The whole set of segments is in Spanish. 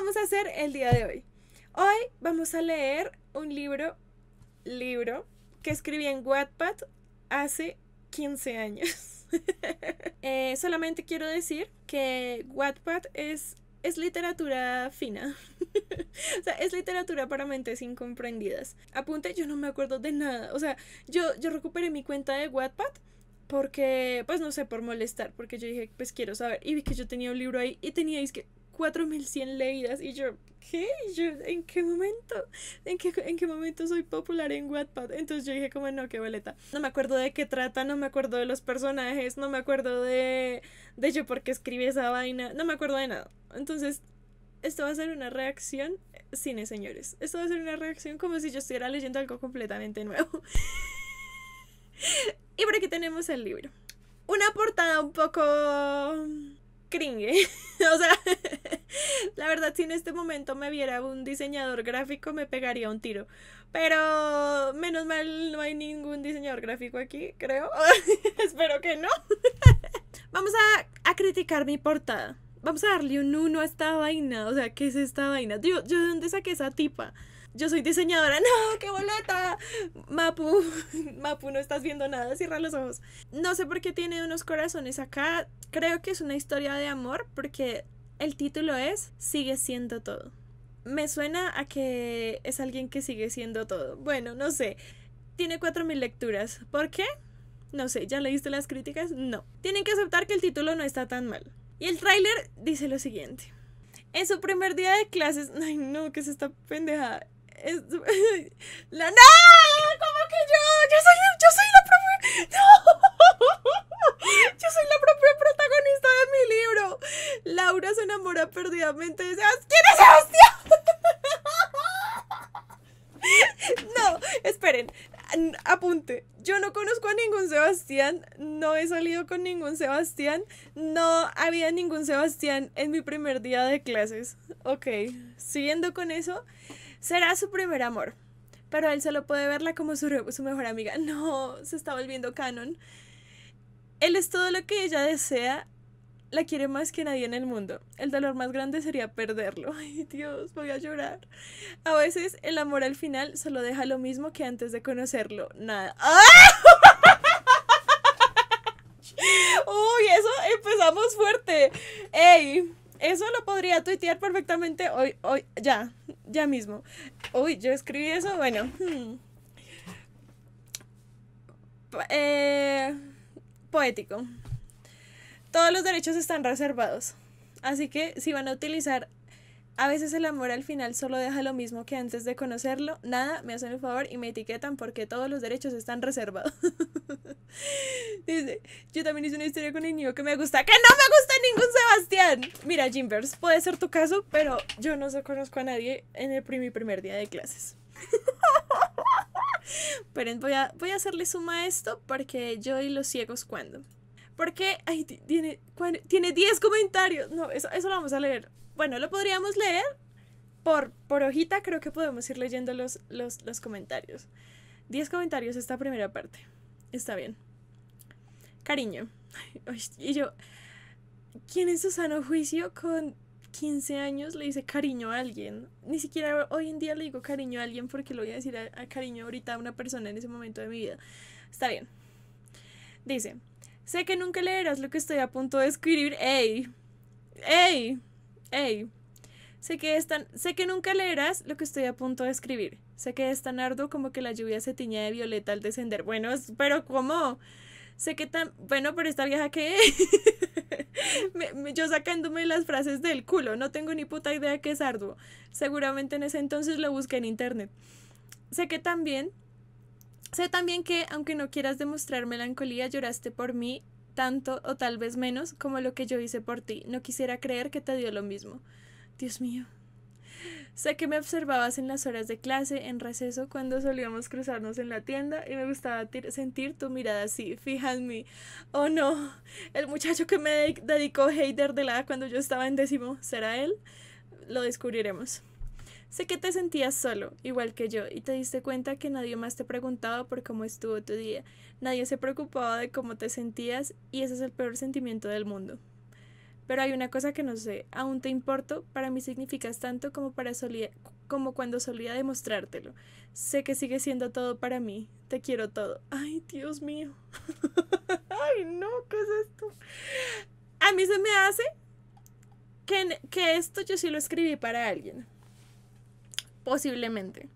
vamos a hacer el día de hoy? Hoy vamos a leer un libro, libro, que escribí en Wattpad hace 15 años. Eh, solamente quiero decir que Wattpad es, es literatura fina. o sea, es literatura para mentes incomprendidas. Apunte, yo no me acuerdo de nada. O sea, yo, yo recuperé mi cuenta de Wattpad porque, pues no sé, por molestar, porque yo dije, pues quiero saber. Y vi que yo tenía un libro ahí y teníais que 4100 leídas. Y yo, ¿qué? ¿en qué momento? ¿En qué, ¿En qué momento soy popular en Wattpad? Entonces yo dije, como no, qué boleta. No me acuerdo de qué trata, no me acuerdo de los personajes, no me acuerdo de, de yo por qué escribí esa vaina, no me acuerdo de nada. Entonces, esto va a ser una reacción eh, cine, señores. Esto va a ser una reacción como si yo estuviera leyendo algo completamente nuevo. y por aquí tenemos el libro. Una portada un poco cringe. o sea, la verdad, si en este momento me viera un diseñador gráfico, me pegaría un tiro. Pero menos mal, no hay ningún diseñador gráfico aquí, creo. Espero que no. Vamos a, criticar mi portada. Vamos a darle un 1 a esta vaina. O sea, ¿qué es esta vaina? Yo, ¿yo de dónde saqué esa tipa? yo soy diseñadora, no, qué boleta, Mapu, Mapu, no estás viendo nada, cierra los ojos. No sé por qué tiene unos corazones acá, creo que es una historia de amor porque el título es Sigue siendo todo. Me suena a que es alguien que sigue siendo todo. Bueno, no sé. Tiene 4.000 lecturas. ¿Por qué? No sé, ¿ya leíste las críticas? No. Tienen que aceptar que el título no está tan mal. Y el tráiler dice lo siguiente. En su primer día de clases, ay no, ¿qué se está pendejada? no, ¿cómo que yo? Yo soy, la propia. Yo soy la propia protagonista de mi libro. Laura se enamora perdidamente de Sebastián. ¿Quién es Sebastián? No, esperen. Apunte. Yo no conozco a ningún Sebastián. No he salido con ningún Sebastián. No había ningún Sebastián en mi primer día de clases. Ok, siguiendo con eso. Será su primer amor, pero él solo puede verla como su, su mejor amiga. No, se está volviendo canon. Él es todo lo que ella desea. La quiere más que nadie en el mundo. El dolor más grande sería perderlo. Ay, Dios, voy a llorar. A veces el amor al final solo deja lo mismo que antes de conocerlo. Nada. ¡Ah! Uy, eso empezamos fuerte. ¡Ey! Eso lo podría tuitear perfectamente hoy, hoy, ya, ya mismo. Uy, yo escribí eso, bueno. Hmm. Eh, poético. Todos los derechos están reservados. Así que si van a utilizar a veces el amor al final solo deja lo mismo que antes de conocerlo. Nada, me hacen el favor y me etiquetan porque todos los derechos están reservados. Dice, yo también hice una historia con el niño que me gusta. ¡Que no me gusta ningún Sebastián! Mira, Jimbers, puede ser tu caso, pero yo no se conozco a nadie en el mi primer día de clases. pero voy a, voy a hacerle suma a esto porque yo y los ciegos cuando. Porque, ay, tiene, tiene 10 comentarios. No, eso, eso lo vamos a leer bueno, lo podríamos leer por, por hojita, creo que podemos ir leyendo los, los, comentarios. 10 comentarios esta primera parte. Está bien. Cariño. y yo, ¿quién es su sano juicio con 15 años le dice cariño a alguien? Ni siquiera hoy en día le digo cariño a alguien porque lo voy a decir a cariño ahorita a una persona en ese momento de mi vida. Está bien. Dice, sé que nunca leerás lo que estoy a punto de escribir. ¡Ey! ¡Ey! Ey, sé que, es tan, sé que nunca leerás lo que estoy a punto de escribir. Sé que es tan arduo como que la lluvia se tiñe de violeta al descender. Bueno, pero ¿cómo? Sé que tan... Bueno, pero esta vieja que... me, yo sacándome las frases del culo, no tengo ni puta idea que es arduo. Seguramente en ese entonces lo busqué en internet. Sé que también... Sé también que, aunque no quieras demostrar melancolía, lloraste por mí tanto o tal vez menos como lo que yo hice por ti. No quisiera creer que te dio lo mismo. Dios mío. Sé que me observabas en las horas de clase, en receso, cuando solíamos cruzarnos en la tienda y me gustaba sentir tu mirada así, fija en mí. Oh no, el muchacho que me dedicó Hater de la cuando yo estaba en décimo, ¿será él? Lo descubriremos. Sé que te sentías solo, igual que yo, y te diste cuenta que nadie más te preguntaba por cómo estuvo tu día. Nadie se preocupaba de cómo te sentías y ese es el peor sentimiento del mundo. Pero hay una cosa que no sé, aún te importo, para mí significas tanto como, para solía, como cuando solía demostrártelo. Sé que sigue siendo todo para mí, te quiero todo. Ay, Dios mío. Ay, no, ¿qué es esto? A mí se me hace que, que esto yo sí lo escribí para alguien. Posiblemente.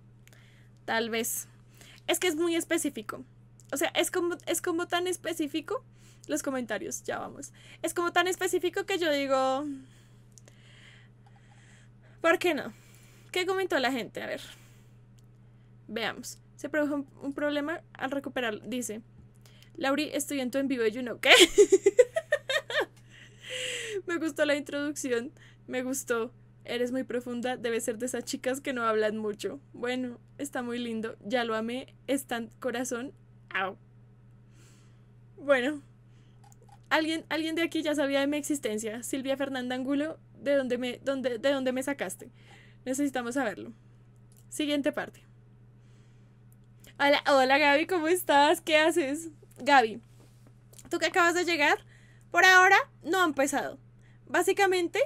Tal vez. Es que es muy específico. O sea, es como, es como tan específico. Los comentarios, ya vamos. Es como tan específico que yo digo. ¿Por qué no? ¿Qué comentó la gente? A ver. Veamos. Se produjo un, problema al recuperar. Dice. Lauri, estudiante en vivo y no ¿Qué? me gustó la introducción. Me gustó Eres muy profunda, debe ser de esas chicas que no hablan mucho. Bueno, está muy lindo, ya lo amé, es tan corazón. Au. Bueno, alguien, alguien de aquí ya sabía de mi existencia. Silvia Fernanda Angulo, ¿de dónde me, dónde, de dónde me sacaste? Necesitamos saberlo. Siguiente parte. Hola, hola Gaby, ¿cómo estás? ¿Qué haces? Gaby, tú que acabas de llegar, por ahora no ha empezado. Básicamente,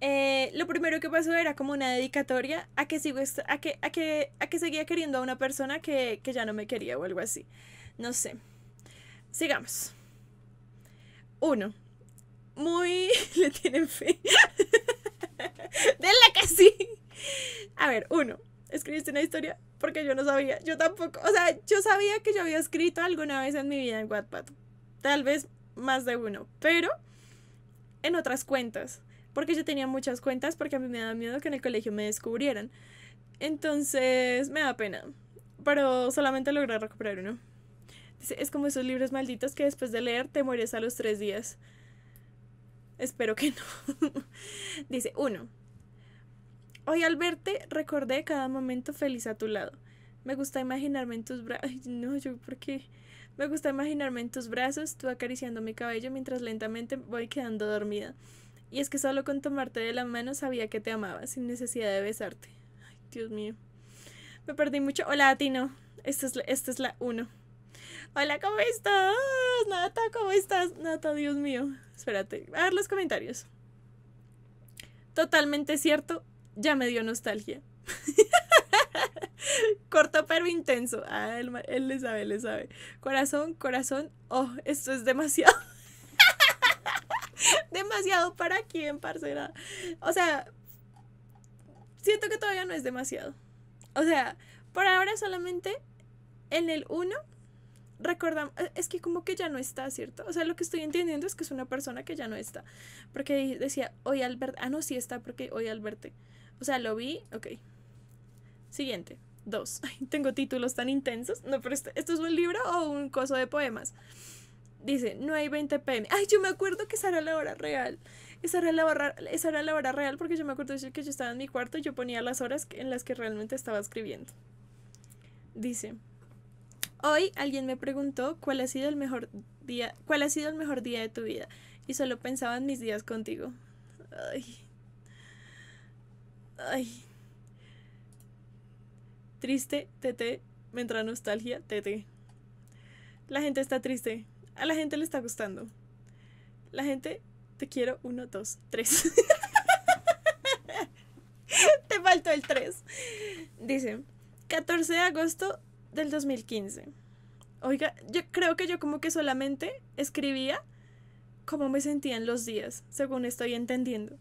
eh, lo primero que pasó era como una dedicatoria a que, sigo, a que, a que, a que seguía queriendo a una persona que, ya no me quería o algo así. No sé. Sigamos. Uno. Muy... Le tienen fe. De la que sí. A ver, uno. ¿Escribiste una historia? Porque yo no sabía. Yo tampoco. O sea, yo sabía que yo había escrito alguna vez en mi vida en Wattpad. Tal vez más de uno. Pero en otras cuentas porque yo tenía muchas cuentas porque a mí me da miedo que en el colegio me descubrieran. Entonces me da pena, pero solamente logré recuperar uno. es como esos libros malditos que después de leer te mueres a los tres días. Espero que no. Dice, uno. Hoy al verte recordé cada momento feliz a tu lado. Me gusta imaginarme en tus brazos. No, yo, ¿por qué? Me gusta imaginarme en tus brazos, tú acariciando mi cabello mientras lentamente voy quedando dormida. Y es que solo con tomarte de la mano sabía que te amaba, sin necesidad de besarte. Ay, Dios mío. Me perdí mucho. Hola, Tino no. Esta es la, esta es la uno. Hola, ¿cómo estás? Nata, ¿cómo estás? Nata, Dios mío. Espérate, a ver los comentarios. Totalmente cierto, ya me dio nostalgia. Corto pero intenso. Ah, él le sabe, le sabe. Corazón, corazón. Oh, esto es demasiado. demasiado para quién, parcera. O sea, siento que todavía no es demasiado. O sea, por ahora solamente en el 1 recordamos, e, es que como que ya no está, ¿cierto? O sea, lo que estoy entendiendo es que es una persona que ya no está. Porque decía, hoy Albert, ah, no, sí está porque hoy alberte O sea, lo vi, ok. Siguiente, dos. tengo títulos tan intensos. No, pero esto, esto es un libro o un coso de poemas dice, no hay 20 pm. Ay, yo me acuerdo que esa era la hora real. Esa era la, hora, esa la hora real porque yo me acuerdo decir que yo estaba en mi cuarto y yo ponía las horas en las que realmente estaba escribiendo. Dice, hoy alguien me preguntó cuál ha sido el mejor día, cuál ha sido el mejor día de tu vida y solo pensaba en mis días contigo. Ay. Ay. Triste, tete, me entra nostalgia, tete. La gente está triste. A la gente le está gustando. La gente, te quiero, uno, dos, tres. te faltó el tres. Dice, 14 de agosto del 2015. Oiga, yo creo que yo como que solamente escribía cómo me sentía en los días, según estoy entendiendo.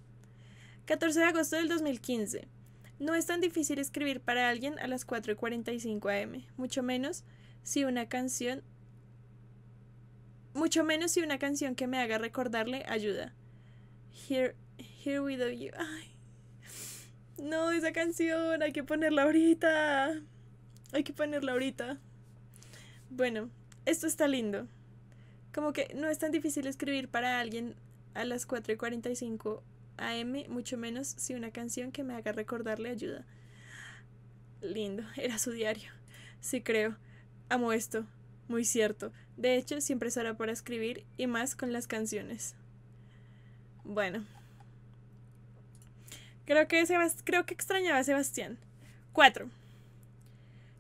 14 de agosto del 2015. No es tan difícil escribir para alguien a las 4 y 45 am, mucho menos si una canción mucho menos si una canción que me haga recordarle ayuda. Here, here we Ay. No, esa canción, hay que ponerla ahorita. Hay que ponerla ahorita. Bueno, esto está lindo. Como que no es tan difícil escribir para alguien a las 4 y 45 AM, mucho menos si una canción que me haga recordarle ayuda. Lindo, era su diario. Sí creo. Amo esto. Muy cierto. De hecho, siempre es hora para escribir y más con las canciones. Bueno. Creo que, creo que extrañaba a Sebastián. 4.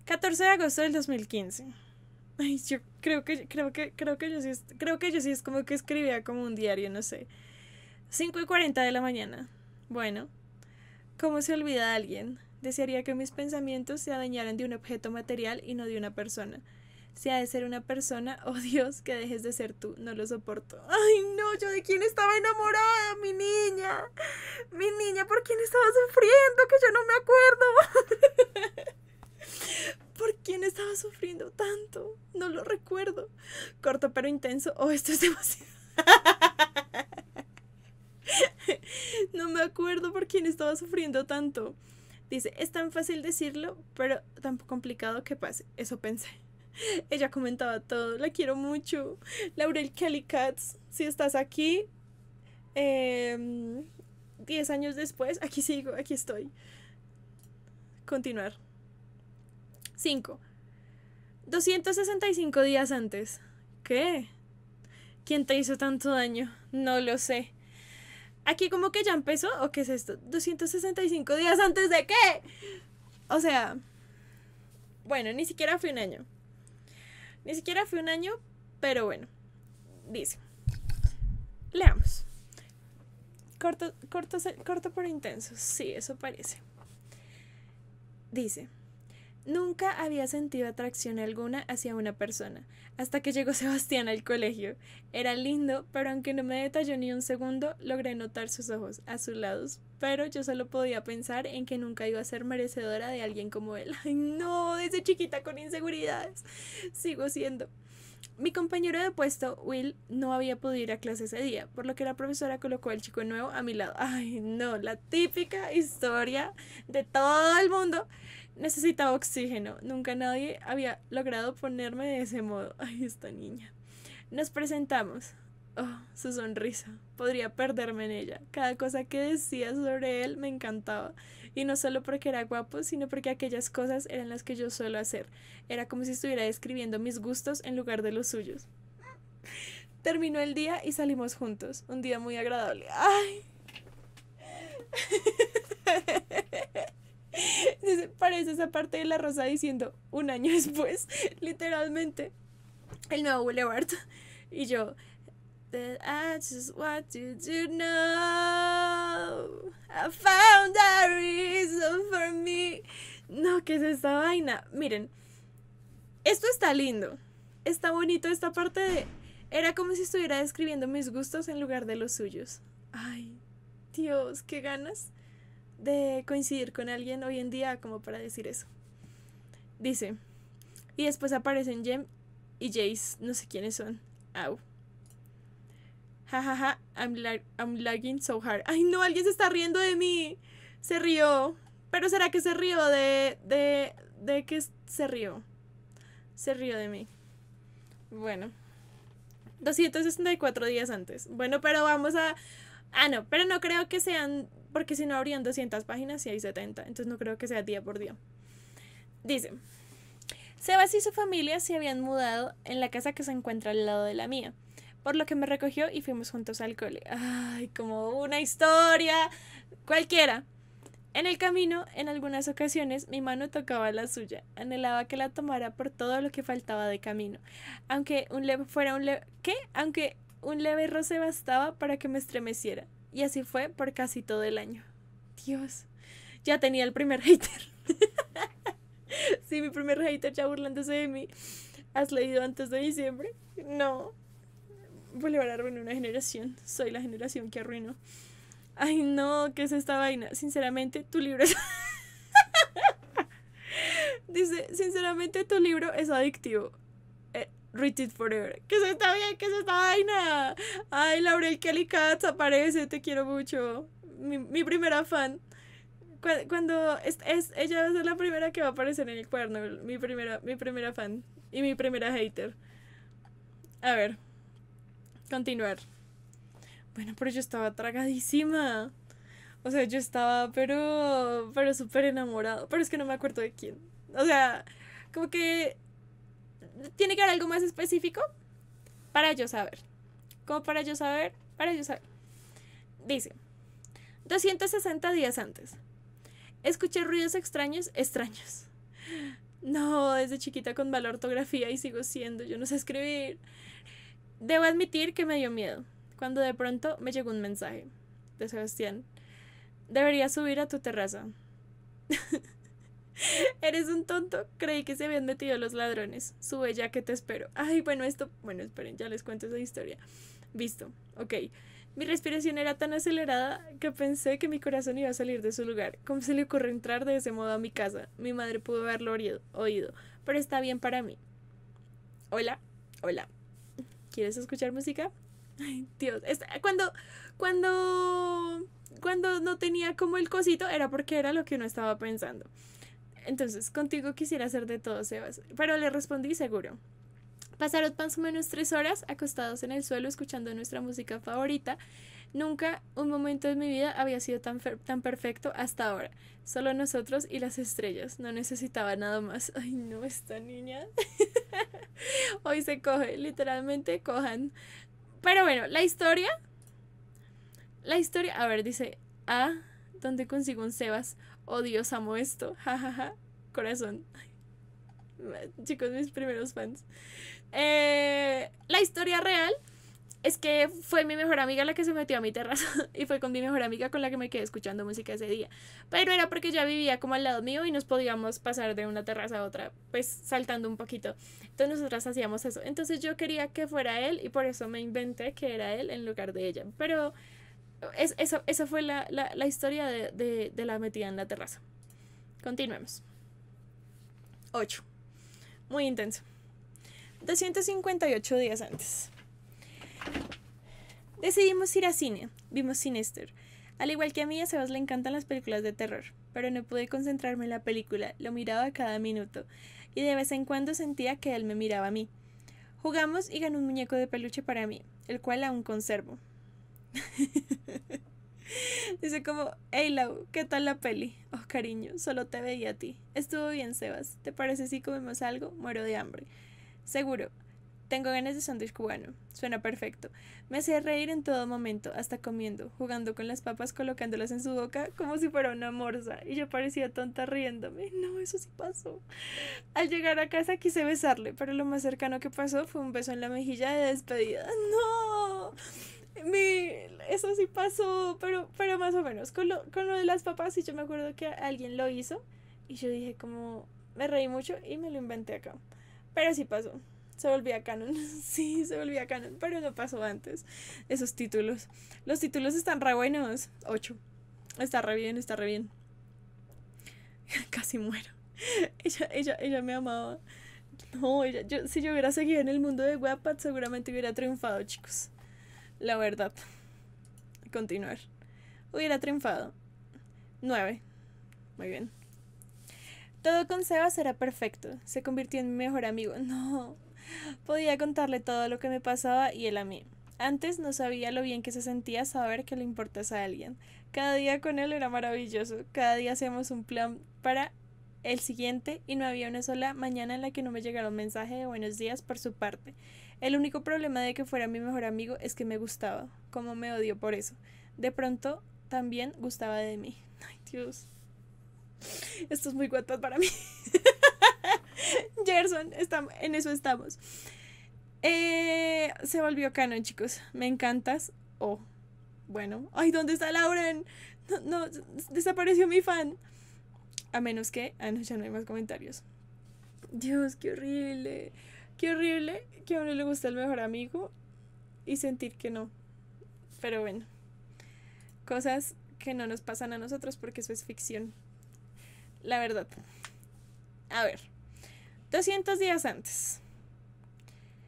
14 de agosto del 2015. Ay, yo creo que, creo que, creo que yo sí, creo que yo sí es como que escribía como un diario, no sé. 5 y 40 de la mañana. Bueno, ¿cómo se olvida alguien? Desearía que mis pensamientos se dañaran de un objeto material y no de una persona si ha de ser una persona, oh Dios, que dejes de ser tú, no lo soporto. Ay, no, yo de quién estaba enamorada, mi niña, mi niña, ¿por quién estaba sufriendo? Que yo no me acuerdo. ¿Por quién estaba sufriendo tanto? No lo recuerdo. Corto pero intenso, oh, esto es demasiado. no me acuerdo por quién estaba sufriendo tanto. Dice, es tan fácil decirlo, pero tan complicado que pase. Eso pensé. Ella comentaba todo, la quiero mucho. Laurel Kelly Katz, si estás aquí, 10 em, años después, aquí sigo, aquí estoy. Continuar. 5. 265 días antes. ¿Qué? ¿Quién te hizo tanto daño? No lo sé. Aquí como que ya empezó, ¿o qué es esto? 265 días antes de qué? O sea, bueno, ni siquiera fue un año. Ni siquiera fue un año, pero bueno, dice. Leamos. Corto, corto, corto intenso. Sí, eso parece. Dice, Nunca había sentido atracción alguna hacia una persona, hasta que llegó Sebastián al colegio. Era lindo, pero aunque no me detalló ni un segundo, logré notar sus ojos azulados, pero yo solo podía pensar en que nunca iba a ser merecedora de alguien como él. ¡Ay, no! Desde chiquita con inseguridades. Sigo siendo. Mi compañero de puesto, Will, no había podido ir a clase ese día, por lo que la profesora colocó al chico nuevo a mi lado. Ay, no, la típica historia de todo el mundo necesitaba oxígeno. Nunca nadie había logrado ponerme de ese modo. Ay, esta niña. Nos presentamos. Oh, su sonrisa. Podría perderme en ella. Cada cosa que decía sobre él me encantaba. Y no solo porque era guapo, sino porque aquellas cosas eran las que yo suelo hacer. Era como si estuviera describiendo mis gustos en lugar de los suyos. Terminó el día y salimos juntos. Un día muy agradable. ¡Ay! Parece esa parte de la rosa diciendo un año después, literalmente, el nuevo Boulevard. Y yo, just you know. I found a reason for me. No, ¿qué es esta vaina? Miren, esto está lindo. Está bonito esta parte de. Era como si estuviera describiendo mis gustos en lugar de los suyos. Ay, Dios, qué ganas de coincidir con alguien hoy en día como para decir eso. Dice. Y después aparecen Jem y Jace, no sé quiénes son. Au. Jajaja, I'm, I'm lagging so hard. Ay, no, alguien se está riendo de mí. Se rió. Pero será que se rió de. de. de que se rió. Se rió de mí. Bueno. 264 días antes. Bueno, pero vamos a. Ah, no, pero no creo que sean porque si no habrían 200 páginas y hay 70, entonces no creo que sea día por día. Dice, Sebas y su familia se habían mudado en la casa que se encuentra al lado de la mía, por lo que me recogió y fuimos juntos al cole. Ay, como una historia cualquiera. En el camino, en algunas ocasiones, mi mano tocaba la suya. Anhelaba que la tomara por todo lo que faltaba de camino. Aunque un leve fuera un leve... ¿Qué? Aunque un leve roce bastaba para que me estremeciera. Y así fue por casi todo el año. Dios, ya tenía el primer hater. sí, mi primer hater ya burlándose de mí. ¿Has leído antes de diciembre? No. Bolívar arruinó una generación. Soy la generación que arruinó. Ay, no, ¿qué es esta vaina? Sinceramente, tu libro es... Dice, sinceramente tu libro es adictivo it Forever. que se está bien? que se está vaina? Ay, Laurel Kelly Katz aparece, te quiero mucho. Mi, mi primera fan. Cuando, es, ella va a ser la primera que va a aparecer en el cuerno. mi primera, mi primera fan y mi primera hater. A ver, continuar. Bueno, pero yo estaba tragadísima. O sea, yo estaba, pero, pero súper enamorado. Pero es que no me acuerdo de quién. O sea, como que tiene que haber algo más específico para yo saber. ¿Cómo para yo saber, para yo saber. Dice, 260 días antes. Escuché ruidos extraños, extraños. No, desde chiquita con mala ortografía y sigo siendo, yo no sé escribir. Debo admitir que me dio miedo, cuando de pronto me llegó un mensaje de Sebastián. Deberías subir a tu terraza. Eres un tonto. Creí que se habían metido los ladrones. Sube ya que te espero. Ay, bueno, esto. Bueno, esperen, ya les cuento esa historia. Visto. Ok. Mi respiración era tan acelerada que pensé que mi corazón iba a salir de su lugar. ¿Cómo se le ocurre entrar de ese modo a mi casa? Mi madre pudo haberlo oído, pero está bien para mí. Hola, hola. ¿Quieres escuchar música? Ay, Dios, cuando, cuando, cuando no tenía como el cosito era porque era lo que uno estaba pensando. Entonces, contigo quisiera hacer de todo, Sebas. Pero le respondí seguro. Pasaron más o menos tres horas acostados en el suelo escuchando nuestra música favorita. Nunca un momento de mi vida había sido tan, tan perfecto hasta ahora. Solo nosotros y las estrellas. No necesitaba nada más. Ay, no, esta niña. Hoy se coge, literalmente cojan. Pero bueno, la historia. La historia. A ver, dice. Ah, ¿dónde consigo un Sebas? Oh Dios, amo esto. Jajaja. Corazón. chicos, mis primeros fans. Eh, la historia real es que fue mi mejor amiga la que se metió a mi terraza y fue con mi mejor amiga con la que me quedé escuchando música ese día. Pero era porque ya vivía como al lado mío y nos podíamos pasar de una terraza a otra, pues saltando un poquito. Entonces nosotras hacíamos eso. Entonces yo quería que fuera él y por eso me inventé que era él en lugar de ella. Pero es, esa, fue la, historia de, de, la metida en la terraza. Continuemos. 8. Muy intenso. 258 días antes. Decidimos ir a cine. Vimos Sinister. Al igual que a mí, a Sebas le encantan las películas de terror, pero no pude concentrarme en la película, lo miraba cada minuto, y de vez en cuando sentía que él me miraba a mí. Jugamos y ganó un muñeco de peluche para mí, el cual aún conservo. Dice como, hey Lau, ¿qué tal la peli? Oh, cariño, solo te veía a ti. Estuvo bien, Sebas. ¿Te parece si comemos algo? Muero de hambre. Seguro. Tengo ganas de sándwich cubano. Suena perfecto. Me hacía reír en todo momento, hasta comiendo, jugando con las papas, colocándolas en su boca como si fuera una morsa. Y yo parecía tonta riéndome. No, eso sí pasó. Al llegar a casa quise besarle, pero lo más cercano que pasó fue un beso en la mejilla de despedida. ¡No! me, eso sí pasó, pero, pero más o menos. Con lo, de las papas, Y yo me acuerdo que alguien lo hizo y yo dije como, me reí mucho y me lo inventé acá. Pero sí pasó. Se volvía canon. Sí, se volvía canon, pero no pasó antes. Esos títulos. Los títulos están re buenos. Ocho Está re bien, está re bien. Casi muero. Ella, ella, ella me amaba. No, yo, si yo hubiera seguido en el mundo de Wattpad, seguramente hubiera triunfado, chicos. La verdad. Continuar. Hubiera triunfado. 9. Muy bien. Todo con Sebas era perfecto. Se convirtió en mi mejor amigo. No. Podía contarle todo lo que me pasaba y él a mí. Antes no sabía lo bien que se sentía saber que le importas a alguien. Cada día con él era maravilloso. Cada día hacíamos un plan para el siguiente y no había una sola mañana en la que no me llegara un mensaje de buenos días por su parte. El único problema de que fuera mi mejor amigo es que me gustaba, como me odió por eso. De pronto también gustaba de mí. Ay, Dios. Esto es muy guapo para mí. Gerson, estamos, en eso estamos. Eh, se volvió canon, chicos. Me encantas. Oh, bueno. Ay, ¿dónde está Lauren? No, desapareció mi fan. A menos que. Ah, no, ya no hay más comentarios. Dios, qué horrible. Qué horrible que a uno le guste el mejor amigo y sentir que no. Pero bueno, cosas que no nos pasan a nosotros porque eso es ficción. La verdad. A ver, 200 días antes.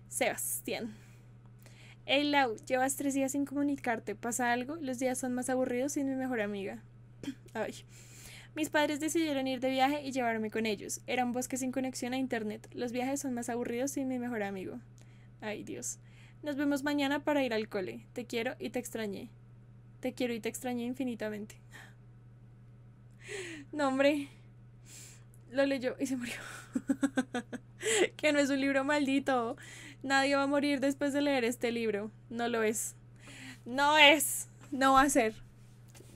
Sebastián. Hey Lau, llevas tres días sin comunicarte. ¿Pasa algo? Los días son más aburridos sin mi mejor amiga. Ay. Mis padres decidieron ir de viaje y llevarme con ellos. Era un bosque sin conexión a internet. Los viajes son más aburridos sin mi mejor amigo. Ay, Dios. Nos vemos mañana para ir al cole. Te quiero y te extrañé. Te quiero y te extrañé infinitamente. No, hombre. Lo leyó y se murió. que no es un libro maldito. Nadie va a morir después de leer este libro. No lo es. No es. No va a ser.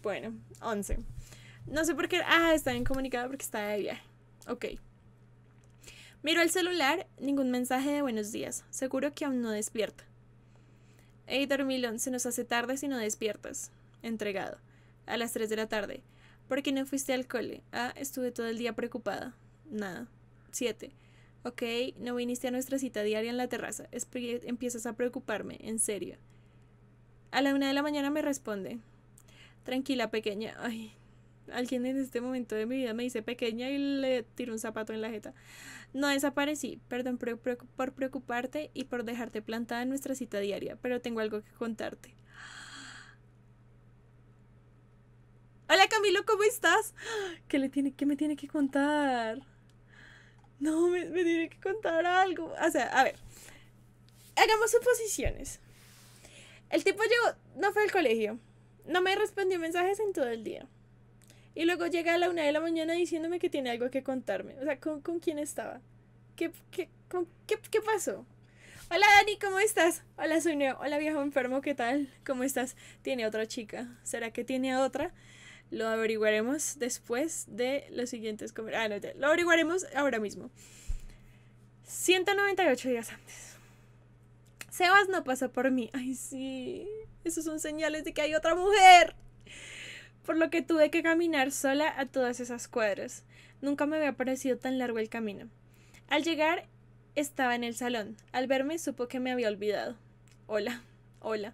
Bueno, once. No sé por qué. Ah, está incomunicada porque está de viaje. Ok. Miro el celular, ningún mensaje de buenos días. Seguro que aún no despierta. Hey, dormilón, se nos hace tarde si no despiertas. Entregado. A las 3 de la tarde. ¿Por qué no fuiste al cole? Ah, estuve todo el día preocupada. Nada. 7. Ok, no viniste a nuestra cita diaria en la terraza. empiezas a preocuparme, en serio. A la una de la mañana me responde. Tranquila, pequeña. Ay, alguien en este momento de mi vida me dice pequeña y le tiro un zapato en la jeta. No desaparecí, perdón por, preocuparte y por dejarte plantada en nuestra cita diaria, pero tengo algo que contarte. Hola Camilo, ¿cómo estás? ¿Qué, le tiene, qué me tiene que contar? No, me, me tiene que contar algo. O sea, a ver, hagamos suposiciones. El tipo llegó, no fue al colegio, no me respondió mensajes en todo el día. Y luego llega a la una de la mañana diciéndome que tiene algo que contarme. O sea, ¿con, quién estaba? ¿Qué, qué, qué, qué pasó? Hola Dani, ¿cómo estás? Hola soy Hola viejo enfermo, ¿qué tal? ¿Cómo estás? Tiene otra chica. ¿Será que tiene otra? Lo averiguaremos después de los siguientes comentarios. Ah, no, lo averiguaremos ahora mismo. 198 días antes. Sebas no pasa por mí. Ay, sí. Esos son señales de que hay otra mujer por lo que tuve que caminar sola a todas esas cuadras. Nunca me había parecido tan largo el camino. Al llegar, estaba en el salón. Al verme, supo que me había olvidado. Hola, hola.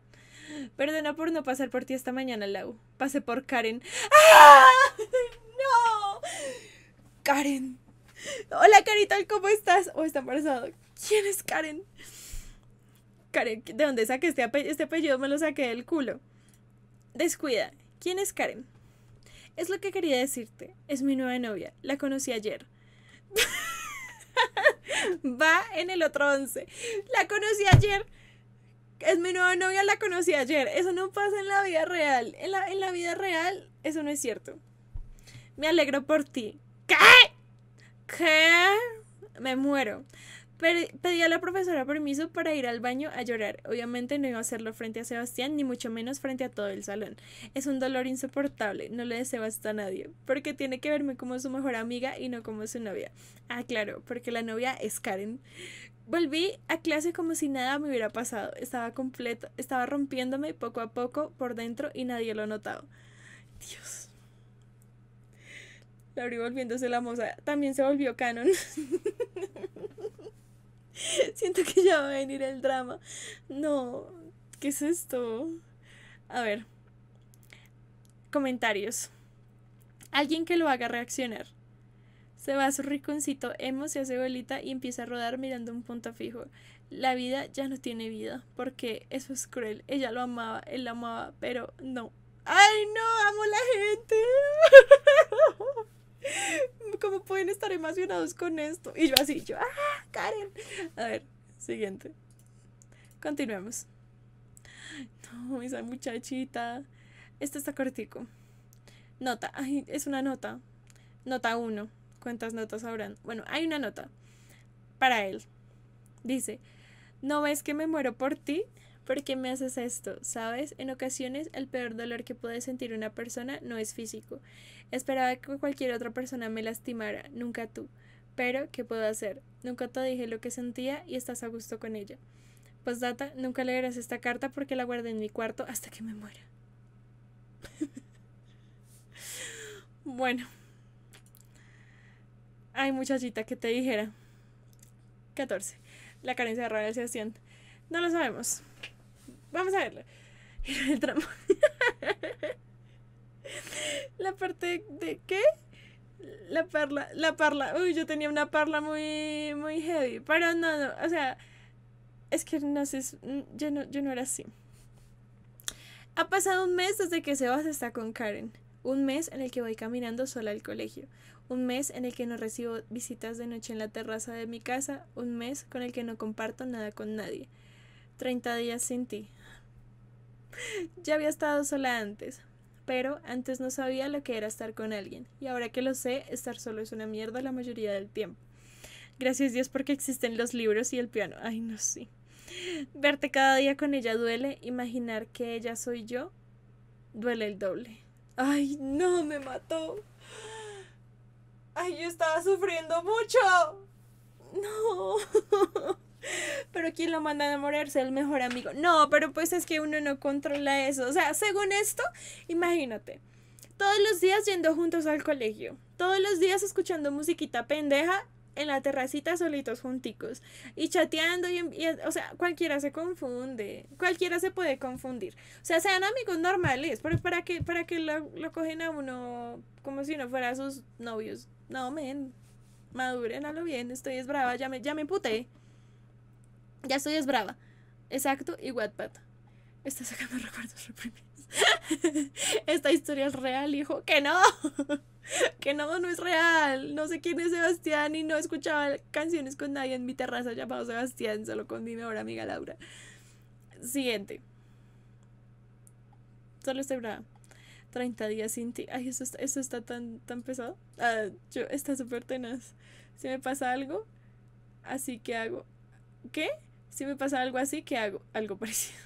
Perdona por no pasar por ti esta mañana, Lau. Pasé por Karen. ¡Ah! ¡No! Karen. Hola, Carita, ¿cómo estás? oh, está embarazado? ¿Quién es Karen? Karen, ¿de dónde saqué este, este apellido? Me lo saqué del culo. Descuida, ¿Quién es Karen? Es lo que quería decirte. Es mi nueva novia. La conocí ayer. Va en el otro once. La conocí ayer. Es mi nueva novia, la conocí ayer. Eso no pasa en la vida real. En la, en la vida real, eso no es cierto. Me alegro por ti. ¿Qué? ¿Qué? Me muero pedí a la profesora permiso para ir al baño a llorar. Obviamente no iba a hacerlo frente a Sebastián, ni mucho menos frente a todo el salón. Es un dolor insoportable, no le deseo hasta a nadie, porque tiene que verme como su mejor amiga y no como su novia. Ah, claro, porque la novia es Karen. Volví a clase como si nada me hubiera pasado. Estaba completo, estaba rompiéndome poco a poco por dentro y nadie lo ha notado Dios. La abrí volviéndose la moza. También se volvió canon. Siento que ya va a venir el drama. No, ¿qué es esto? A ver. Comentarios. Alguien que lo haga reaccionar. Se va a su rinconcito emo, se hace bolita y empieza a rodar mirando un punto fijo. La vida ya no tiene vida, porque eso es cruel. Ella lo amaba, él la amaba, pero no. ¡Ay, no! ¡Amo la gente! ¿Cómo pueden estar emocionados con esto? Y yo así, yo, ¡ah, Karen! A ver, siguiente. Continuemos. No, esa muchachita. Este está cortico. Nota. Ay, es una nota. Nota 1. ¿Cuántas notas habrán? Bueno, hay una nota para él. Dice, ¿no ves que me muero por ti? ¿Por qué me haces esto? ¿Sabes? En ocasiones el peor dolor que puede sentir una persona no es físico. Esperaba que cualquier otra persona me lastimara, nunca tú. Pero, ¿qué puedo hacer? Nunca te dije lo que sentía y estás a gusto con ella. data, nunca leerás esta carta porque la guardé en mi cuarto hasta que me muera. bueno. Ay, muchachita, que te dijera. 14. La carencia de rabia No lo sabemos. Vamos a verlo. la parte de qué? La parla, la parla. Uy, yo tenía una parla muy, muy heavy. Pero no, no, o sea, es que no sé, mm, yo no, yo no era así. Ha pasado un mes desde que Sebas está con Karen. Un mes en el que voy caminando sola al colegio. Un mes en el que no recibo visitas de noche en la terraza de mi casa. Un mes con el que no comparto nada con nadie. Treinta días sin ti. ya había estado sola antes, pero antes no sabía lo que era estar con alguien, y ahora que lo sé, estar solo es una mierda la mayoría del tiempo. Gracias Dios porque existen los libros y el piano. Ay, no sé. Sí. Verte cada día con ella duele, imaginar que ella soy yo duele el doble. Ay, no, me mató. Ay, yo estaba sufriendo mucho. No. pero ¿quién lo manda a enamorarse? El mejor amigo. No, pero pues es que uno no controla eso. O sea, según esto, imagínate. Todos los días yendo juntos al colegio. Todos los días escuchando musiquita pendeja en la terracita solitos junticos. Y chateando y, o sea, cualquiera se confunde. Cualquiera se puede confundir. O sea, sean amigos normales. Pero para que, para que lo, cogen a uno como si no fuera sus novios. No, men. Maduren a lo bien. Estoy es brava. Ya me, ya me puté. Ya estoy es brava. Exacto, y Wattpad. Está sacando recuerdos reprimidos. Esta historia es real, hijo. ¡Que no! que no, no es real. No sé quién es Sebastián y no escuchaba canciones con nadie en mi terraza llamado Sebastián, solo con mi mejor amiga Laura. Siguiente. Solo estoy brava. 30 días sin ti. Ay, eso está, tan, tan pesado. Ah, yo, está súper tenaz. Si me pasa algo, así que hago. ¿Qué? Si me pasa algo así, que hago? Algo parecido.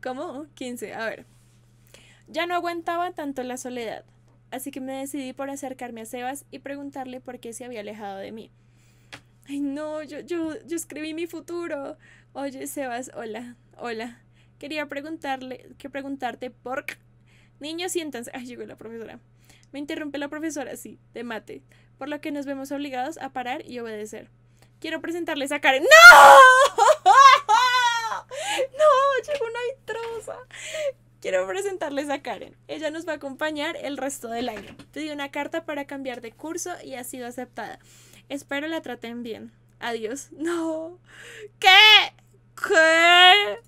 ¿Cómo? 15. A ver. Ya no aguantaba tanto la soledad, así que me decidí por acercarme a Sebas y preguntarle por qué se había alejado de mí. Ay, no, yo, yo, yo escribí mi futuro. Oye, Sebas, hola, hola. Quería preguntarle, que preguntarte por... Niños, siéntanse. Ay, llegó la profesora. Me interrumpe la profesora, sí, de mate, por lo que nos vemos obligados a parar y obedecer. Quiero presentarles a Karen. ¡No! ¡No! Llegó una vitrosa. Quiero presentarles a Karen. Ella nos va a acompañar el resto del año. di una carta para cambiar de curso y ha sido aceptada. Espero la traten bien. Adiós. No. ¿Qué? ¿Qué?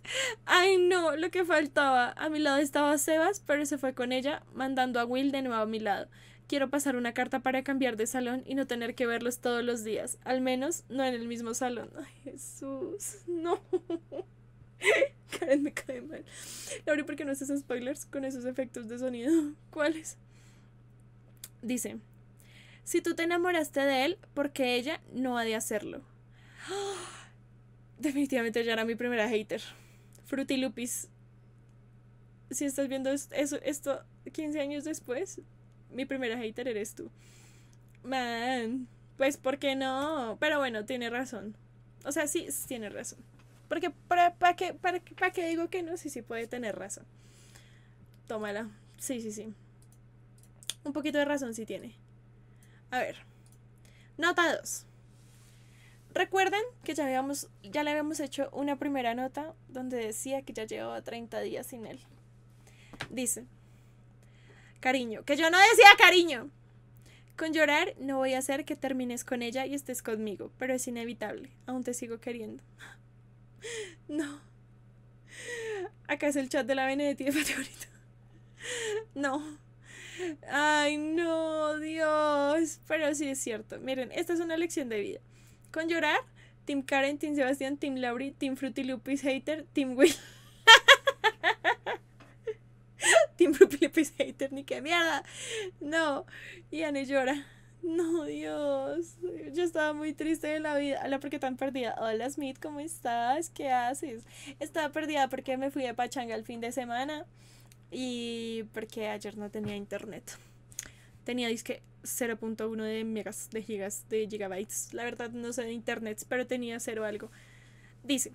Ay, no, lo que faltaba. A mi lado estaba Sebas, pero se fue con ella, mandando a Will de nuevo a mi lado. Quiero pasar una carta para cambiar de salón y no tener que verlos todos los días, al menos no en el mismo salón. Ay, Jesús, no. Karen me cae mal. ¿por qué no haces spoilers con esos efectos de sonido? ¿Cuáles? Dice, si tú te enamoraste de él, porque ella no ha de hacerlo. Definitivamente ella era mi primera hater. lupis Si estás viendo esto 15 años después, mi primera hater eres tú. Man, pues ¿por qué no? Pero bueno, tiene razón. O sea, sí, tiene razón. Porque para, para, qué, para, para qué digo que no, sí, sí puede tener razón. Tómala. Sí, sí, sí. Un poquito de razón sí tiene. A ver. Nota 2. Recuerden que ya, habíamos, ya le habíamos hecho una primera nota donde decía que ya llevaba 30 días sin él. Dice, Cariño, que yo no decía cariño. Con llorar no voy a hacer que termines con ella y estés conmigo, pero es inevitable. Aún te sigo queriendo. No. Acá es el chat de la Benedetti de favorito. No. Ay, no, Dios. Pero sí es cierto. Miren, esta es una lección de vida. Con llorar, Team Karen, Team Sebastián, Team Lauri, Team Fruity Lupis Hater, Team Will siempre ni qué mierda. No. Y Annie llora. No, Dios. Yo estaba muy triste de la vida. Hola, porque tan perdida. Hola, Smith, ¿cómo estás? ¿Qué haces? Estaba perdida porque me fui de pachanga el fin de semana y porque ayer no tenía internet. Tenía disque 0.1 de megas, de gigas, de gigabytes. La verdad no sé de internet, pero tenía cero algo. Dice,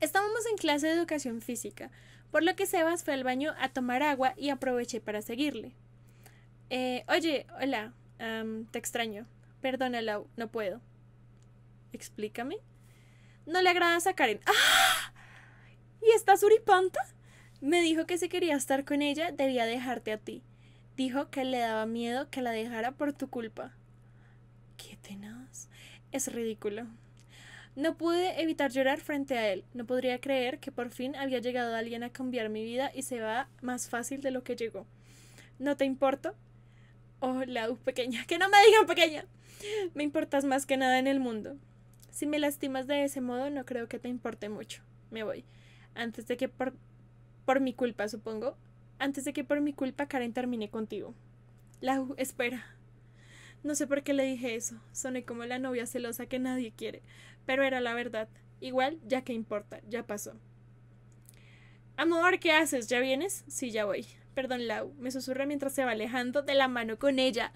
estábamos en clase de educación física por lo que Sebas fue al baño a tomar agua y aproveché para seguirle. Eh, oye, hola, te extraño. perdónala, no puedo. Explícame. No le agradas a Karen. ¡Ah! ¿Y estás uripanta? Me dijo que si quería estar con ella debía dejarte a ti. Dijo que le daba miedo que la dejara por tu culpa. Qué tenaz. Es ridículo. No pude evitar llorar frente a él. No podría creer que por fin había llegado alguien a cambiar mi vida y se va más fácil de lo que llegó. ¿No te importo? Oh, la pequeña. Que no me digan pequeña. Me importas más que nada en el mundo. Si me lastimas de ese modo, no creo que te importe mucho. Me voy. Antes de que por, por mi culpa, supongo. Antes de que por mi culpa Karen termine contigo. La espera. No sé por qué le dije eso, soné como la novia celosa que nadie quiere, pero era la verdad. Igual, ya que importa, ya pasó. Amor, ¿qué haces? ¿Ya vienes? Sí, ya voy. Perdón, Lau, me susurra mientras se va alejando de la mano con ella.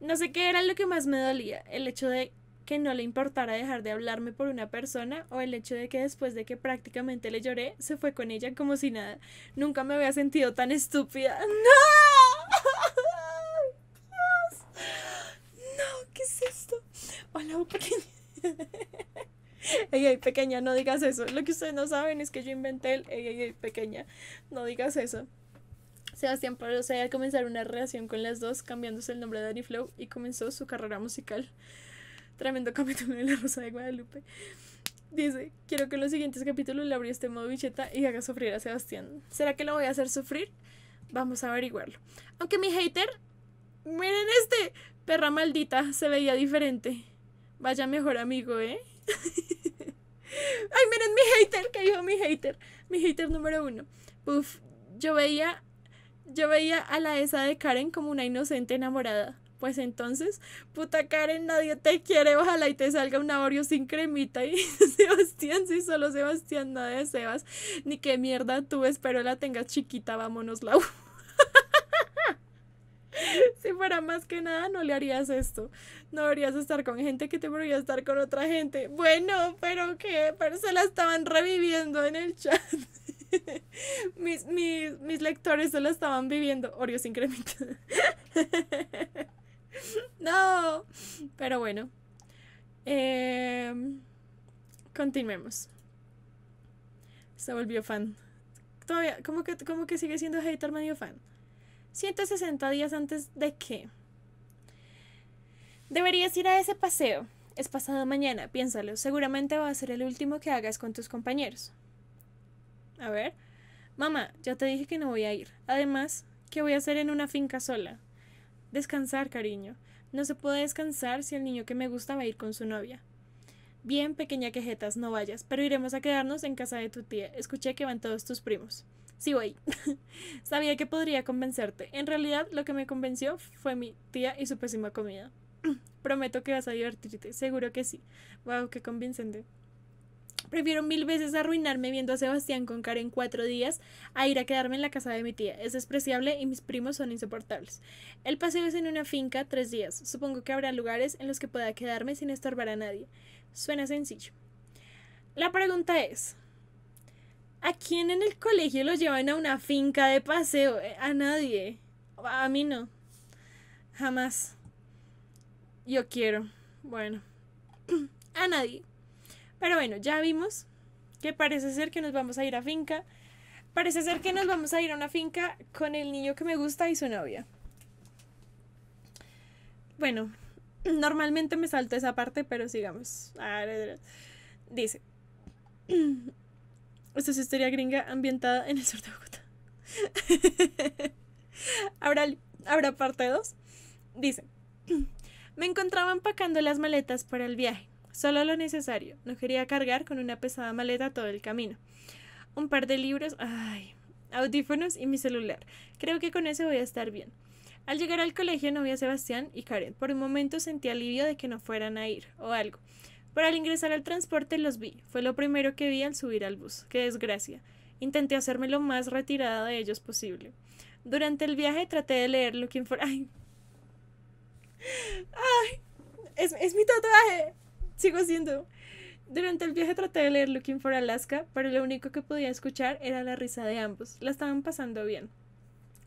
No sé qué era lo que más me dolía, el hecho de que no le importara dejar de hablarme por una persona o el hecho de que después de que prácticamente le lloré, se fue con ella como si nada. Nunca me había sentido tan estúpida. ¡No! ¿qué es esto? Hola, pequeña. Ey, ey, pequeña, no digas eso. Lo que ustedes no saben es que yo inventé el ey, ey, pequeña. No digas eso. Sebastián sea, al comenzar una relación con las dos, cambiándose el nombre de Danny Flow y comenzó su carrera musical. Tremendo capítulo de La Rosa de Guadalupe. Dice, quiero que en los siguientes capítulos le abriese este modo bicheta y haga sufrir a Sebastián. ¿Será que lo voy a hacer sufrir? Vamos a averiguarlo. Aunque mi hater... Miren este, Perra maldita, se veía diferente. Vaya mejor amigo, ¿eh? Ay, miren mi hater, que dijo mi hater. Mi hater número uno. Uf, yo veía, yo veía a la esa de Karen como una inocente enamorada. Pues entonces, puta Karen, nadie te quiere. Ojalá y te salga un Oreo sin cremita. Y Sebastián, si solo Sebastián, nada de Sebas. Ni qué mierda tú, espero la tengas chiquita, vámonos la. si fuera más que nada, no le harías esto. No deberías estar con gente que te podría estar con otra gente. Bueno, pero qué pero se la estaban reviviendo en el chat. mis, lectores se la estaban viviendo. Orios incrementa. no, pero bueno. Em, continuemos. Se volvió fan. Todavía, cómo que, como que sigue siendo hater medio fan. 160 días antes de que... Deberías ir a ese paseo. Es pasado mañana, piénsalo. Seguramente va a ser el último que hagas con tus compañeros. A ver. Mamá, ya te dije que no voy a ir. Además, ¿qué voy a hacer en una finca sola? Descansar, cariño. No se puede descansar si el niño que me gusta va a ir con su novia. Bien, pequeña quejetas, no vayas, pero iremos a quedarnos en casa de tu tía. Escuché que van todos tus primos sí voy. Sabía que podría convencerte. En realidad, lo que me convenció fue mi tía y su pésima comida. Prometo que vas a divertirte, seguro que sí. Wow, qué convincente. Prefiero mil veces arruinarme viendo a Sebastián con cara en cuatro días a ir a quedarme en la casa de mi tía. Es despreciable y mis primos son insoportables. El paseo es en una finca tres días. Supongo que habrá lugares en los que pueda quedarme sin estorbar a nadie. Suena sencillo. La pregunta es, ¿A quién en el colegio lo llevan a una finca de paseo? Eh, a nadie. A mí no. Jamás. Yo quiero. Bueno. A nadie. Pero bueno, ya vimos que parece ser que nos vamos a ir a finca. Parece ser que nos vamos a ir a una finca con el niño que me gusta y su novia. Bueno, normalmente me salto esa parte, pero sigamos. Dice. Esta es historia gringa ambientada en el sur de Bogotá. ¿Habrá, ¿Habrá parte 2? Dice, me encontraba empacando las maletas para el viaje, solo lo necesario. No quería cargar con una pesada maleta todo el camino. Un par de libros, ay, audífonos y mi celular. Creo que con eso voy a estar bien. Al llegar al colegio no vi a Sebastián y Karen. Por un momento sentí alivio de que no fueran a ir o algo. Pero al ingresar al transporte los vi. Fue lo primero que vi al subir al bus. Qué desgracia. Intenté hacerme lo más retirada de ellos posible. Durante el viaje traté de leer Looking for... Ay. Ay. Es, mi tatuaje. Sigo haciendo. Durante el viaje traté de leer Looking for Alaska, pero lo único que podía escuchar era la risa de ambos. La estaban pasando bien.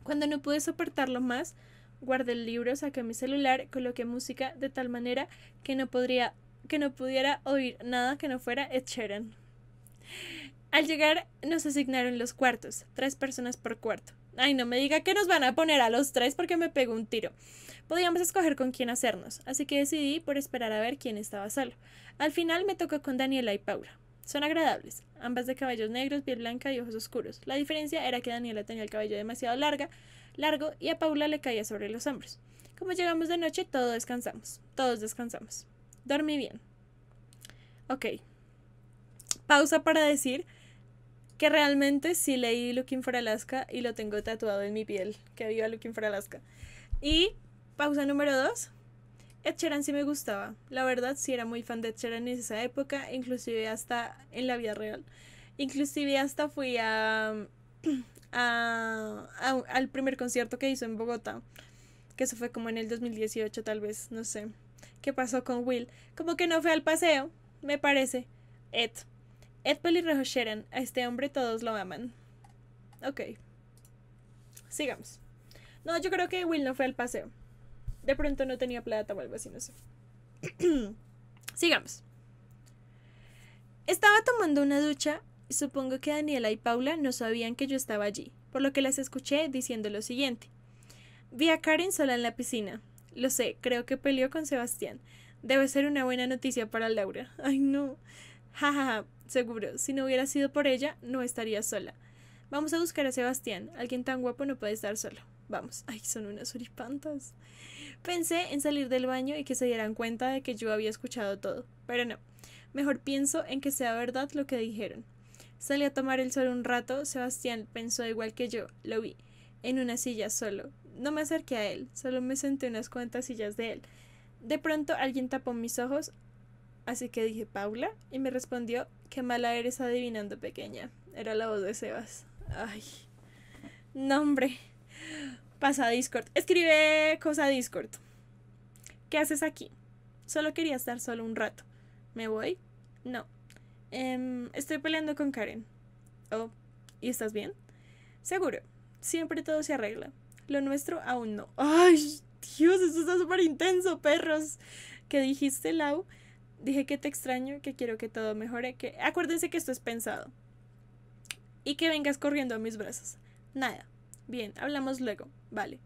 Cuando no pude soportarlo más, guardé el libro, saqué mi celular, coloqué música de tal manera que no podría que no pudiera oír nada que no fuera Ed Al llegar nos asignaron los cuartos, tres personas por cuarto. Ay, no me diga que nos van a poner a los tres porque me pegó un tiro. Podíamos escoger con quién hacernos, así que decidí por esperar a ver quién estaba solo. Al final me tocó con Daniela y Paula. Son agradables, ambas de cabellos negros, piel blanca y ojos oscuros. La diferencia era que Daniela tenía el cabello demasiado largo y a Paula le caía sobre los hombros. Como llegamos de noche, todos descansamos, todos descansamos dormí bien. Ok. Pausa para decir que realmente sí leí Looking for Alaska y lo tengo tatuado en mi piel. Que viva Looking for Alaska. Y pausa número dos. Ed Sheeran sí me gustaba. La verdad sí era muy fan de Ed en esa época, inclusive hasta en la vida real. Inclusive hasta fui al primer concierto que hizo en Bogotá, que eso fue como en el 2018 tal vez, no sé. ¿Qué pasó con Will. Como que no fue al paseo, me parece. Ed. Ed Pelirrojo Sharon. A este hombre todos lo aman. Ok. Sigamos. No, yo creo que Will no fue al paseo. De pronto no tenía plata o algo así, no sé. Sigamos. Estaba tomando una ducha y supongo que Daniela y Paula no sabían que yo estaba allí, por lo que las escuché diciendo lo siguiente. Vi a Karen sola en la piscina. Lo sé, creo que peleó con Sebastián. Debe ser una buena noticia para Laura. Ay, no. Jajaja, ja, seguro, si no hubiera sido por ella, no estaría sola. Vamos a buscar a Sebastián. Alguien tan guapo no puede estar solo. Vamos. Ay, son unas oripantas. Pensé en salir del baño y que se dieran cuenta de que yo había escuchado todo, pero no. Mejor pienso en que sea verdad lo que dijeron. Salí a tomar el sol un rato, Sebastián pensó igual que yo, lo vi, en una silla solo, no me acerqué a él, solo me senté unas cuantas sillas de él. De pronto alguien tapó mis ojos, así que dije Paula, y me respondió, qué mala eres adivinando pequeña. Era la voz de Sebas. Ay, nombre. Pasa Discord. Escribe cosa Discord. ¿Qué haces aquí? Solo quería estar solo un rato. ¿Me voy? No. Em, estoy peleando con Karen. Oh, ¿y estás bien? Seguro. Siempre todo se arregla. Lo nuestro aún no. Ay, Dios, esto está súper intenso, perros. ¿Qué dijiste, Lau? Dije que te extraño, que quiero que todo mejore, que... Acuérdense que esto es pensado. Y que vengas corriendo a mis brazos. Nada. Bien, hablamos luego. Vale.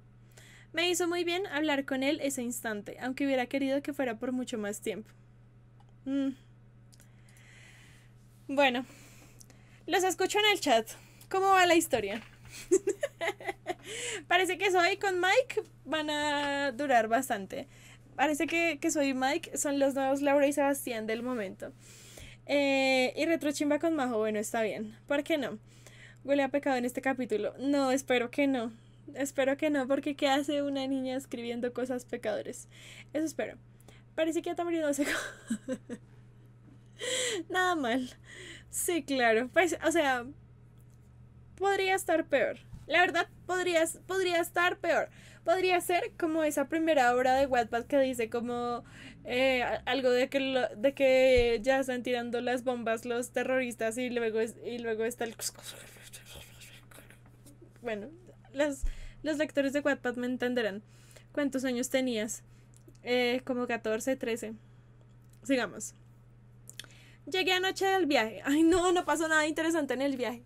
Me hizo muy bien hablar con él ese instante, aunque hubiera querido que fuera por mucho más tiempo. Mm. Bueno, los escucho en el chat. ¿Cómo va la historia? Parece que soy con Mike van a durar bastante. Parece que, soy Mike son los nuevos Laura y Sebastián del momento. Eh, y retrochimba con Majo, bueno, está bien. ¿Por qué no? Huele a pecado en este capítulo. No, espero que no. Espero que no, porque ¿qué hace una niña escribiendo cosas pecadores? Eso espero. Parece que muriendo seco. Nada mal. Sí, claro. Pues, o sea, podría estar peor. La verdad, podría, estar peor. Podría ser como esa primera obra de Wattpad que dice como eh, algo de que, de que ya están tirando las bombas los terroristas y luego, y luego está el... Bueno, los, lectores de Wattpad me entenderán. ¿Cuántos años tenías? Eh, como 14, 13. Sigamos. Llegué anoche del viaje. Ay, no, no pasó nada interesante en el viaje.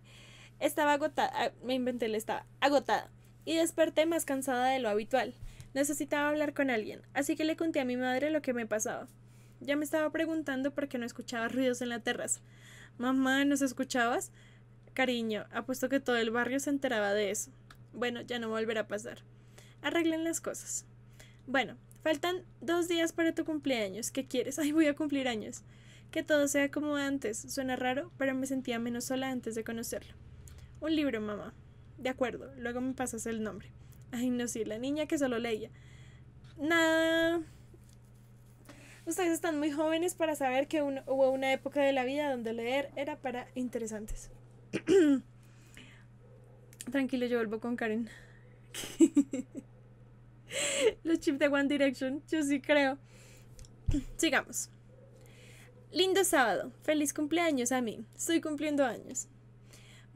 Estaba agotada, ah, me inventé, le estaba agotada. Y desperté más cansada de lo habitual. Necesitaba hablar con alguien, así que le conté a mi madre lo que me pasaba. Ya me estaba preguntando por qué no escuchaba ruidos en la terraza. Mamá, ¿nos escuchabas? Cariño, apuesto que todo el barrio se enteraba de eso. Bueno, ya no volverá a pasar. Arreglen las cosas. Bueno, faltan dos días para tu cumpleaños. ¿Qué quieres? Ay, voy a cumplir años. Que todo sea como antes. Suena raro, pero me sentía menos sola antes de conocerlo. Un libro, mamá. De acuerdo, luego me pasas el nombre. Ay, no, sí, la niña que solo leía. Nada. Ustedes están muy jóvenes para saber que hubo una época de la vida donde leer era para interesantes. Tranquilo, yo vuelvo con Karen. Los chips de One Direction, yo sí creo. Sigamos. Lindo sábado. Feliz cumpleaños a mí. Estoy cumpliendo años.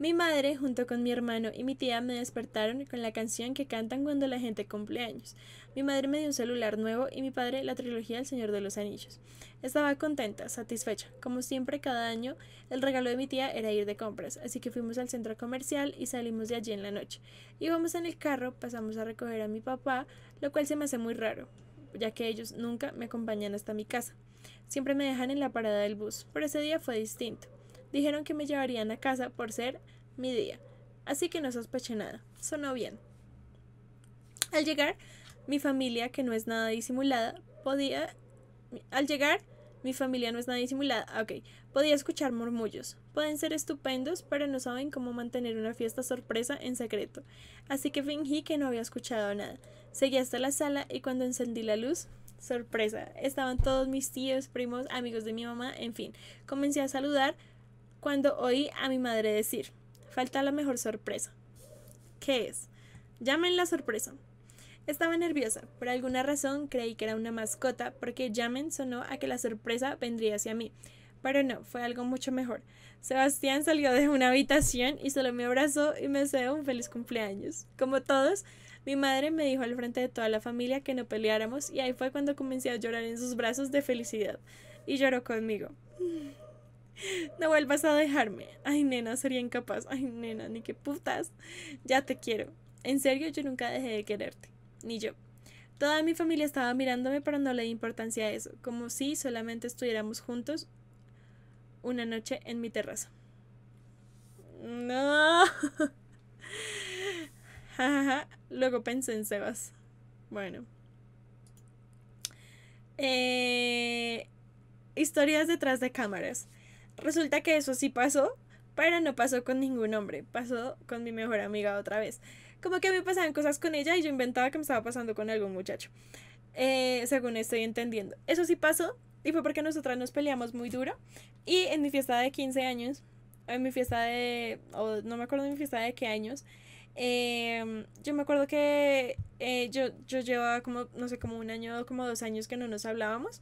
Mi madre, junto con mi hermano y mi tía, me despertaron con la canción que cantan cuando la gente cumple años. Mi madre me dio un celular nuevo y mi padre la trilogía El Señor de los Anillos. Estaba contenta, satisfecha. Como siempre, cada año, el regalo de mi tía era ir de compras, así que fuimos al centro comercial y salimos de allí en la noche. Íbamos en el carro, pasamos a recoger a mi papá, lo cual se me hace muy raro, ya que ellos nunca me acompañan hasta mi casa. Siempre me dejan en la parada del bus, pero ese día fue distinto. Dijeron que me llevarían a casa por ser mi día, así que no sospeché nada, sonó bien. Al llegar, mi familia, que no es nada disimulada, podía... Al llegar, mi familia no es nada disimulada, ah, ok, podía escuchar murmullos. Pueden ser estupendos, pero no saben cómo mantener una fiesta sorpresa en secreto, así que fingí que no había escuchado nada. Seguí hasta la sala y cuando encendí la luz, sorpresa, estaban todos mis tíos, primos, amigos de mi mamá, en fin. Comencé a saludar, cuando oí a mi madre decir, falta la mejor sorpresa. ¿Qué es? Llamen la sorpresa. Estaba nerviosa, por alguna razón creí que era una mascota, porque llamen sonó a que la sorpresa vendría hacia mí. Pero no, fue algo mucho mejor. Sebastián salió de una habitación y solo me abrazó y me deseó un feliz cumpleaños. Como todos, mi madre me dijo al frente de toda la familia que no peleáramos y ahí fue cuando comencé a llorar en sus brazos de felicidad. Y lloró conmigo. No vuelvas a dejarme. Ay, nena, sería incapaz. Ay, nena, ni qué putas. Ya te quiero. En serio, yo nunca dejé de quererte. Ni yo. Toda mi familia estaba mirándome, pero no le di importancia a eso, como si solamente estuviéramos juntos una noche en mi terraza. No. Luego pensé en Sebas. Bueno. Eh, historias detrás de cámaras. Resulta que eso sí pasó, pero no pasó con ningún hombre, pasó con mi mejor amiga otra vez. Como que a mí pasaban cosas con ella y yo inventaba que me estaba pasando con algún muchacho. Eh, según estoy entendiendo. Eso sí pasó y fue porque nosotras nos peleamos muy duro. Y en mi fiesta de 15 años, en mi fiesta de, no me acuerdo de mi fiesta de qué años, em, yo me acuerdo que eh, yo, yo llevaba como, no sé, como un año, como dos años que no nos hablábamos.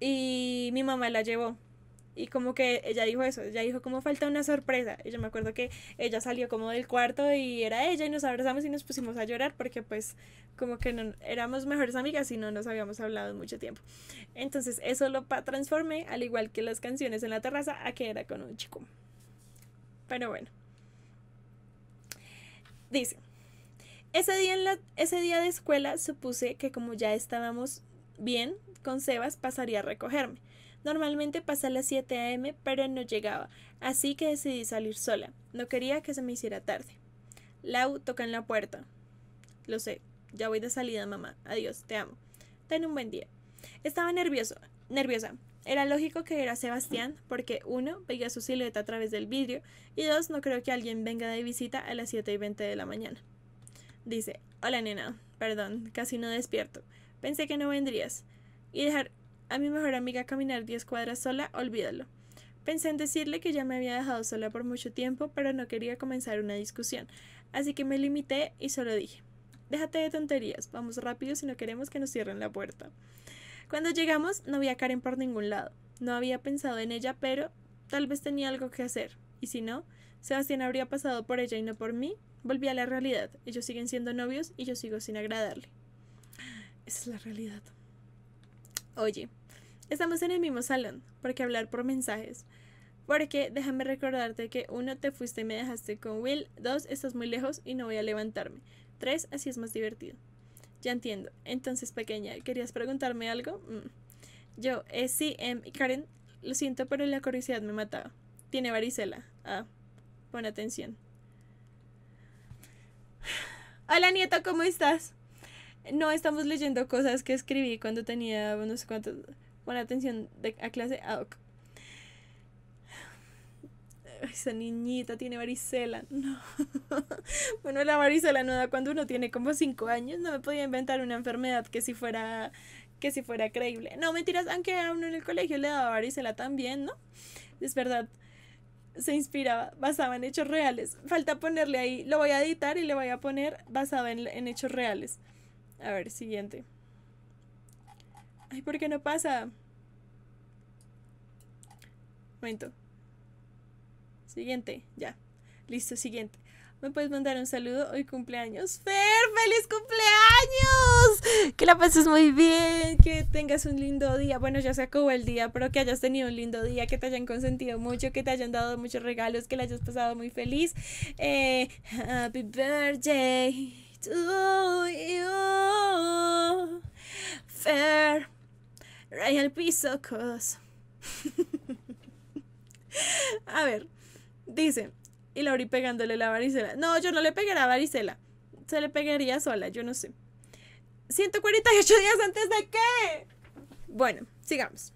Y mi mamá la llevó y como que ella dijo eso, ella dijo como falta una sorpresa. Y yo me acuerdo que ella salió como del cuarto y era ella y nos abrazamos y nos pusimos a llorar porque pues como que no, éramos mejores amigas y no nos habíamos hablado mucho tiempo. Entonces eso lo transformé, al igual que las canciones en la terraza, a que era con un chico. Pero bueno. Dice, ese día, en la, ese día de escuela supuse que como ya estábamos bien con Sebas, pasaría a recogerme Normalmente a las 7 a.m., pero no llegaba, así que decidí salir sola. No quería que se me hiciera tarde. Lau toca en la puerta. Lo sé, ya voy de salida, mamá. Adiós, te amo. Ten un buen día. Estaba nervioso, nerviosa. Era lógico que era Sebastián, porque uno, veía su silueta a través del vidrio, y dos, no creo que alguien venga de visita a las 7 y 20 de la mañana. Dice, hola nena, perdón, casi no despierto. Pensé que no vendrías. Y dejar a mi mejor amiga caminar 10 cuadras sola, olvídalo. Pensé en decirle que ya me había dejado sola por mucho tiempo, pero no quería comenzar una discusión, así que me limité y solo dije, déjate de tonterías, vamos rápido si no queremos que nos cierren la puerta. Cuando llegamos no vi a Karen por ningún lado, no había pensado en ella, pero tal vez tenía algo que hacer, y si no, Sebastián habría pasado por ella y no por mí, volví a la realidad, ellos siguen siendo novios y yo sigo sin agradarle. Esa es la realidad. Oye, Estamos en el mismo salón, porque hablar por mensajes. Porque déjame recordarte que uno te fuiste y me dejaste con Will, dos estás muy lejos y no voy a levantarme, tres así es más divertido. Ya entiendo. Entonces, pequeña, ¿querías preguntarme algo? Mm. Yo, eh, sí, em, Karen, lo siento, pero la curiosidad me mataba. Tiene varicela. Ah, pon atención. Hola, nieta, ¿cómo estás? No, estamos leyendo cosas que escribí cuando tenía unos cuantos bueno, atención de, a clase ad Esa niñita tiene varicela. No. bueno, la varicela no da cuando uno tiene como 5 años. No me podía inventar una enfermedad que si fuera que si fuera creíble. No, mentiras, aunque a uno en el colegio le daba varicela también, ¿no? Es verdad. Se inspiraba, basaba en hechos reales. Falta ponerle ahí, lo voy a editar y le voy a poner basado en hechos reales. A ver, siguiente. Ay, ¿por qué no pasa? Momento. Siguiente, ya. Listo, siguiente. ¿Me puedes mandar un saludo? Hoy cumpleaños. ¡Fer, feliz cumpleaños! Que la pases muy bien, que tengas un lindo día. Bueno, ya se acabó el día, pero que hayas tenido un lindo día, que te hayan consentido mucho, que te hayan dado muchos regalos, que la hayas pasado muy feliz. Eh, happy birthday to you, Fer. Ryan Piso A ver, dice, y orí pegándole la varicela. No, yo no le pegué la varicela. Se le pegaría sola, yo no sé. 148 días antes de qué. Bueno, sigamos.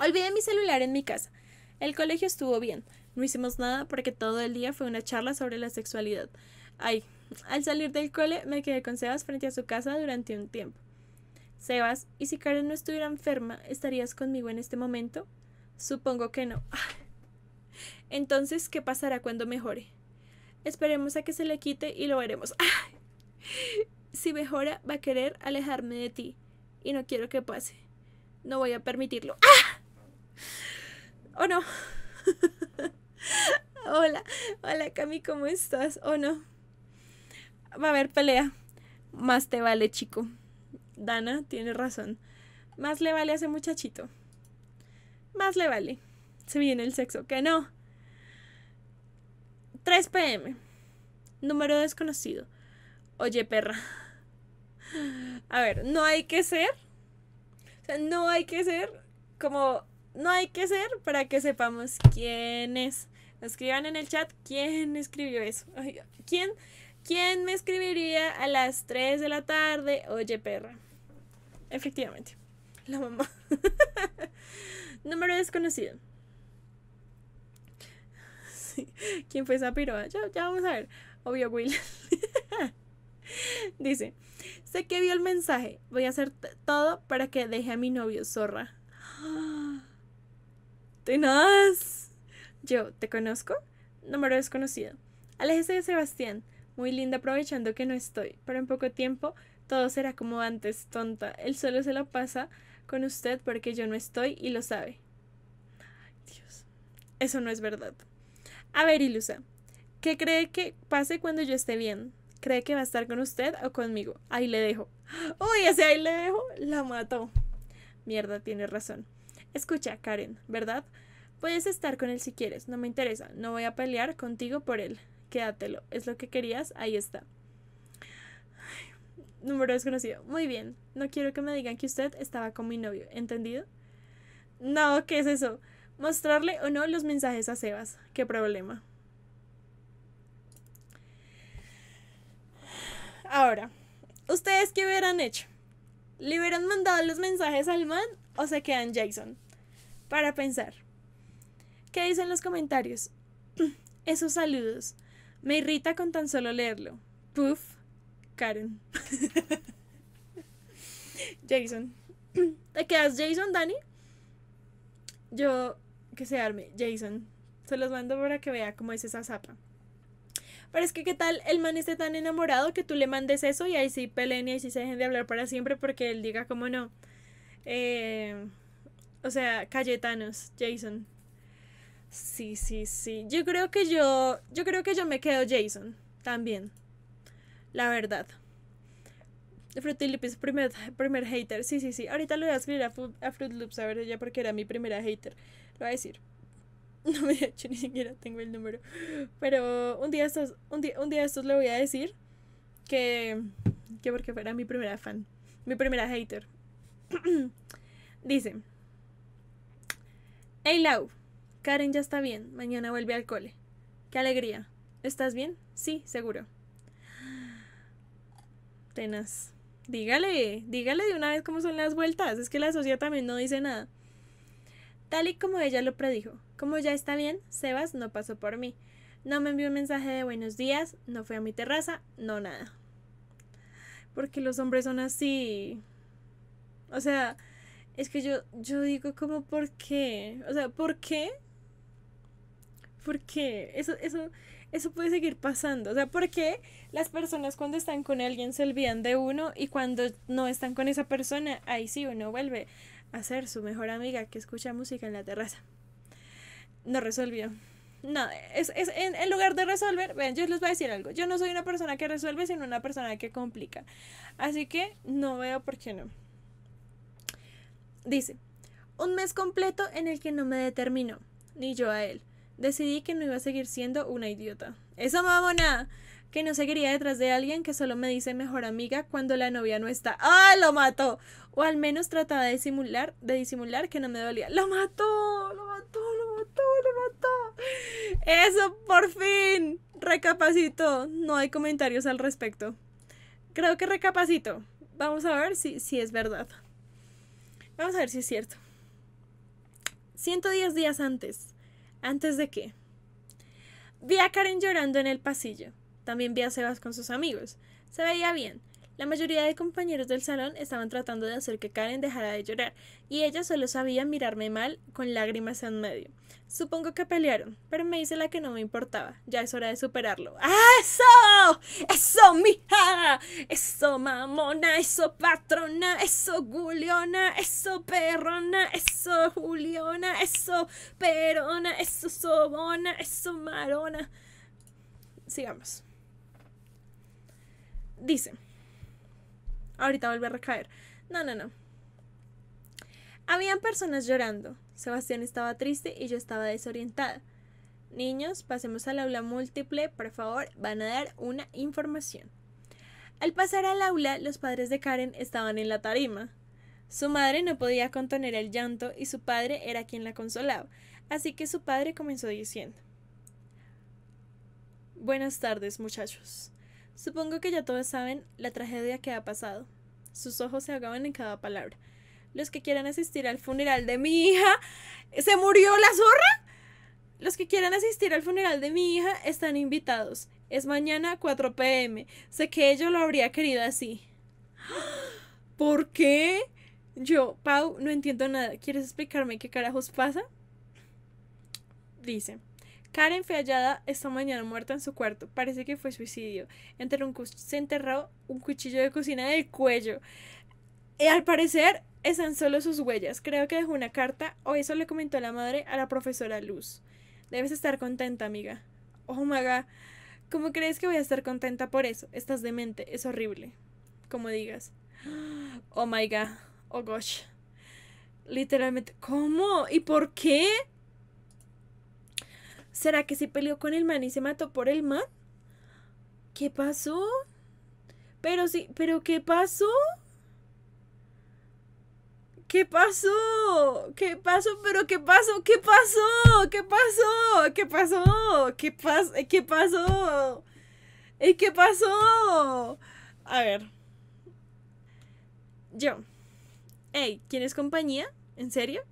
Olvidé mi celular en mi casa. El colegio estuvo bien. No hicimos nada porque todo el día fue una charla sobre la sexualidad. Ay, al salir del cole me quedé con Sebas frente a su casa durante un tiempo. Sebas, ¿y si Karen no estuviera enferma, estarías conmigo en este momento? Supongo que no. Entonces, ¿qué pasará cuando mejore? Esperemos a que se le quite y lo veremos. Si mejora, va a querer alejarme de ti. Y no quiero que pase. No voy a permitirlo. ¿O no? hola, hola Cami, ¿cómo estás? ¿O no? Va a haber pelea. Más te vale, chico. Dana tiene razón. Más le vale a ese muchachito. Más le vale. Se viene el sexo, que no. 3 pm. Número desconocido. Oye, perra. A ver, no hay que ser. O sea, no hay que ser como. No hay que ser para que sepamos quién es. Escriban en el chat quién escribió eso. Ay, ¿Quién? ¿Quién me escribiría a las 3 de la tarde? Oye, perra. Efectivamente, la mamá. Número desconocido. ¿Quién fue esa piroa? Ah, ya, ya vamos a ver. Obvio, Will. Dice, sé que vio el mensaje. Voy a hacer todo para que deje a mi novio, zorra. ¡Tenaz! Yo, ¿te conozco? Número desconocido. Aléjese de Sebastián muy linda aprovechando que no estoy, pero en poco tiempo todo será como antes, tonta. Él solo se lo pasa con usted porque yo no estoy y lo sabe. Ay, Dios, eso no es verdad. A ver, Ilusa, ¿qué cree que pase cuando yo esté bien? ¿Cree que va a estar con usted o conmigo? Ahí le dejo. Uy, ese ahí le dejo, la mató. Mierda, tiene razón. Escucha, Karen, ¿verdad? Puedes estar con él si quieres, no me interesa, no voy a pelear contigo por él quédatelo. Es lo que querías, ahí está. número desconocido. Muy bien, no quiero que me digan que usted estaba con mi novio, ¿entendido? No, ¿qué es eso? Mostrarle o no los mensajes a Sebas. ¿Qué problema? Ahora, ¿ustedes qué hubieran hecho? ¿Le hubieran mandado los mensajes al man o se quedan Jason? Para pensar. ¿Qué dicen los comentarios? Esos saludos. Me irrita con tan solo leerlo. Puf, Karen. Jason. ¿Te quedas Jason, Dani? Yo, que se arme, Jason. Se los mando para que vea cómo es esa zapa. Pero es que, ¿qué tal el man esté tan enamorado que tú le mandes eso y ahí sí peleen y ahí sí se dejen de hablar para siempre porque él diga, cómo no. Eh, o sea, Cayetanos, Jason. Sí, sí, sí. Yo creo que yo, yo creo que yo me quedo Jason también. La verdad. Fruit Loops, primer, primer hater. Sí, sí, sí. Ahorita lo voy a escribir a, Fruit Loops, a ver ella porque era mi primera hater. Lo voy a decir. No me he hecho ni siquiera tengo el número. Pero un día estos, un día, un estos le voy a decir que, que porque fuera mi primera fan. Mi primera hater. Dice. Hey Lau. Karen ya está bien, mañana vuelve al cole. Qué alegría. ¿Estás bien? Sí, seguro. Tenas. Dígale, dígale de una vez cómo son las vueltas, es que la sociedad también no dice nada. Tal y como ella lo predijo, como ya está bien, Sebas no pasó por mí. No me envió un mensaje de buenos días, no fue a mi terraza, no nada. Porque los hombres son así. O sea, es que yo, yo digo como, ¿por qué? O sea, ¿por qué porque eso, eso, eso puede seguir pasando. O sea, porque las personas cuando están con alguien se olvidan de uno y cuando no están con esa persona, ahí sí uno vuelve a ser su mejor amiga que escucha música en la terraza. No resolvió. No, es, en, en, lugar de resolver, ven, yo les voy a decir algo. Yo no soy una persona que resuelve, sino una persona que complica. Así que no veo por qué no. Dice, un mes completo en el que no me determinó, ni yo a él decidí que no iba a seguir siendo una idiota. Eso mamona! Que no seguiría detrás de alguien que solo me dice mejor amiga cuando la novia no está. ¡Ah, lo mató! O al menos trataba de disimular, de que no me dolía. ¡Lo mató! ¡Lo mató! ¡Lo mató! ¡Lo mató! ¡Eso por fin! Recapacito. No hay comentarios al respecto. Creo que recapacito. Vamos a ver si, si es verdad. Vamos a ver si es cierto. 110 días antes ¿Antes de qué? Vi a Karen llorando en el pasillo. También vi a Sebas con sus amigos. Se veía bien, la mayoría de compañeros del salón estaban tratando de hacer que Karen dejara de llorar, y ella solo sabía mirarme mal con lágrimas en medio. Supongo que pelearon, pero me hice la que no me importaba. Ya es hora de superarlo. ¡Ah, ¡Eso! ¡Eso, mija! ¡Eso, mamona! ¡Eso, patrona! ¡Eso, guliona! ¡Eso, perrona! ¡Eso, juliona! ¡Eso, perona! ¡Eso, sobona! ¡Eso, marona! Sigamos. Dice. Ahorita vuelve a recaer. No, no, no. Habían personas llorando. Sebastián estaba triste y yo estaba desorientada. Niños, pasemos al aula múltiple, por favor, van a dar una información. Al pasar al aula, los padres de Karen estaban en la tarima. Su madre no podía contener el llanto y su padre era quien la consolaba, así que su padre comenzó diciendo Buenas tardes, muchachos. Supongo que ya todos saben la tragedia que ha pasado. Sus ojos se ahogaban en cada palabra. Los que quieran asistir al funeral de mi hija. ¿Se murió la zorra? Los que quieran asistir al funeral de mi hija están invitados. Es mañana a 4 pm. Sé que yo lo habría querido así. ¿Por qué? Yo, Pau, no entiendo nada. ¿Quieres explicarme qué carajos pasa? Dice. Karen fue está esta mañana muerta en su cuarto. Parece que fue suicidio. se enterró un cuchillo de cocina en el cuello. Y eh, al parecer están solo sus huellas. Creo que dejó una carta o eso le comentó la madre a la profesora Luz. Debes estar contenta, amiga. Oh my god. ¿Cómo crees que voy a estar contenta por eso? Estás demente. Es horrible. Como digas. Oh my god. Oh gosh. Literalmente. ¿Cómo? ¿Y por qué? ¿Será que se peleó con el man y se mató por el man? ¿Qué pasó? Pero sí, pero ¿qué pasó? ¿Qué pasó? ¿Qué pasó? ¿Pero qué pasó? ¿Qué pasó? ¿Qué pasó? ¿Qué pasó? ¿Qué pasó? Eh, ¿Qué pasó? Eh, ¿Qué pasó? A ver. Yo. Hey, ¿quieres compañía? ¿En serio?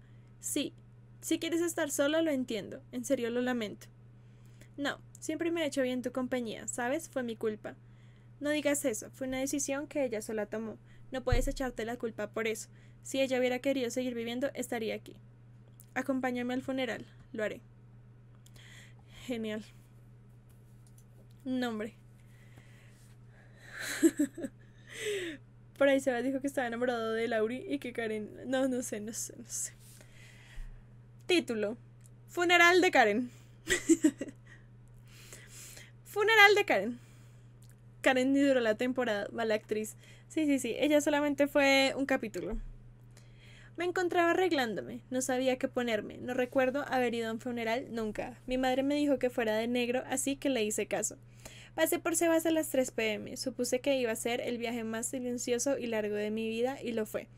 Sí. Si quieres estar sola, lo entiendo. En serio, lo lamento. No, siempre me ha hecho bien tu compañía, ¿sabes? Fue mi culpa. No digas eso, fue una decisión que ella sola tomó. No puedes echarte la culpa por eso. Si ella hubiera querido seguir viviendo, estaría aquí. Acompáñame al funeral, lo haré. Genial. Nombre. por ahí se dijo que estaba enamorado de Lauri y que Karen... No, no sé, no sé, no sé. Título. Funeral de Karen. Funeral de Karen. Karen ni duró la temporada, mala actriz. Sí, sí, sí, ella solamente fue un capítulo. Me encontraba arreglándome, no sabía qué ponerme, no recuerdo haber ido a un funeral nunca. Mi madre me dijo que fuera de negro, así que le hice caso. Pasé por Sebas a las 3 pm, supuse que iba a ser el viaje más silencioso y largo de mi vida y lo fue.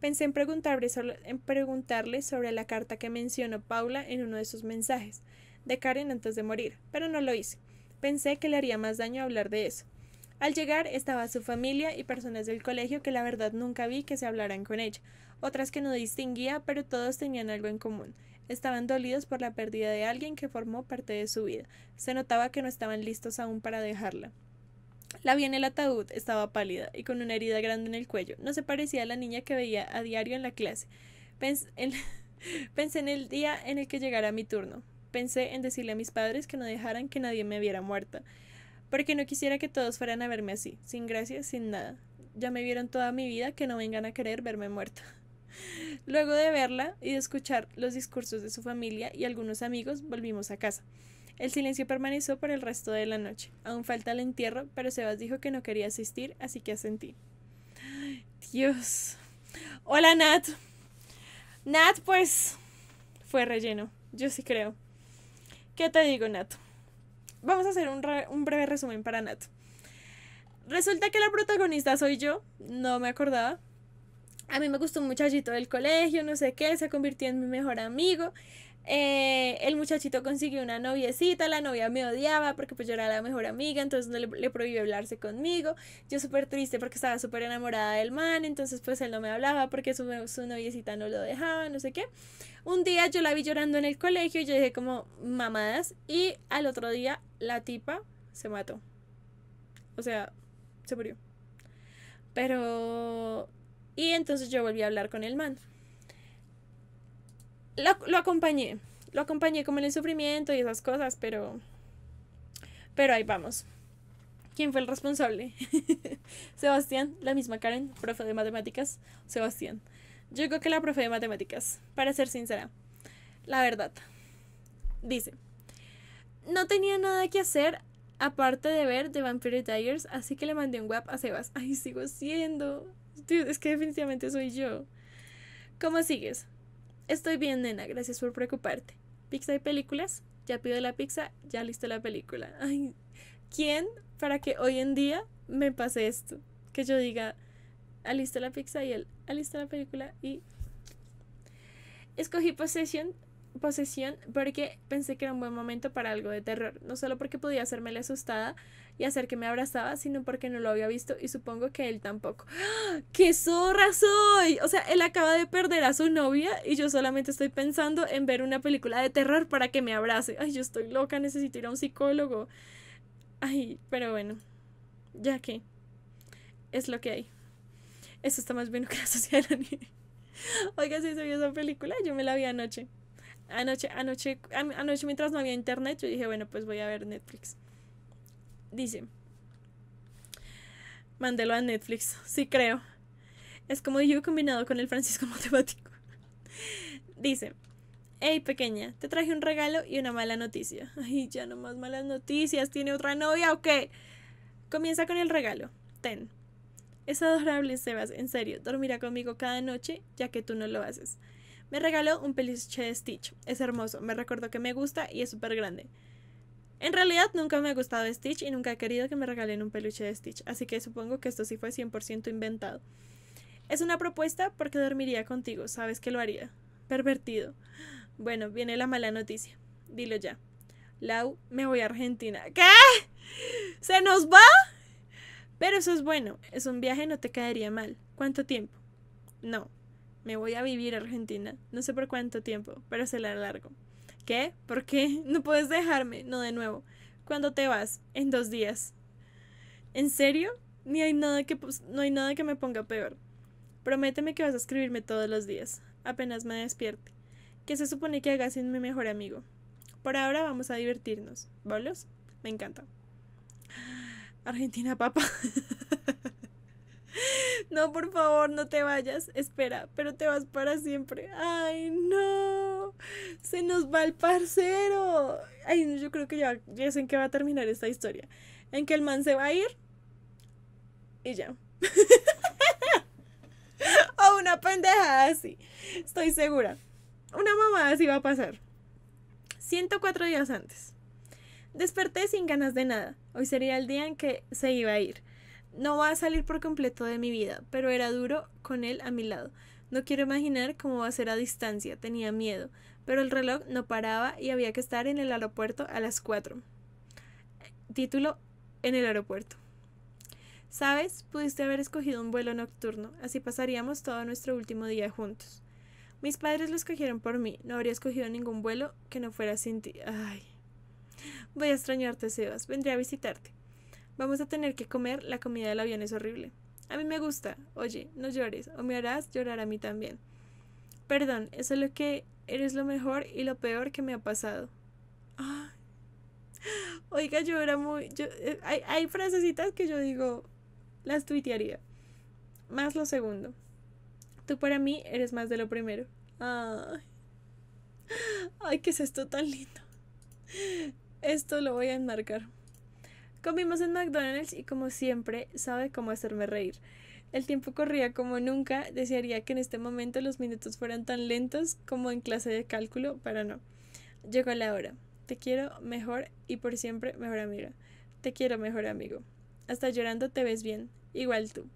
Pensé en preguntarle, sobre, la carta que mencionó Paula en uno de sus mensajes, de Karen antes de morir, pero no lo hice. Pensé que le haría más daño hablar de eso. Al llegar estaba su familia y personas del colegio que la verdad nunca vi que se hablaran con ella, otras que no distinguía, pero todos tenían algo en común. Estaban dolidos por la pérdida de alguien que formó parte de su vida. Se notaba que no estaban listos aún para dejarla. La vi en el ataúd, estaba pálida y con una herida grande en el cuello. No se parecía a la niña que veía a diario en la clase. Pensé en el día en el que llegara mi turno. Pensé en decirle a mis padres que no dejaran que nadie me viera muerta, porque no quisiera que todos fueran a verme así, sin gracia, sin nada. Ya me vieron toda mi vida, que no vengan a querer verme muerta. Luego de verla y de escuchar los discursos de su familia y algunos amigos, volvimos a casa. El silencio permaneció por el resto de la noche. Aún falta el entierro, pero Sebas dijo que no quería asistir, así que asentí. Dios. Hola, Nat. Nat, pues, fue relleno. Yo sí creo. ¿Qué te digo, Nat? Vamos a hacer un, breve resumen para Nat. Resulta que la protagonista soy yo, no me acordaba. A mí me gustó un muchachito del colegio, no sé qué, se convirtió en mi mejor amigo. Eh, el muchachito consiguió una noviecita, la novia me odiaba porque pues yo era la mejor amiga, entonces no le, le prohibió hablarse conmigo. Yo súper triste porque estaba súper enamorada del man, entonces pues él no me hablaba porque su, su noviecita no lo dejaba, no sé qué. Un día yo la vi llorando en el colegio y yo dije como mamadas y al otro día la tipa se mató. O sea, se murió. Pero... Y entonces yo volví a hablar con el man lo, acompañé, lo acompañé como en el sufrimiento y esas cosas, pero, pero ahí vamos. ¿Quién fue el responsable? Sebastián, la misma Karen, profe de matemáticas. Sebastián. Yo creo que la profe de matemáticas, para ser sincera. La verdad. Dice, no tenía nada que hacer aparte de ver The Vampire Diaries, así que le mandé un web a Sebas. Ay, sigo siendo. Dude, es que definitivamente soy yo. ¿Cómo sigues? Estoy bien, nena, gracias por preocuparte. Pizza y películas, ya pido la pizza, ya listo la película. Ay, ¿quién para que hoy en día me pase esto? Que yo diga, listo la pizza y él, alista la película y... Escogí Possession posesión porque pensé que era un buen momento para algo de terror, no solo porque podía hacerme la asustada y hacer que me abrazaba, sino porque no lo había visto y supongo que él tampoco. ¡Ah! ¡Qué zorra soy! O sea, él acaba de perder a su novia y yo solamente estoy pensando en ver una película de terror para que me abrace. Ay, yo estoy loca, necesito ir a un psicólogo. Ay, pero bueno, ya que es lo que hay. Eso está más bien que la sociedad de Oiga, sí, se vio esa película, yo me la vi anoche. Anoche, anoche, anoche mientras no había internet, yo dije, bueno, pues voy a ver Netflix. Dice, mándelo a Netflix, sí creo. Es como yo combinado con el Francisco matemático. Dice, hey pequeña, te traje un regalo y una mala noticia. Ay, ya no más malas noticias, ¿tiene otra novia o qué? Comienza con el regalo, ten. Es adorable, Sebas, en serio, dormirá conmigo cada noche, ya que tú no lo haces. Me regaló un peluche de Stitch. Es hermoso, me recordó que me gusta y es súper grande. En realidad nunca me ha gustado Stitch y nunca he querido que me regalen un peluche de Stitch, así que supongo que esto sí fue 100% inventado. Es una propuesta porque dormiría contigo, sabes que lo haría. Pervertido. Bueno, viene la mala noticia. Dilo ya. Lau, me voy a Argentina. ¿Qué? ¿Se nos va? Pero eso es bueno, es un viaje, no te caería mal. ¿Cuánto tiempo? No, me voy a vivir a Argentina, no sé por cuánto tiempo, pero se la largo. ¿Qué? ¿Por qué? No puedes dejarme. No, de nuevo. ¿Cuándo te vas? En dos días. ¿En serio? Ni hay nada que, no hay nada que me ponga peor. Prométeme que vas a escribirme todos los días, apenas me despierte. Que se supone que haga sin mi mejor amigo? Por ahora vamos a divertirnos. ¿Volos? Me encanta. Argentina, papá. No, por favor, no te vayas. Espera, pero te vas para siempre. Ay, no. Se nos va el parcero. Ay, yo creo que ya, ya sé en qué va a terminar esta historia. En que el man se va a ir. Y ya. o una pendejada así. Estoy segura. Una mamada así va a pasar. 104 días antes. Desperté sin ganas de nada. Hoy sería el día en que se iba a ir no va a salir por completo de mi vida, pero era duro con él a mi lado. No quiero imaginar cómo va a ser a distancia, tenía miedo, pero el reloj no paraba y había que estar en el aeropuerto a las 4. Título En el aeropuerto. Sabes, pudiste haber escogido un vuelo nocturno, así pasaríamos todo nuestro último día juntos. Mis padres lo escogieron por mí, no habría escogido ningún vuelo que no fuera sin ti. Ay. Voy a extrañarte, Sebas, vendré a visitarte. Vamos a tener que comer, la comida del avión es horrible. A mí me gusta. Oye, no llores, o me harás llorar a mí también. Perdón, eso es lo que eres lo mejor y lo peor que me ha pasado. Ah. Oiga, yo era muy... Yo, eh, hay, hay frasecitas que yo digo, las tuitearía. Más lo segundo. Tú para mí eres más de lo primero. Ay, Ay, ¿qué es esto tan lindo? Esto lo voy a enmarcar. Comimos en McDonald's y como siempre sabe cómo hacerme reír. El tiempo corría como nunca, desearía que en este momento los minutos fueran tan lentos como en clase de cálculo, pero no. Llegó la hora. Te quiero mejor y por siempre mejor amiga. Te quiero mejor amigo. Hasta llorando te ves bien, igual tú.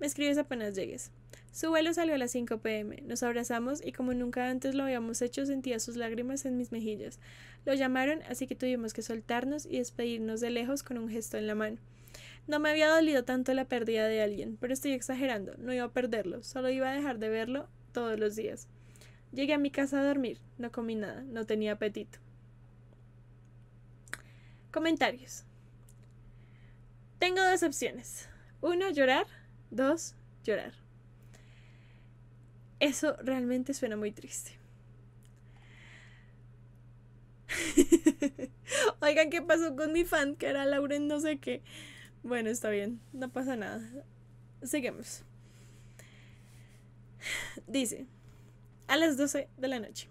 Me escribes apenas llegues. Su vuelo salió a las 5 pm. Nos abrazamos y como nunca antes lo habíamos hecho sentía sus lágrimas en mis mejillas. Lo llamaron, así que tuvimos que soltarnos y despedirnos de lejos con un gesto en la mano. No me había dolido tanto la pérdida de alguien, pero estoy exagerando, no iba a perderlo, solo iba a dejar de verlo todos los días. Llegué a mi casa a dormir, no comí nada, no tenía apetito. Comentarios. Tengo dos opciones. Uno, llorar. Dos, llorar. Eso realmente suena muy triste. Oigan, ¿qué pasó con mi fan? Que era Lauren no sé qué. Bueno, está bien, no pasa nada. Seguimos. Dice, a las 12 de la noche.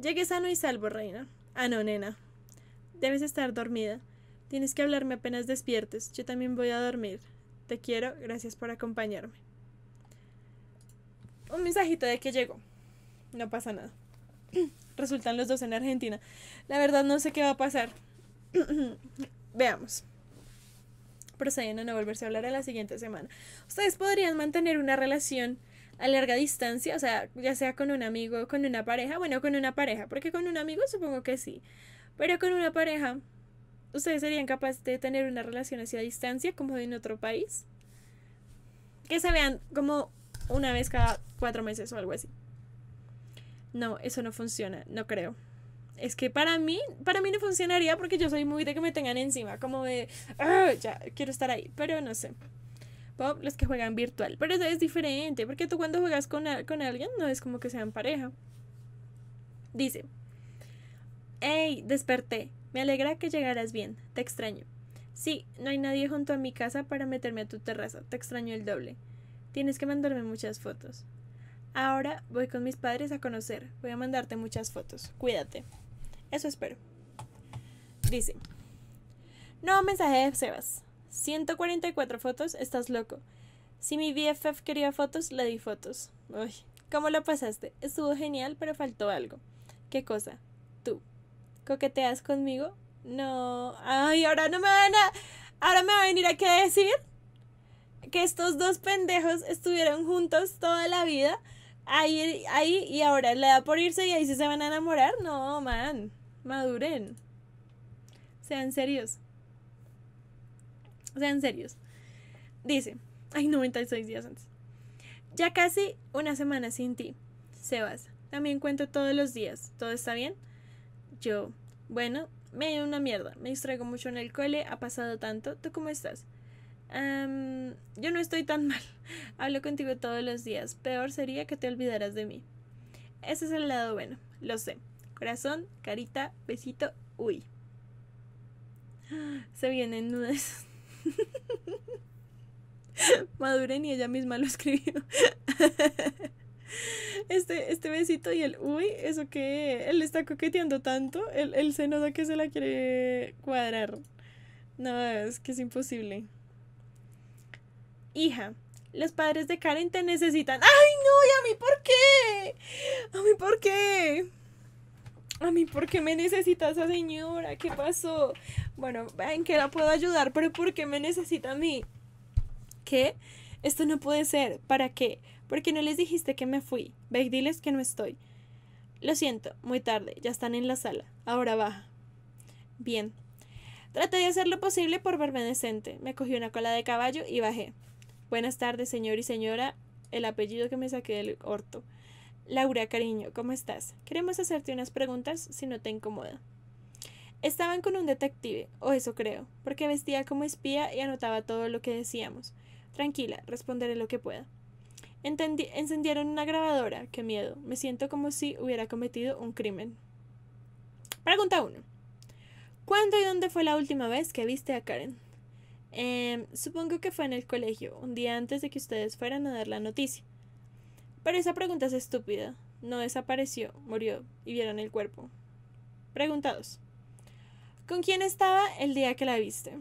Llegué sano y salvo, reina. Ah, no, nena. Debes estar dormida. Tienes que hablarme apenas despiertes. Yo también voy a dormir. Te quiero, gracias por acompañarme un mensajito de que llegó. No pasa nada. Resultan los dos en Argentina. La verdad no sé qué va a pasar. Veamos. Proceden a no volverse a hablar a la siguiente semana. Ustedes podrían mantener una relación a larga distancia, o sea, ya sea con un amigo, con una pareja, bueno, con una pareja, porque con un amigo supongo que sí, pero con una pareja, ¿ustedes serían capaces de tener una relación así a distancia como en otro país? Que se vean como una vez cada cuatro meses o algo así. No, eso no funciona, no creo. Es que para mí, para mí no funcionaría porque yo soy muy de que me tengan encima, como de, ah, ya, quiero estar ahí, pero no sé. los que juegan virtual, pero eso es diferente, porque tú cuando juegas con, con alguien no es como que sean pareja. Dice, hey, desperté, me alegra que llegaras bien, te extraño. Sí, no hay nadie junto a mi casa para meterme a tu terraza, te extraño el doble. Tienes que mandarme muchas fotos. Ahora voy con mis padres a conocer. Voy a mandarte muchas fotos. Cuídate. Eso espero. Dice. No mensaje de Sebas. 144 fotos, estás loco. Si mi BFF quería fotos, le di fotos. Uy, ¿cómo lo pasaste? Estuvo genial, pero faltó algo. ¿Qué cosa? Tú. ¿Coqueteas conmigo? No. Ay, ahora no me van a... Ahora me va a venir a qué decir que estos dos pendejos estuvieron juntos toda la vida. Ahí, ahí y ahora le da por irse y ahí sí se van a enamorar. No, man. Maduren. Sean serios. Sean serios. Dice. Ay, 96 días antes. Ya casi una semana sin ti. Sebas. También cuento todos los días. ¿Todo está bien? Yo. Bueno, me he una mierda. Me distraigo mucho en el cole. Ha pasado tanto. ¿Tú cómo estás? yo no estoy tan mal. Hablo contigo todos los días. Peor sería que te olvidaras de mí. Ese es el lado bueno. Lo sé. Corazón, carita, besito. Uy. Se vienen nudes. Maduren y ella misma lo escribió. Este, este besito y el uy, eso que él está coqueteando tanto, el él se nota que se la quiere cuadrar. No, es que es imposible hija, los padres de Karen te necesitan. ¡Ay, no! ¿Y a mí por qué? ¿A mí por qué? ¿A mí por qué me necesita esa señora? ¿Qué pasó? Bueno, ven que la puedo ayudar? ¿Pero por qué me necesita a mí? ¿Qué? Esto no puede ser. ¿Para qué? Porque no les dijiste que me fui. Ve, diles que no estoy. Lo siento, muy tarde. Ya están en la sala. Ahora baja. Bien. Traté de hacer lo posible por verme decente. Me cogí una cola de caballo y bajé. Buenas tardes, señor y señora. El apellido que me saqué del orto. Laura, cariño, ¿cómo estás? Queremos hacerte unas preguntas si no te incomoda. Estaban con un detective, o eso creo, porque vestía como espía y anotaba todo lo que decíamos. Tranquila, responderé lo que pueda. encendieron una grabadora, qué miedo. Me siento como si hubiera cometido un crimen. Pregunta 1. ¿Cuándo y dónde fue la última vez que viste a Karen? Em, supongo que fue en el colegio, un día antes de que ustedes fueran a dar la noticia. Pero esa pregunta es estúpida. No desapareció, murió y vieron el cuerpo. Preguntados. ¿Con quién estaba el día que la viste?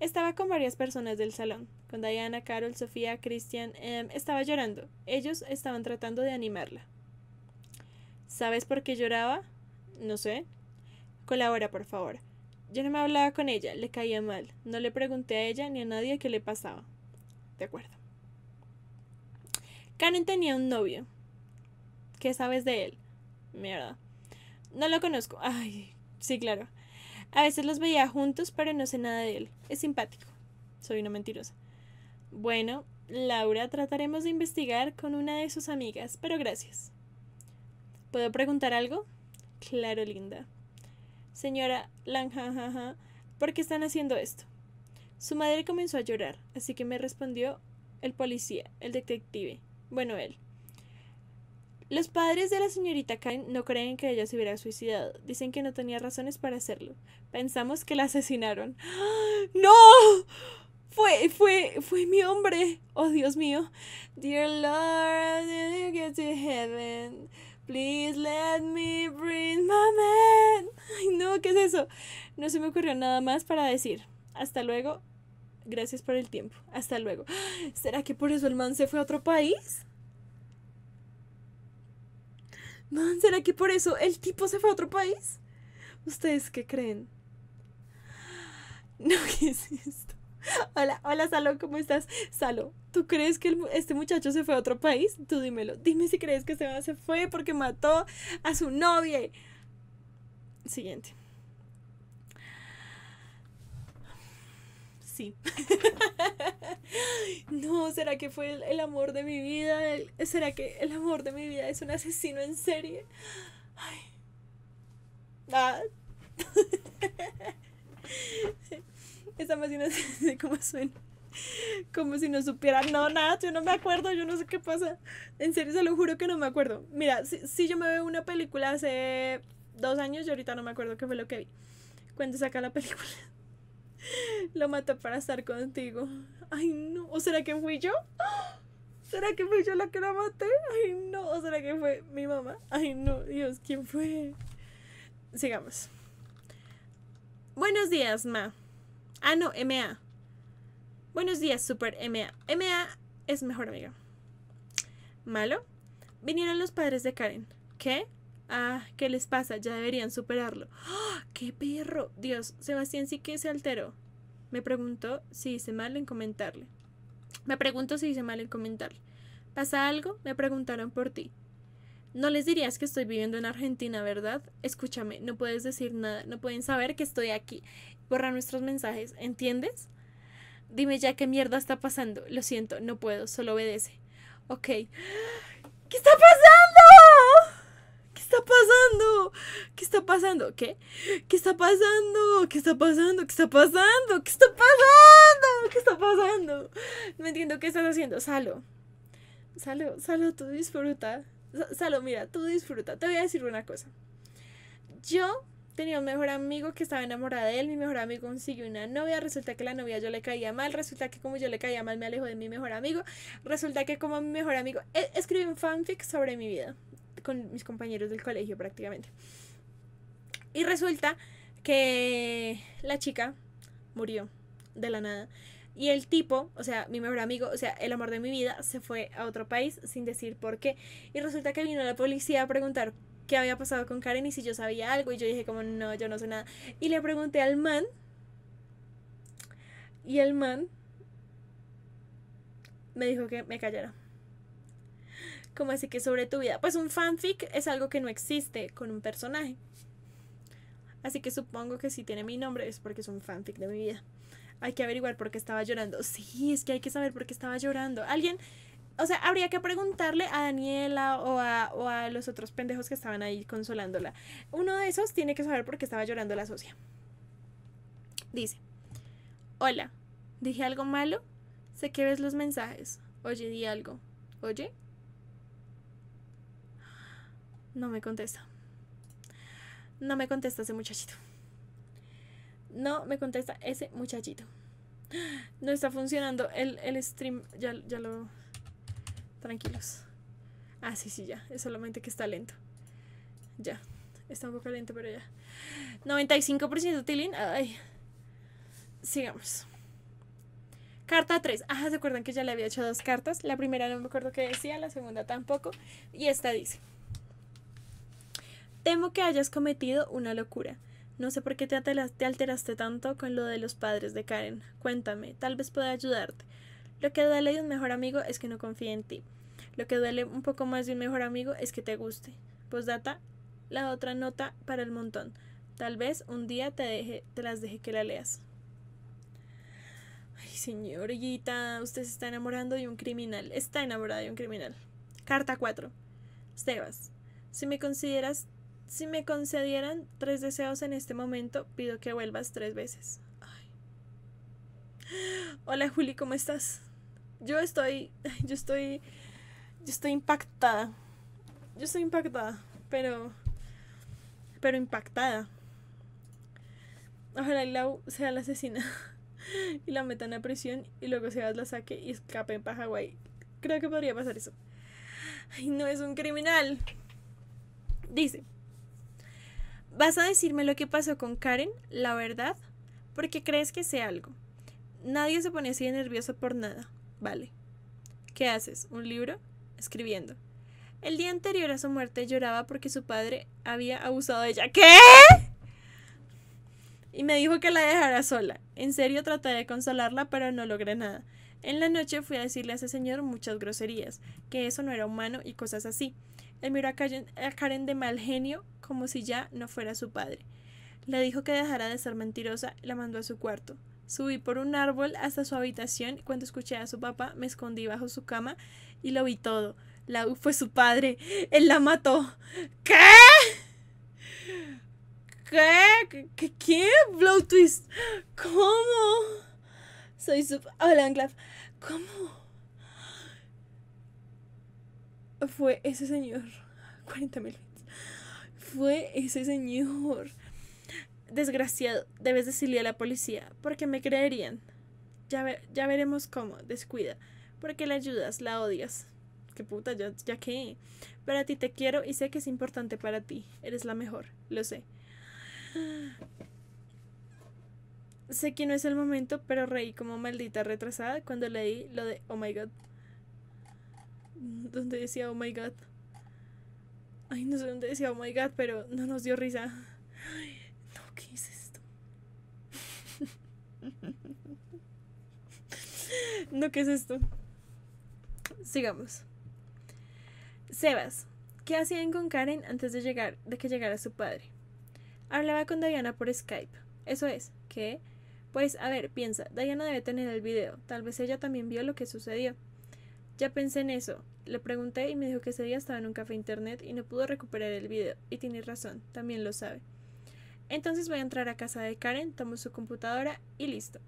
Estaba con varias personas del salón, con Diana, Carol, Sofía, Christian. Em, estaba llorando. Ellos estaban tratando de animarla. ¿Sabes por qué lloraba? No sé. Colabora, por favor. Yo no me hablaba con ella, le caía mal. No le pregunté a ella ni a nadie qué le pasaba. De acuerdo. Karen tenía un novio. ¿Qué sabes de él? Mierda. No lo conozco. Ay, sí, claro. A veces los veía juntos, pero no sé nada de él. Es simpático. Soy una mentirosa. Bueno, Laura, trataremos de investigar con una de sus amigas, pero gracias. ¿Puedo preguntar algo? Claro, linda. Señora Lanjajaja, ¿por qué están haciendo esto? Su madre comenzó a llorar, así que me respondió el policía, el detective, bueno, él. Los padres de la señorita Karen no creen que ella se hubiera suicidado. Dicen que no tenía razones para hacerlo. Pensamos que la asesinaron. ¡Ah! ¡No! Fue, fue, fue mi hombre. Oh, Dios mío. Dear Lord, get to heaven? Please let me bring my Ay, no, ¿qué es eso? No se me ocurrió nada más para decir. Hasta luego. Gracias por el tiempo. Hasta luego. ¿Será que por eso el man se fue a otro país? Man, ¿será que por eso el tipo se fue a otro país? ¿Ustedes qué creen? No, ¿qué es esto? Hola, hola Salo, ¿cómo estás? Salo, ¿tú crees que este muchacho se fue a otro país? Tú dímelo, dime si crees que se, se fue porque mató a su novia. Siguiente. Sí. no, ¿será que fue el, amor de mi vida? ¿Será que el amor de mi vida es un asesino en serie? Ay. Ah. esa más cómo suena. Como si no supiera. No, nada, yo no me acuerdo, yo no sé qué pasa. En serio, se lo juro que no me acuerdo. Mira, si, si yo me veo una película hace dos años y ahorita no me acuerdo qué fue lo que vi. Cuando saca la película, lo mató para estar contigo. Ay, no. ¿O será que fui yo? ¿Será que fui yo la que la maté? Ay, no. ¿O será que fue mi mamá? Ay, no. Dios, ¿quién fue? Sigamos. Buenos días, Ma. Ah, no, MA. Buenos días, Super MA. MA es mejor amiga. ¿Malo? Vinieron los padres de Karen. ¿Qué? Ah, ¿qué les pasa? Ya deberían superarlo. ¡Ah! ¡Qué perro! Dios, Sebastián sí que se alteró. Me preguntó si hice mal en comentarle. Me pregunto si hice mal en comentarle. ¿Pasa algo? Me preguntaron por ti. No les dirías que estoy viviendo en Argentina, ¿verdad? Escúchame, no puedes decir nada, no pueden saber que estoy aquí. Borra nuestros mensajes, ¿entiendes? Dime ya qué mierda está pasando. Lo siento, no puedo, solo obedece. Ok. ¿Qué está pasando? está pasando? ¿Qué está pasando? ¿Qué? ¿Qué está pasando? ¿Qué está pasando? ¿Qué está pasando? ¿Qué está pasando? ¿Qué está pasando? No entiendo qué estás haciendo. Salo. Salo, Salo, tú disfruta. Salo, mira, tú disfruta. Te voy a decir una cosa. Yo tenía un mejor amigo que estaba enamorada de él, mi mejor amigo consiguió una novia, resulta que la novia yo le caía mal, resulta que como yo le caía mal me alejó de mi mejor amigo, resulta que como mi mejor amigo, e-, escribe un fanfic sobre mi vida con mis compañeros del colegio prácticamente. Y resulta que la chica murió de la nada. Y el tipo, o sea, mi mejor amigo, o sea, el amor de mi vida, se fue a otro país sin decir por qué. Y resulta que vino la policía a preguntar qué había pasado con Karen y si yo sabía algo. Y yo dije como, no, yo no sé nada. Y le pregunté al man. Y el man me dijo que me callara como así que sobre tu vida. Pues un fanfic es algo que no existe con un personaje. Así que supongo que si tiene mi nombre es porque es un fanfic de mi vida. Hay que averiguar por qué estaba llorando. Sí, es que hay que saber por qué estaba llorando. Alguien, o sea, habría que preguntarle a Daniela o a, o a los otros pendejos que estaban ahí consolándola. Uno de esos tiene que saber por qué estaba llorando la socia. Dice, hola, ¿dije algo malo? Sé que ves los mensajes. Oye, di algo. Oye, no me contesta. No me contesta ese muchachito. No me contesta ese muchachito. No está funcionando el, stream. Ya, lo... Tranquilos. Ah, sí, sí, ya. Es solamente que está lento. Ya. Está un poco lento, pero ya. 95% tilín. Ay. Sigamos. Carta 3. Ajá, ¿se acuerdan que ya le había hecho dos cartas? La primera no me acuerdo qué decía, la segunda tampoco. Y esta dice. Temo que hayas cometido una locura. No sé por qué te alteraste tanto con lo de los padres de Karen. Cuéntame, tal vez pueda ayudarte. Lo que duele de un mejor amigo es que no confíe en ti. Lo que duele un poco más de un mejor amigo es que te guste. Postdata, la otra nota para el montón. Tal vez un día te, te las deje que la leas. Ay, señorita, usted se está enamorando de un criminal. Está enamorada de un criminal. Carta 4. Sebas, si me consideras si me concedieran tres deseos en este momento, pido que vuelvas tres veces. Hola Juli, ¿cómo estás? Yo estoy, yo estoy, yo estoy impactada. Yo estoy impactada, pero, pero impactada. Ojalá Lau sea la asesina y la metan a prisión y luego Sebas la saque y escape en Hawái. Creo que podría pasar eso. Ay, no es un criminal. Dice vas a decirme lo que pasó con Karen, la verdad, porque crees que sé algo. Nadie se pone así de nervioso por nada. Vale. ¿Qué haces? ¿Un libro? Escribiendo. El día anterior a su muerte lloraba porque su padre había abusado de ella. ¿Qué? Y me dijo que la dejara sola. En serio traté de consolarla, pero no logré nada. En la noche fui a decirle a ese señor muchas groserías, que eso no era humano y cosas así. Él miró a Karen, a Karen de mal genio como si ya no fuera su padre. Le dijo que dejara de ser mentirosa y la mandó a su cuarto. Subí por un árbol hasta su habitación y cuando escuché a su papá me escondí bajo su cama y lo vi todo. La fue su padre. Él la mató. ¿Qué? ¿Qué? ¿Qué? ¿Qué? Blow twist. ¿Cómo? Soy su... Hola, Anglaf. ¿Cómo? Fue ese señor. 40 mil fue ese señor? Desgraciado, debes decirle a la policía, porque me creerían. Ya, ya veremos cómo, descuida. Porque la ayudas, la odias. Qué puta, ya, ya que. Pero a ti te quiero y sé que es importante para ti. Eres la mejor, lo sé. Sé que no es el momento, pero reí como maldita retrasada cuando leí lo de Oh my god. Donde decía Oh my god. Ay, no sé dónde decía, oh my god, pero no nos dio risa. no, ¿qué es esto? no, ¿qué es esto? Sigamos. Sebas, ¿qué hacían con Karen antes de llegar, de que llegara su padre? Hablaba con Diana por Skype. Eso es, ¿qué? Pues a ver, piensa, Diana debe tener el video, tal vez ella también vio lo que sucedió. Ya pensé en eso. Le pregunté y me dijo que ese día estaba en un café internet y no pudo recuperar el video. Y tiene razón, también lo sabe. Entonces voy a entrar a casa de Karen, tomo su computadora y listo.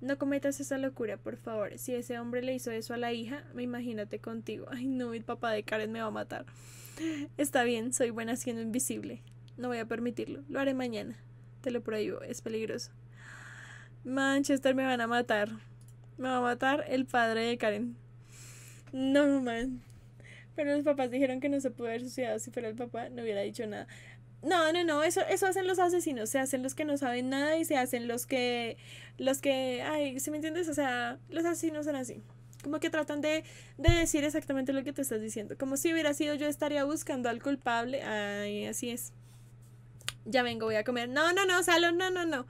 No cometas esa locura, por favor. Si ese hombre le hizo eso a la hija, me imagínate contigo. Ay, no, el papá de Karen me va a matar. Está bien, soy buena siendo invisible. No voy a permitirlo. Lo haré mañana. Te lo prohíbo, es peligroso. Manchester, me van a matar. Me va a matar el padre de Karen. No, man. Pero los papás dijeron que no se pudo haber suicidado si fuera el papá, no hubiera dicho nada. No, no, no, eso, eso hacen los asesinos, se hacen los que no saben nada y se hacen los que, los que, ay, si me entiendes? O sea, los asesinos son así. Como que tratan de, decir exactamente lo que te estás diciendo. Como si hubiera sido yo estaría buscando al culpable. Ay, así es. Ya vengo, voy a comer. No, no, no, Salón, no, no, no.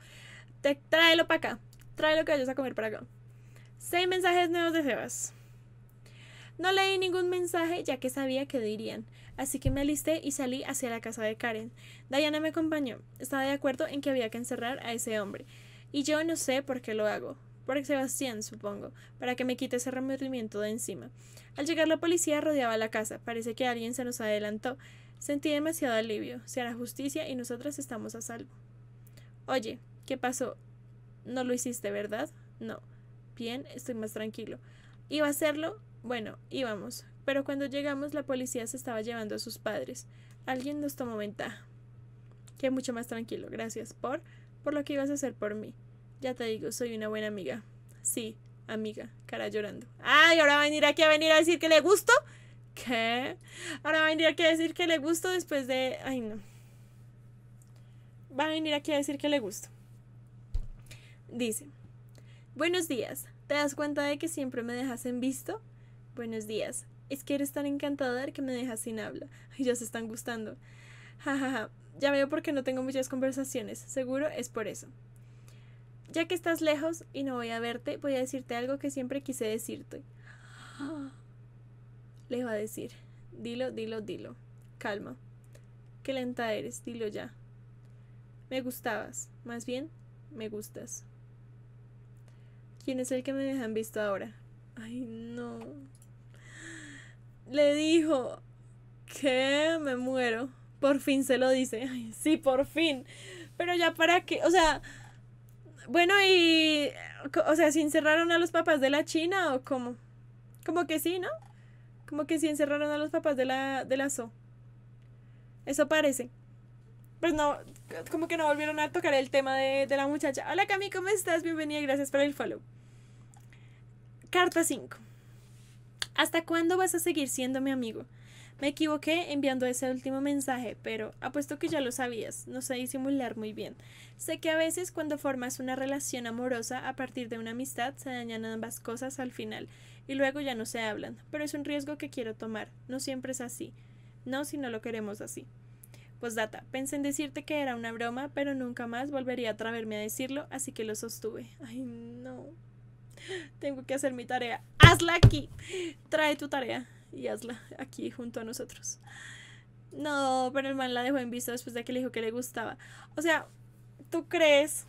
Te, tráelo para acá. Tráelo que vayas a comer para acá. Seis mensajes nuevos de Sebas. No leí ningún mensaje ya que sabía que dirían, así que me alisté y salí hacia la casa de Karen. Diana me acompañó, estaba de acuerdo en que había que encerrar a ese hombre, y yo no sé por qué lo hago, por Sebastián, supongo, para que me quite ese remordimiento de encima. Al llegar la policía rodeaba la casa, parece que alguien se nos adelantó. Sentí demasiado alivio, se hará justicia y nosotras estamos a salvo. Oye, ¿qué pasó? ¿No lo hiciste, verdad? No. Bien, estoy más tranquilo. Iba a hacerlo, bueno, íbamos, pero cuando llegamos la policía se estaba llevando a sus padres. Alguien nos tomó ventaja. Qué mucho más tranquilo, gracias por por lo que ibas a hacer por mí. Ya te digo, soy una buena amiga. Sí, amiga, cara llorando. Ay, ahora va a venir aquí a venir a decir que le gusto. ¿Qué? Ahora va a venir aquí a decir que le gusto después de. Ay, no. Va a venir aquí a decir que le gusto. Dice: Buenos días. ¿Te das cuenta de que siempre me dejas en visto? Buenos días. Es que eres tan ver que me dejas sin habla. Y ya se están gustando. Jajaja. Ya veo por qué no tengo muchas conversaciones. Seguro es por eso. Ya que estás lejos y no voy a verte, voy a decirte algo que siempre quise decirte. Le va a decir. Dilo, dilo, dilo. Calma. Qué lenta eres, dilo ya. Me gustabas. Más bien, me gustas. ¿Quién es el que me dejan visto ahora? Ay, no le dijo que me muero. Por fin se lo dice. Ay, sí, por fin. Pero ya para qué, o sea, bueno, y, o sea, si encerraron a los papás de la China o cómo? Como que sí, ¿no? Como que sí encerraron a los papás de la, de la SO. Eso parece. Pues no, como que no volvieron a tocar el tema de, de la muchacha. Hola Cami, ¿cómo estás? Bienvenida, gracias por el follow. Carta 5. ¿Hasta cuándo vas a seguir siendo mi amigo? Me equivoqué enviando ese último mensaje, pero apuesto que ya lo sabías, no sé disimular muy bien. Sé que a veces cuando formas una relación amorosa a partir de una amistad se dañan ambas cosas al final, y luego ya no se hablan, pero es un riesgo que quiero tomar, no siempre es así. No si no lo queremos así. Pues data, pensé en decirte que era una broma, pero nunca más volvería a atreverme a decirlo, así que lo sostuve. Ay, no. Tengo que hacer mi tarea. Hazla aquí. Trae tu tarea y hazla aquí junto a nosotros. No, pero el man la dejó en vista después de que le dijo que le gustaba. O sea, ¿tú crees?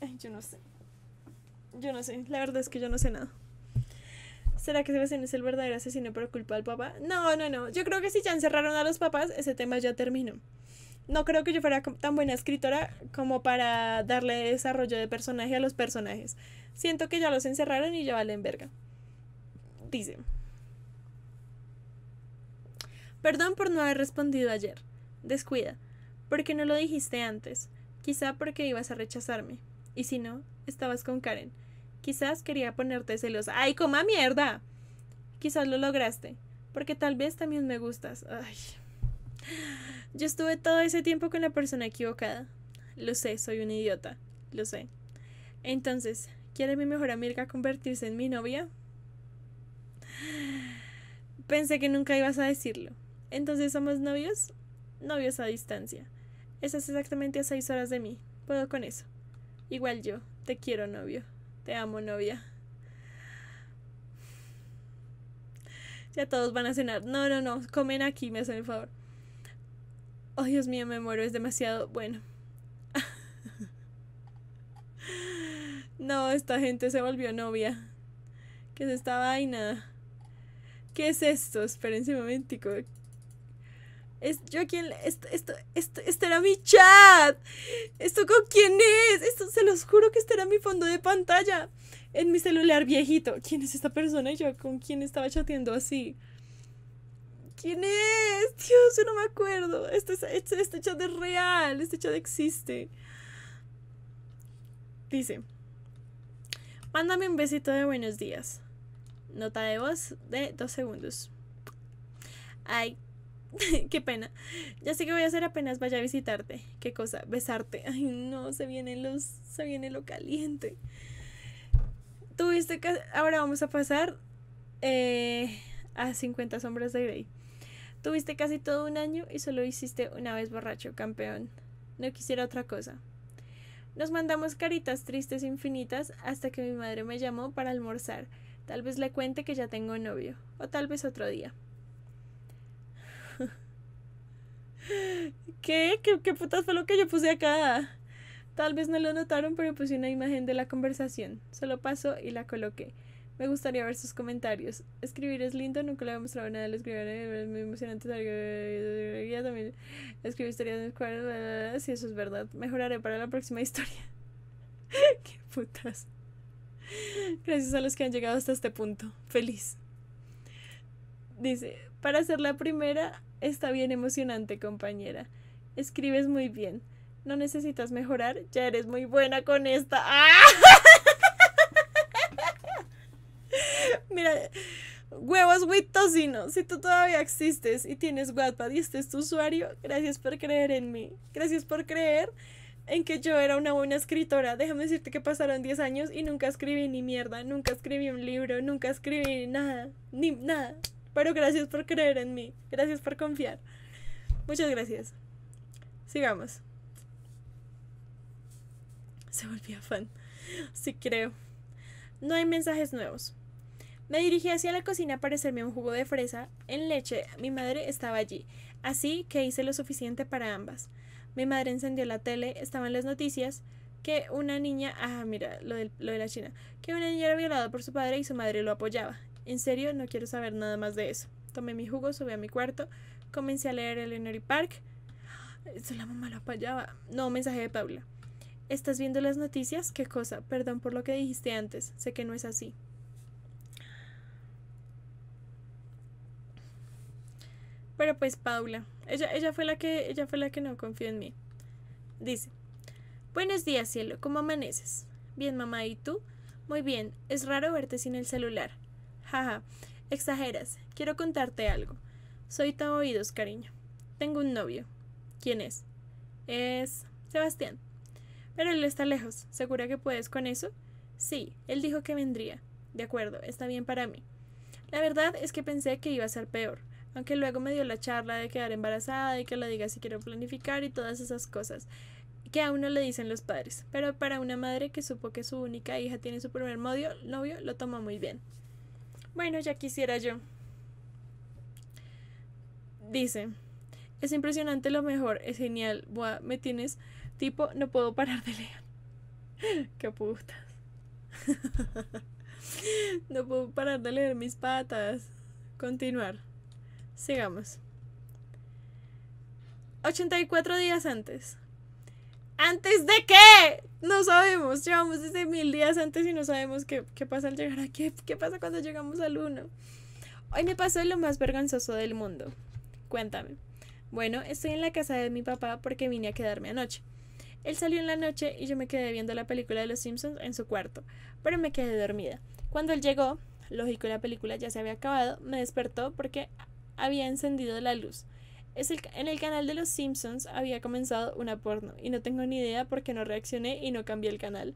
Ay, yo no sé. Yo no sé. La verdad es que yo no sé nada. ¿Será que Sebastián es el verdadero asesino por culpa del papá? No, no, no. Yo creo que si ya encerraron a los papás, ese tema ya terminó. No creo que yo fuera tan buena escritora como para darle desarrollo de personaje a los personajes. Siento que ya los encerraron y ya valen verga. Dice. Perdón por no haber respondido ayer. Descuida. Porque no lo dijiste antes. Quizá porque ibas a rechazarme. Y si no, estabas con Karen. Quizás quería ponerte celosa. ¡Ay, coma mierda! Quizás lo lograste. Porque tal vez también me gustas. Ay. Yo estuve todo ese tiempo con la persona equivocada. Lo sé, soy un idiota. Lo sé. Entonces, ¿Quiere mi mejor amiga convertirse en mi novia? Pensé que nunca ibas a decirlo. Entonces somos novios, novios a distancia. Estás exactamente a seis horas de mí. Puedo con eso. Igual yo. Te quiero, novio. Te amo, novia. Ya todos van a cenar. No, no, no. Comen aquí, me hacen el favor. Oh, Dios mío, me muero. Es demasiado bueno. No, esta gente se volvió novia. ¿Qué es esta vaina? ¿Qué es esto? Espérense un momentico. Es, yo quién esto, esto, este era mi chat. ¿Esto con quién es? Esto se los juro que estará era mi fondo de pantalla. En mi celular viejito. ¿Quién es esta persona? yo con quién estaba chateando así. ¿Quién es? Dios, yo no me acuerdo. este, este, este chat es real. Este chat existe. Dice. Mándame un besito de buenos días. Nota de voz de dos segundos. Ay, qué pena. Ya sé que voy a hacer apenas vaya a visitarte. Qué cosa, besarte. Ay, no, se viene los se viene lo caliente. Tuviste que ahora vamos a pasar eh, a 50 sombras de Grey. Tuviste casi todo un año y solo hiciste una vez borracho, campeón. No quisiera otra cosa. Nos mandamos caritas tristes e infinitas hasta que mi madre me llamó para almorzar. Tal vez le cuente que ya tengo novio, o tal vez otro día. ¿Qué? ¿Qué, putas fue lo que yo puse acá? Tal vez no lo notaron, pero puse una imagen de la conversación. Solo paso y la coloqué. Me gustaría ver sus comentarios. Escribir es lindo, nunca le he mostrado nada al escribir. Es muy emocionante. También escribir historias en cuadros. Si eso es verdad, mejoraré para la próxima historia. Qué putas. Gracias a los que han llegado hasta este punto. Feliz. Dice, para ser la primera, está bien emocionante, compañera. Escribes muy bien. No necesitas mejorar, ya eres muy buena con esta. ¡Ah! Mira, huevos with Si tú todavía existes y tienes WhatsApp y este tu usuario, gracias por creer en mí. Gracias por creer en que yo era una buena escritora. Déjame decirte que pasaron 10 años y nunca escribí ni mierda, nunca escribí un libro, nunca escribí nada, ni nada. Pero gracias por creer en mí, gracias por confiar. Muchas gracias. Sigamos. Se volvió fan. Sí creo. No hay mensajes nuevos. Me dirigí hacia la cocina para hacerme un jugo de fresa en leche. Mi madre estaba allí, así que hice lo suficiente para ambas. Mi madre encendió la tele, estaban las noticias que una niña, ah, mira, lo, lo de la China, que una niña era violada por su padre y su madre lo apoyaba. En serio, no quiero saber nada más de eso. Tomé mi jugo, subí a mi cuarto, comencé a leer Eleanor y Park. Eso la mamá lo apoyaba. No, mensaje de Paula. ¿Estás viendo las noticias? ¿Qué cosa? Perdón por lo que dijiste antes. Sé que no es así. Pero pues Paula, ella, ella, fue la que, ella fue la que no confió en mí. Dice, buenos días cielo, ¿cómo amaneces? Bien mamá, ¿y tú? Muy bien, es raro verte sin el celular. Jaja, exageras, quiero contarte algo. Soy tan Oídos, cariño. Tengo un novio. ¿Quién es? Es Sebastián. Pero él está lejos. ¿Segura que puedes con eso? Sí, él dijo que vendría. De acuerdo, está bien para mí. La verdad es que pensé que iba a ser peor aunque luego me dio la charla de quedar embarazada y que la diga si quiero planificar y todas esas cosas que a uno le dicen los padres, pero para una madre que supo que su única hija tiene su primer modio, novio, lo toma muy bien. Bueno, ya quisiera yo. Dice, es impresionante lo mejor, es genial, me tienes tipo, no puedo parar de leer. Qué putas. no puedo parar de leer mis patas. Continuar. Sigamos. 84 días antes. ¿Antes de qué? No sabemos. Llevamos desde mil días antes y no sabemos qué, pasa al llegar aquí. ¿Qué pasa cuando llegamos al 1? Hoy me pasó lo más vergonzoso del mundo. Cuéntame. Bueno, estoy en la casa de mi papá porque vine a quedarme anoche. Él salió en la noche y yo me quedé viendo la película de Los Simpsons en su cuarto, pero me quedé dormida. Cuando él llegó, lógico la película ya se había acabado, me despertó porque había encendido la luz. Es en el canal de los Simpsons había comenzado una porno y no tengo ni idea por qué no reaccioné y no cambié el canal.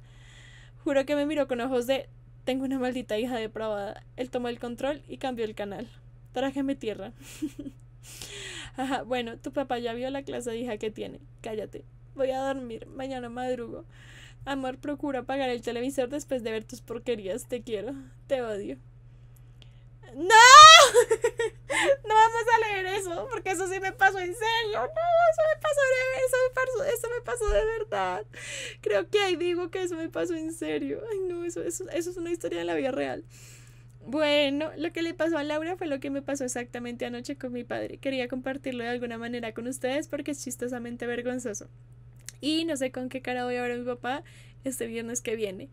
Juro que me miró con ojos de tengo una maldita hija depravada. Él tomó el control y cambió el canal. Trájeme tierra. Ajá, bueno, tu papá ya vio la clase de hija que tiene. Cállate. Voy a dormir. Mañana madrugo. Amor, procura apagar el televisor después de ver tus porquerías. Te quiero. Te odio. ¡No! no vamos a leer eso, porque eso sí me pasó en serio. No, eso me pasó de eso me eso me pasó de verdad. Creo que ahí digo que eso me pasó en serio. Ay, no, eso, eso es una historia de la vida real. Bueno, lo que le pasó a Laura fue lo que me pasó exactamente anoche con mi padre. Quería compartirlo de alguna manera con ustedes porque es chistosamente vergonzoso. Y no sé con qué cara voy a ver a mi papá este viernes que viene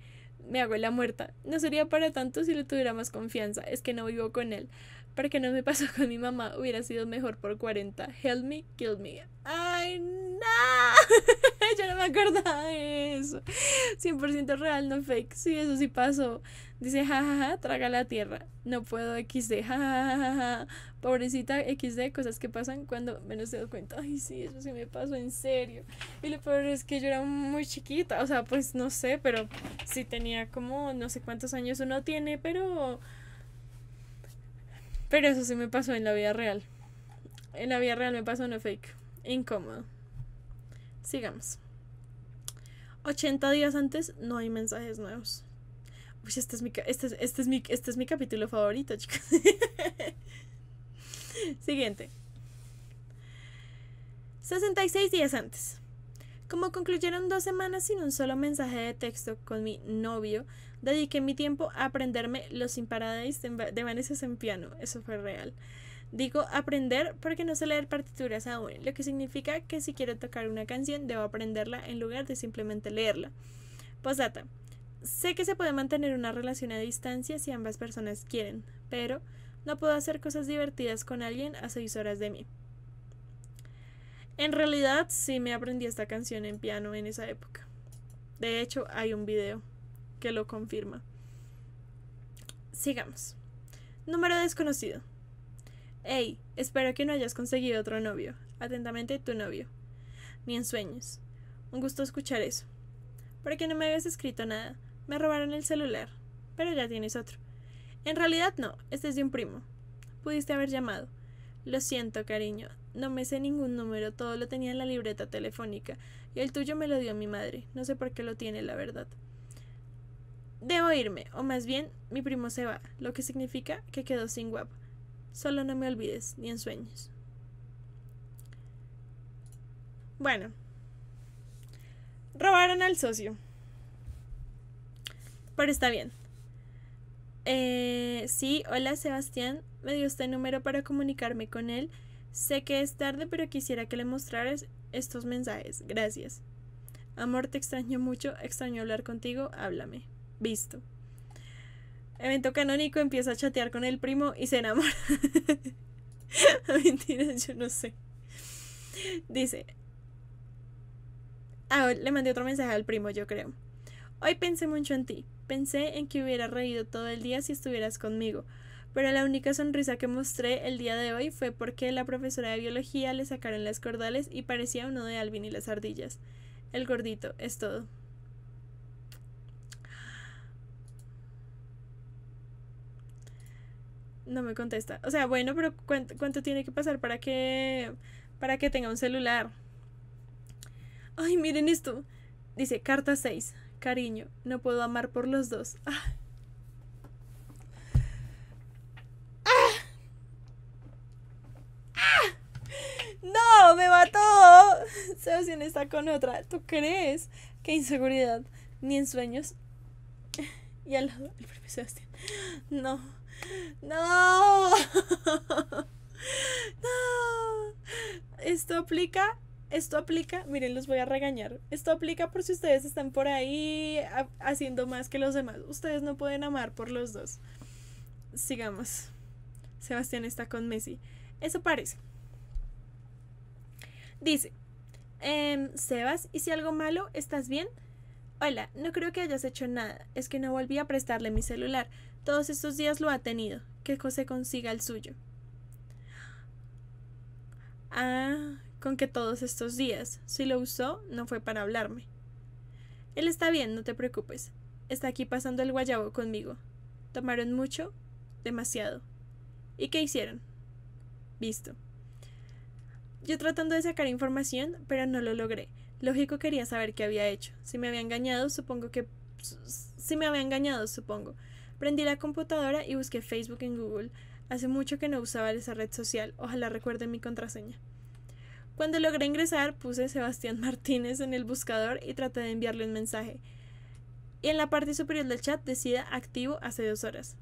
me hago la muerta. No sería para tanto si le tuviera más confianza. Es que no vivo con él. Para que no me pasó con mi mamá, hubiera sido mejor por 40. Help me, kill me. ¡Ay, no! Yo no me acordaba de eso. 100% real, no fake. Sí, eso sí pasó. Dice, jajaja, traga la tierra. No puedo XD, jajaja. Pobrecita XD, cosas que pasan cuando menos te das cuenta. Ay, sí, eso sí me pasó en serio. Y lo peor es que yo era muy chiquita, o sea, pues no sé, pero sí tenía como no sé cuántos años uno tiene, pero... Pero eso sí me pasó en la vida real. En la vida real me pasó no fake. Incómodo. Sigamos. 80 días antes no hay mensajes nuevos. Pues este es mi, este es, mi, capítulo favorito, chicos. Siguiente. 66 días antes. Como concluyeron dos semanas sin un solo mensaje de texto con mi novio, dediqué mi tiempo a aprenderme los Imparadise de Vanessa en piano. Eso fue real. Digo aprender porque no sé leer partituras aún, lo que significa que si quiero tocar una canción debo aprenderla en lugar de simplemente leerla. Posdata Sé que se puede mantener una relación a distancia si ambas personas quieren, pero no puedo hacer cosas divertidas con alguien a seis horas de mí. En realidad sí me aprendí esta canción en piano en esa época. De hecho, hay un video que lo confirma. Sigamos. Número desconocido. Hey, espero que no hayas conseguido otro novio. Atentamente, tu novio. Ni en sueños. Un gusto escuchar eso. Porque no me habías escrito nada? Me robaron el celular, pero ya tienes otro. En realidad no, este es de un primo. Pudiste haber llamado. Lo siento, cariño. No me sé ningún número, todo lo tenía en la libreta telefónica, y el tuyo me lo dio mi madre. No sé por qué lo tiene, la verdad. Debo irme, o más bien, mi primo se va, lo que significa que quedó sin guapa. Solo no me olvides, ni en sueños. Bueno. Robaron al socio. Pero está bien. Eh, sí, hola Sebastián, me dio este número para comunicarme con él. Sé que es tarde, pero quisiera que le mostraras estos mensajes. Gracias. Amor, te extraño mucho, extraño hablar contigo, háblame. Visto. Evento canónico, empieza a chatear con el primo y se enamora. Ah, Mentiras, yo no sé. Dice. Ah, le mandé otro mensaje al primo, yo creo. Hoy pensé mucho en ti. Pensé en que hubiera reído todo el día si estuvieras conmigo, pero la única sonrisa que mostré el día de hoy fue porque la profesora de biología le sacaron las cordales y parecía uno de Alvin y las ardillas. El gordito, es todo. No me contesta. O sea, bueno, pero ¿cuánto, tiene que pasar para que para que tenga un celular? Ay, miren esto. Dice carta 6. Cariño, no puedo amar por los dos. Ah. ah. ¡Ah! ¡No! ¡Me mató! Sebastián está con otra. ¿Tú crees? ¡Qué inseguridad! Ni en sueños. Y al lado, el propio Sebastián. No. No. No. Esto aplica esto aplica, miren, los voy a regañar. Esto aplica por si ustedes están por ahí haciendo más que los demás. Ustedes no pueden amar por los dos. Sigamos. Sebastián está con Messi. Eso parece. Dice, em, Sebas, ¿y si algo malo? ¿Estás bien? Hola, no creo que hayas hecho nada. Es que no volví a prestarle mi celular. Todos estos días lo ha tenido. Que José consiga el suyo. Ah, con que todos estos días, si lo usó, no fue para hablarme. Él está bien, no te preocupes. Está aquí pasando el guayabo conmigo. Tomaron mucho, demasiado. ¿Y qué hicieron? Visto. Yo tratando de sacar información, pero no lo logré. Lógico quería saber qué había hecho. Si me había engañado, supongo que... Si me había engañado, supongo. Prendí la computadora y busqué Facebook en Google. Hace mucho que no usaba esa red social. Ojalá recuerde mi contraseña. Cuando logré ingresar, puse Sebastián Martínez en el buscador y traté de enviarle un mensaje. Y en la parte superior del chat decía activo hace dos horas.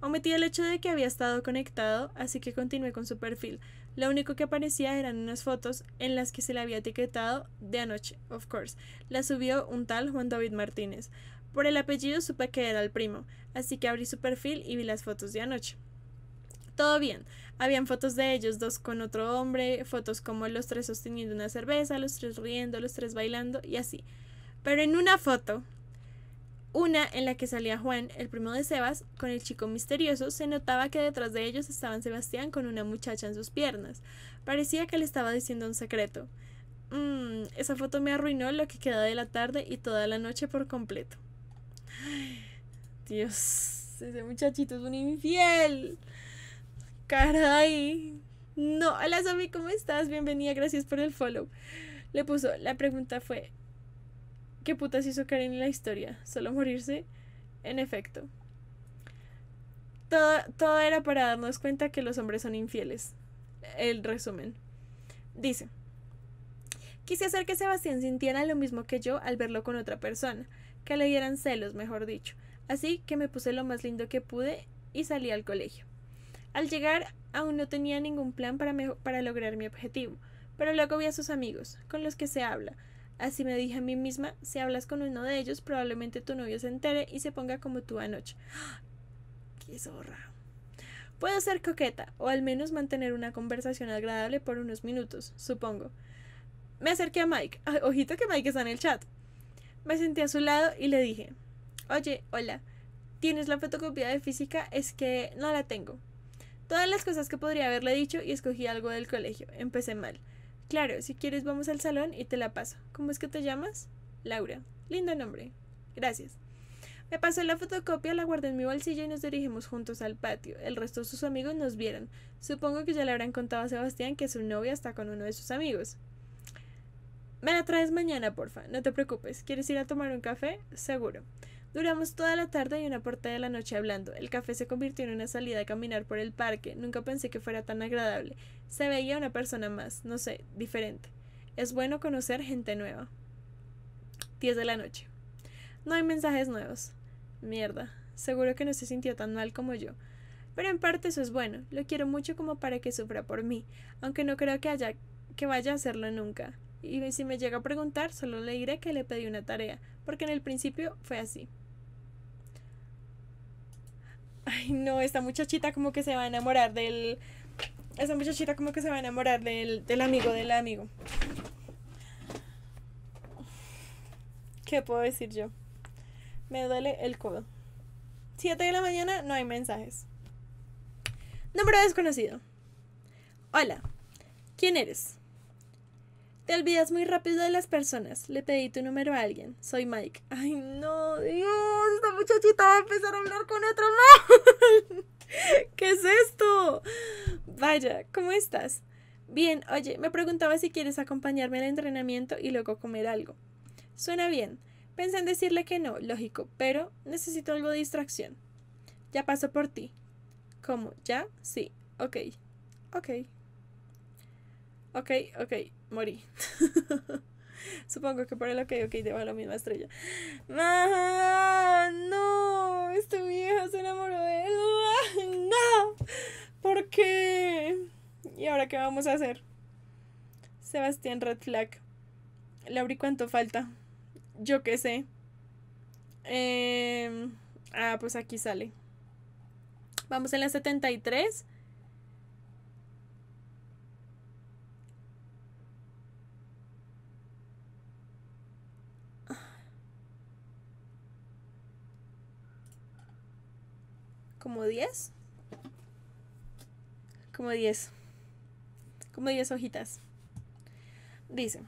Omití el hecho de que había estado conectado, así que continué con su perfil. Lo único que aparecía eran unas fotos en las que se le había etiquetado de anoche, of course. La subió un tal Juan David Martínez. Por el apellido supe que era el primo, así que abrí su perfil y vi las fotos de anoche todo bien. Habían fotos de ellos dos con otro hombre, fotos como los tres sosteniendo una cerveza, los tres riendo, los tres bailando y así. Pero en una foto, una en la que salía Juan, el primo de Sebas, con el chico misterioso, se notaba que detrás de ellos estaban Sebastián con una muchacha en sus piernas. Parecía que le estaba diciendo un secreto. Mmm, esa foto me arruinó lo que queda de la tarde y toda la noche por completo. Dios, ese muchachito es un infiel. Caray. No, hola Sami, ¿cómo estás? Bienvenida, gracias por el follow. Le puso, la pregunta fue, ¿qué putas hizo Karen en la historia? ¿Solo morirse? En efecto. Todo, todo era para darnos cuenta que los hombres son infieles. El resumen. Dice, quise hacer que Sebastián sintiera lo mismo que yo al verlo con otra persona, que le dieran celos, mejor dicho. Así que me puse lo más lindo que pude y salí al colegio. Al llegar, aún no tenía ningún plan para, para lograr mi objetivo, pero luego vi a sus amigos, con los que se habla. Así me dije a mí misma, si hablas con uno de ellos, probablemente tu novio se entere y se ponga como tú anoche. ¡Qué zorra! Puedo ser coqueta, o al menos mantener una conversación agradable por unos minutos, supongo. Me acerqué a Mike. ojito que Mike está en el chat. Me senté a su lado y le dije, oye, hola, ¿tienes la fotocopia de física? Es que no la tengo. Todas las cosas que podría haberle dicho y escogí algo del colegio. Empecé mal. Claro, si quieres vamos al salón y te la paso. ¿Cómo es que te llamas? Laura. Lindo nombre. Gracias. Me pasó la fotocopia, la guardé en mi bolsillo y nos dirigimos juntos al patio. El resto de sus amigos nos vieron. Supongo que ya le habrán contado a Sebastián que su novia está con uno de sus amigos. Me la traes mañana, porfa. No te preocupes. ¿Quieres ir a tomar un café? Seguro. Duramos toda la tarde y una parte de la noche hablando. El café se convirtió en una salida a caminar por el parque. Nunca pensé que fuera tan agradable. Se veía una persona más, no sé, diferente. Es bueno conocer gente nueva. 10 de la noche. No hay mensajes nuevos. Mierda. Seguro que no se sintió tan mal como yo. Pero en parte eso es bueno. Lo quiero mucho como para que sufra por mí, aunque no creo que haya que vaya a hacerlo nunca. Y si me llega a preguntar, solo le diré que le pedí una tarea, porque en el principio fue así ay no, esta muchachita como que se va a enamorar del... Esta muchachita como que se va a enamorar del, amigo del amigo. ¿Qué puedo decir yo? Me duele el codo. 7 de la mañana, no hay mensajes. Número desconocido. Hola, ¿quién eres? Te olvidas muy rápido de las personas. Le pedí tu número a alguien. Soy Mike. Ay, no, Dios, esta muchachita va a empezar a hablar con otro mal. ¿Qué es esto? Vaya, ¿cómo estás? Bien, oye, me preguntaba si quieres acompañarme al entrenamiento y luego comer algo. Suena bien. Pensé en decirle que no, lógico, pero necesito algo de distracción. Ya paso por ti. ¿Cómo? ¿Ya? Sí. Ok. Ok. Ok, ok morí. Supongo que por el ok, ok, lleva la misma estrella. Ah, no, este vieja se enamoró de él. no, ¿por qué? ¿Y ahora qué vamos a hacer? Sebastián Red Flag. abrí ¿cuánto falta? Yo qué sé. Em, ah, pues aquí sale. Vamos en la 73. como 10. Como 10. Como 10 hojitas. Dice.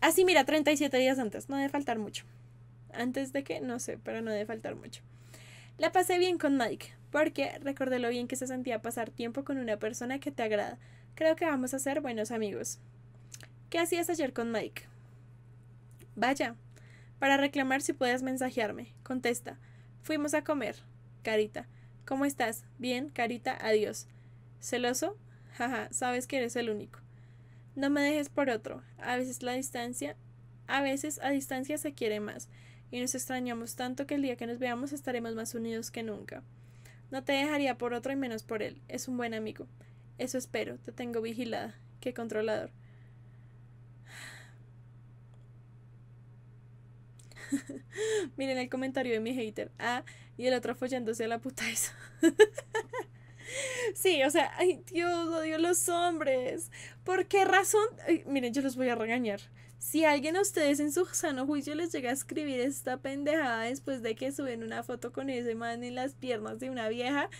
Así mira, 37 días antes. No debe faltar mucho. Antes de que, no sé, pero no debe faltar mucho. La pasé bien con Mike, porque recordé lo bien que se sentía pasar tiempo con una persona que te agrada. Creo que vamos a ser buenos amigos. ¿Qué hacías ayer con Mike? Vaya. Para reclamar si puedes mensajearme. Contesta. Fuimos a comer. Carita. ¿Cómo estás? Bien, Carita, adiós. ¿Celoso? Jaja, sabes que eres el único. No me dejes por otro. A veces la distancia, a veces a distancia se quiere más, y nos extrañamos tanto que el día que nos veamos estaremos más unidos que nunca. No te dejaría por otro y menos por él. Es un buen amigo. Eso espero, te tengo vigilada. Qué controlador. Miren el comentario de mi hater. Ah, y el otro follándose a la eso. sí, o sea, ay Dios, odio a los hombres. ¿Por qué razón? miren, yo los voy a regañar. Si alguien a ustedes en su sano juicio les llega a escribir esta pendejada después de que suben una foto con ese man en las piernas de una vieja,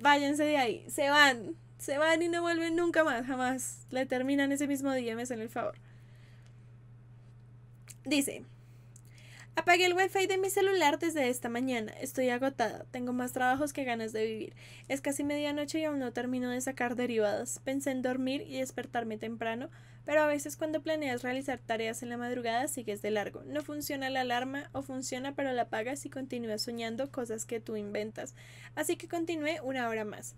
váyanse de ahí, se van, se van y no vuelven nunca más, jamás. Le terminan ese mismo día, me hacen el favor. Dice, Apagué el wifi de mi celular desde esta mañana. Estoy agotada. Tengo más trabajos que ganas de vivir. Es casi medianoche y aún no termino de sacar derivadas. Pensé en dormir y despertarme temprano, pero a veces cuando planeas realizar tareas en la madrugada sigues de largo. No funciona la alarma o funciona pero la apagas y continúas soñando cosas que tú inventas. Así que continué una hora más.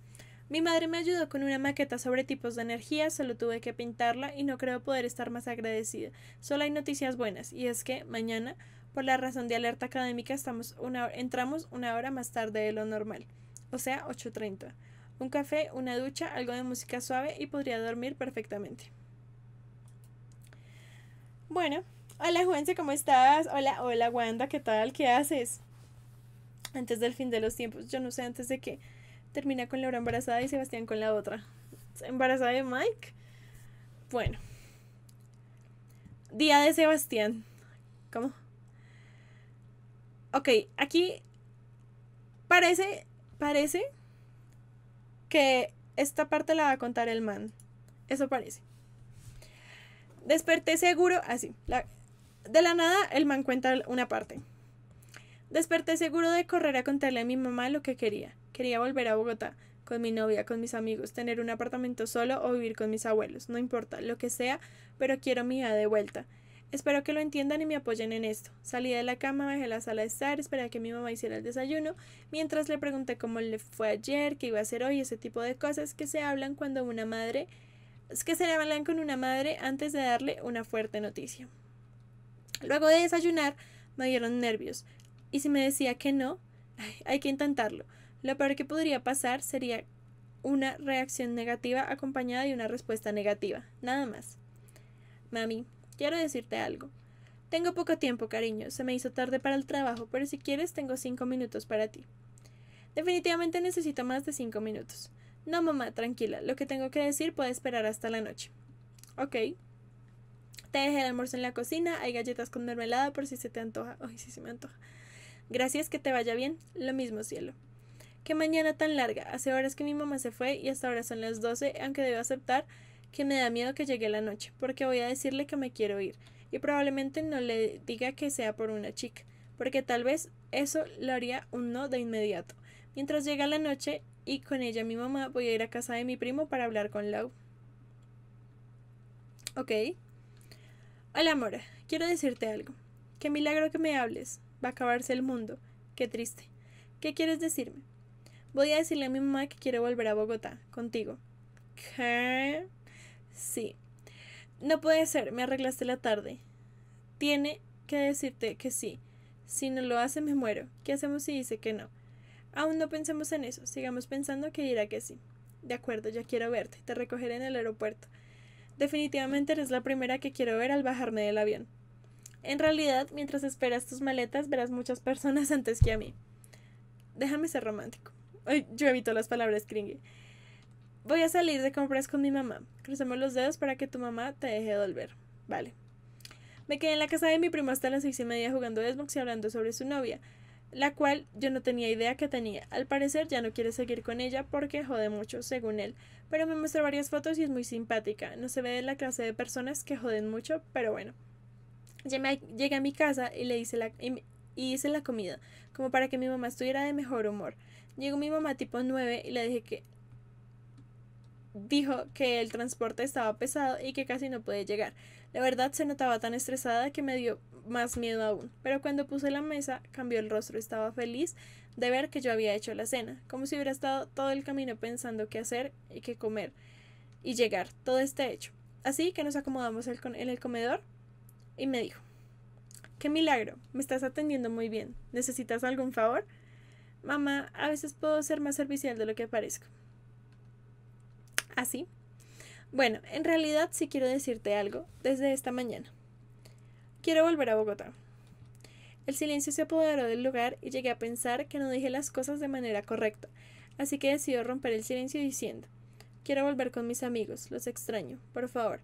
Mi madre me ayudó con una maqueta sobre tipos de energía, solo tuve que pintarla y no creo poder estar más agradecida. Solo hay noticias buenas, y es que mañana por la razón de alerta académica estamos una, entramos una hora más tarde de lo normal, o sea, 8.30. Un café, una ducha, algo de música suave y podría dormir perfectamente. Bueno, hola Juanse, ¿cómo estás? Hola, hola Wanda, ¿qué tal? ¿Qué haces? Antes del fin de los tiempos, yo no sé, antes de que termina con la hora embarazada y Sebastián con la otra. ¿Embarazada de Mike? Bueno. Día de Sebastián. ¿Cómo? Ok, aquí parece, parece que esta parte la va a contar el man. Eso parece. Desperté seguro, así. Ah, de la nada, el man cuenta una parte. Desperté seguro de correr a contarle a mi mamá lo que quería. Quería volver a Bogotá, con mi novia, con mis amigos, tener un apartamento solo o vivir con mis abuelos, no importa, lo que sea, pero quiero mi vida de vuelta. Espero que lo entiendan y me apoyen en esto. Salí de la cama, bajé a la sala de estar, esperé a que mi mamá hiciera el desayuno, mientras le pregunté cómo le fue ayer, qué iba a hacer hoy, ese tipo de cosas que se hablan cuando una madre, es que se hablan con una madre antes de darle una fuerte noticia. Luego de desayunar, me dieron nervios, y si me decía que no, hay que intentarlo. Lo peor que podría pasar sería una reacción negativa acompañada de una respuesta negativa, nada más. Mami, Quiero decirte algo. Tengo poco tiempo, cariño. Se me hizo tarde para el trabajo, pero si quieres tengo cinco minutos para ti. Definitivamente necesito más de cinco minutos. No, mamá, tranquila. Lo que tengo que decir puede esperar hasta la noche. Ok. Te dejé el almuerzo en la cocina. Hay galletas con mermelada por si se te antoja. Ay, sí, se me antoja. Gracias, que te vaya bien. Lo mismo, cielo. Qué mañana tan larga. Hace horas que mi mamá se fue y hasta ahora son las doce, aunque debo aceptar que me da miedo que llegue la noche, porque voy a decirle que me quiero ir, y probablemente no le diga que sea por una chica, porque tal vez eso lo haría un no de inmediato. Mientras llega la noche y con ella mi mamá, voy a ir a casa de mi primo para hablar con Lau. Ok. Hola, Mora. Quiero decirte algo. Qué milagro que me hables. Va a acabarse el mundo. Qué triste. ¿Qué quieres decirme? Voy a decirle a mi mamá que quiero volver a Bogotá, contigo. ¿Qué? Sí. No puede ser, me arreglaste la tarde. Tiene que decirte que sí. Si no lo hace, me muero. ¿Qué hacemos si dice que no? Aún no pensemos en eso, sigamos pensando que dirá que sí. De acuerdo, ya quiero verte, te recogeré en el aeropuerto. Definitivamente eres la primera que quiero ver al bajarme del avión. En realidad, mientras esperas tus maletas, verás muchas personas antes que a mí. Déjame ser romántico. Yo evito las palabras cringe. Voy a salir de compras con mi mamá. Cruzamos los dedos para que tu mamá te deje volver. Vale. Me quedé en la casa de mi primo hasta las seis y media jugando Xbox y hablando sobre su novia, la cual yo no tenía idea que tenía. Al parecer ya no quiere seguir con ella porque jode mucho, según él. Pero me muestra varias fotos y es muy simpática. No se ve de la clase de personas que joden mucho, pero bueno. Llegué a mi casa y le hice la, y hice la comida, como para que mi mamá estuviera de mejor humor. Llegó mi mamá tipo 9 y le dije que dijo que el transporte estaba pesado y que casi no puede llegar. La verdad se notaba tan estresada que me dio más miedo aún, pero cuando puse la mesa cambió el rostro, estaba feliz de ver que yo había hecho la cena, como si hubiera estado todo el camino pensando qué hacer y qué comer y llegar, todo este hecho. Así que nos acomodamos en el comedor y me dijo, qué milagro, me estás atendiendo muy bien, ¿necesitas algún favor? Mamá, a veces puedo ser más servicial de lo que parezco así. Bueno, en realidad sí quiero decirte algo desde esta mañana. Quiero volver a Bogotá. El silencio se apoderó del lugar y llegué a pensar que no dije las cosas de manera correcta, así que decidí romper el silencio diciendo, quiero volver con mis amigos, los extraño, por favor.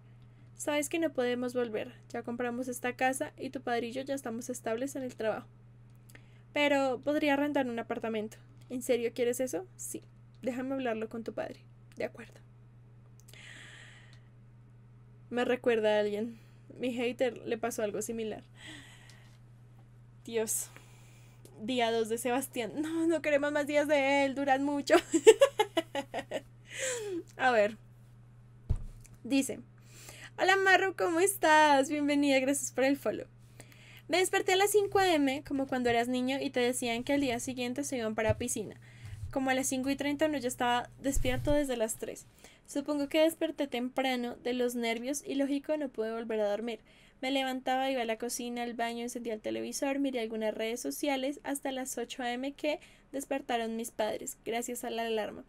Sabes que no podemos volver, ya compramos esta casa y tu padrillo ya estamos estables en el trabajo. Pero podría rentar un apartamento. ¿En serio quieres eso? Sí. Déjame hablarlo con tu padre. De acuerdo. Me recuerda a alguien. Mi hater le pasó algo similar. Dios. Día 2 de Sebastián. No, no queremos más días de él, duran mucho. a ver. Dice. Hola Marro, ¿cómo estás? Bienvenida, gracias por el follow. Me desperté a las 5 am, como cuando eras niño, y te decían que al día siguiente se iban para la piscina. Como a las 5 y 30 no, yo estaba despierto desde las 3. Supongo que desperté temprano de los nervios y lógico no pude volver a dormir. Me levantaba, iba a la cocina, al baño, encendía el televisor, miré algunas redes sociales hasta las 8 a.m. que despertaron mis padres, gracias a la alarma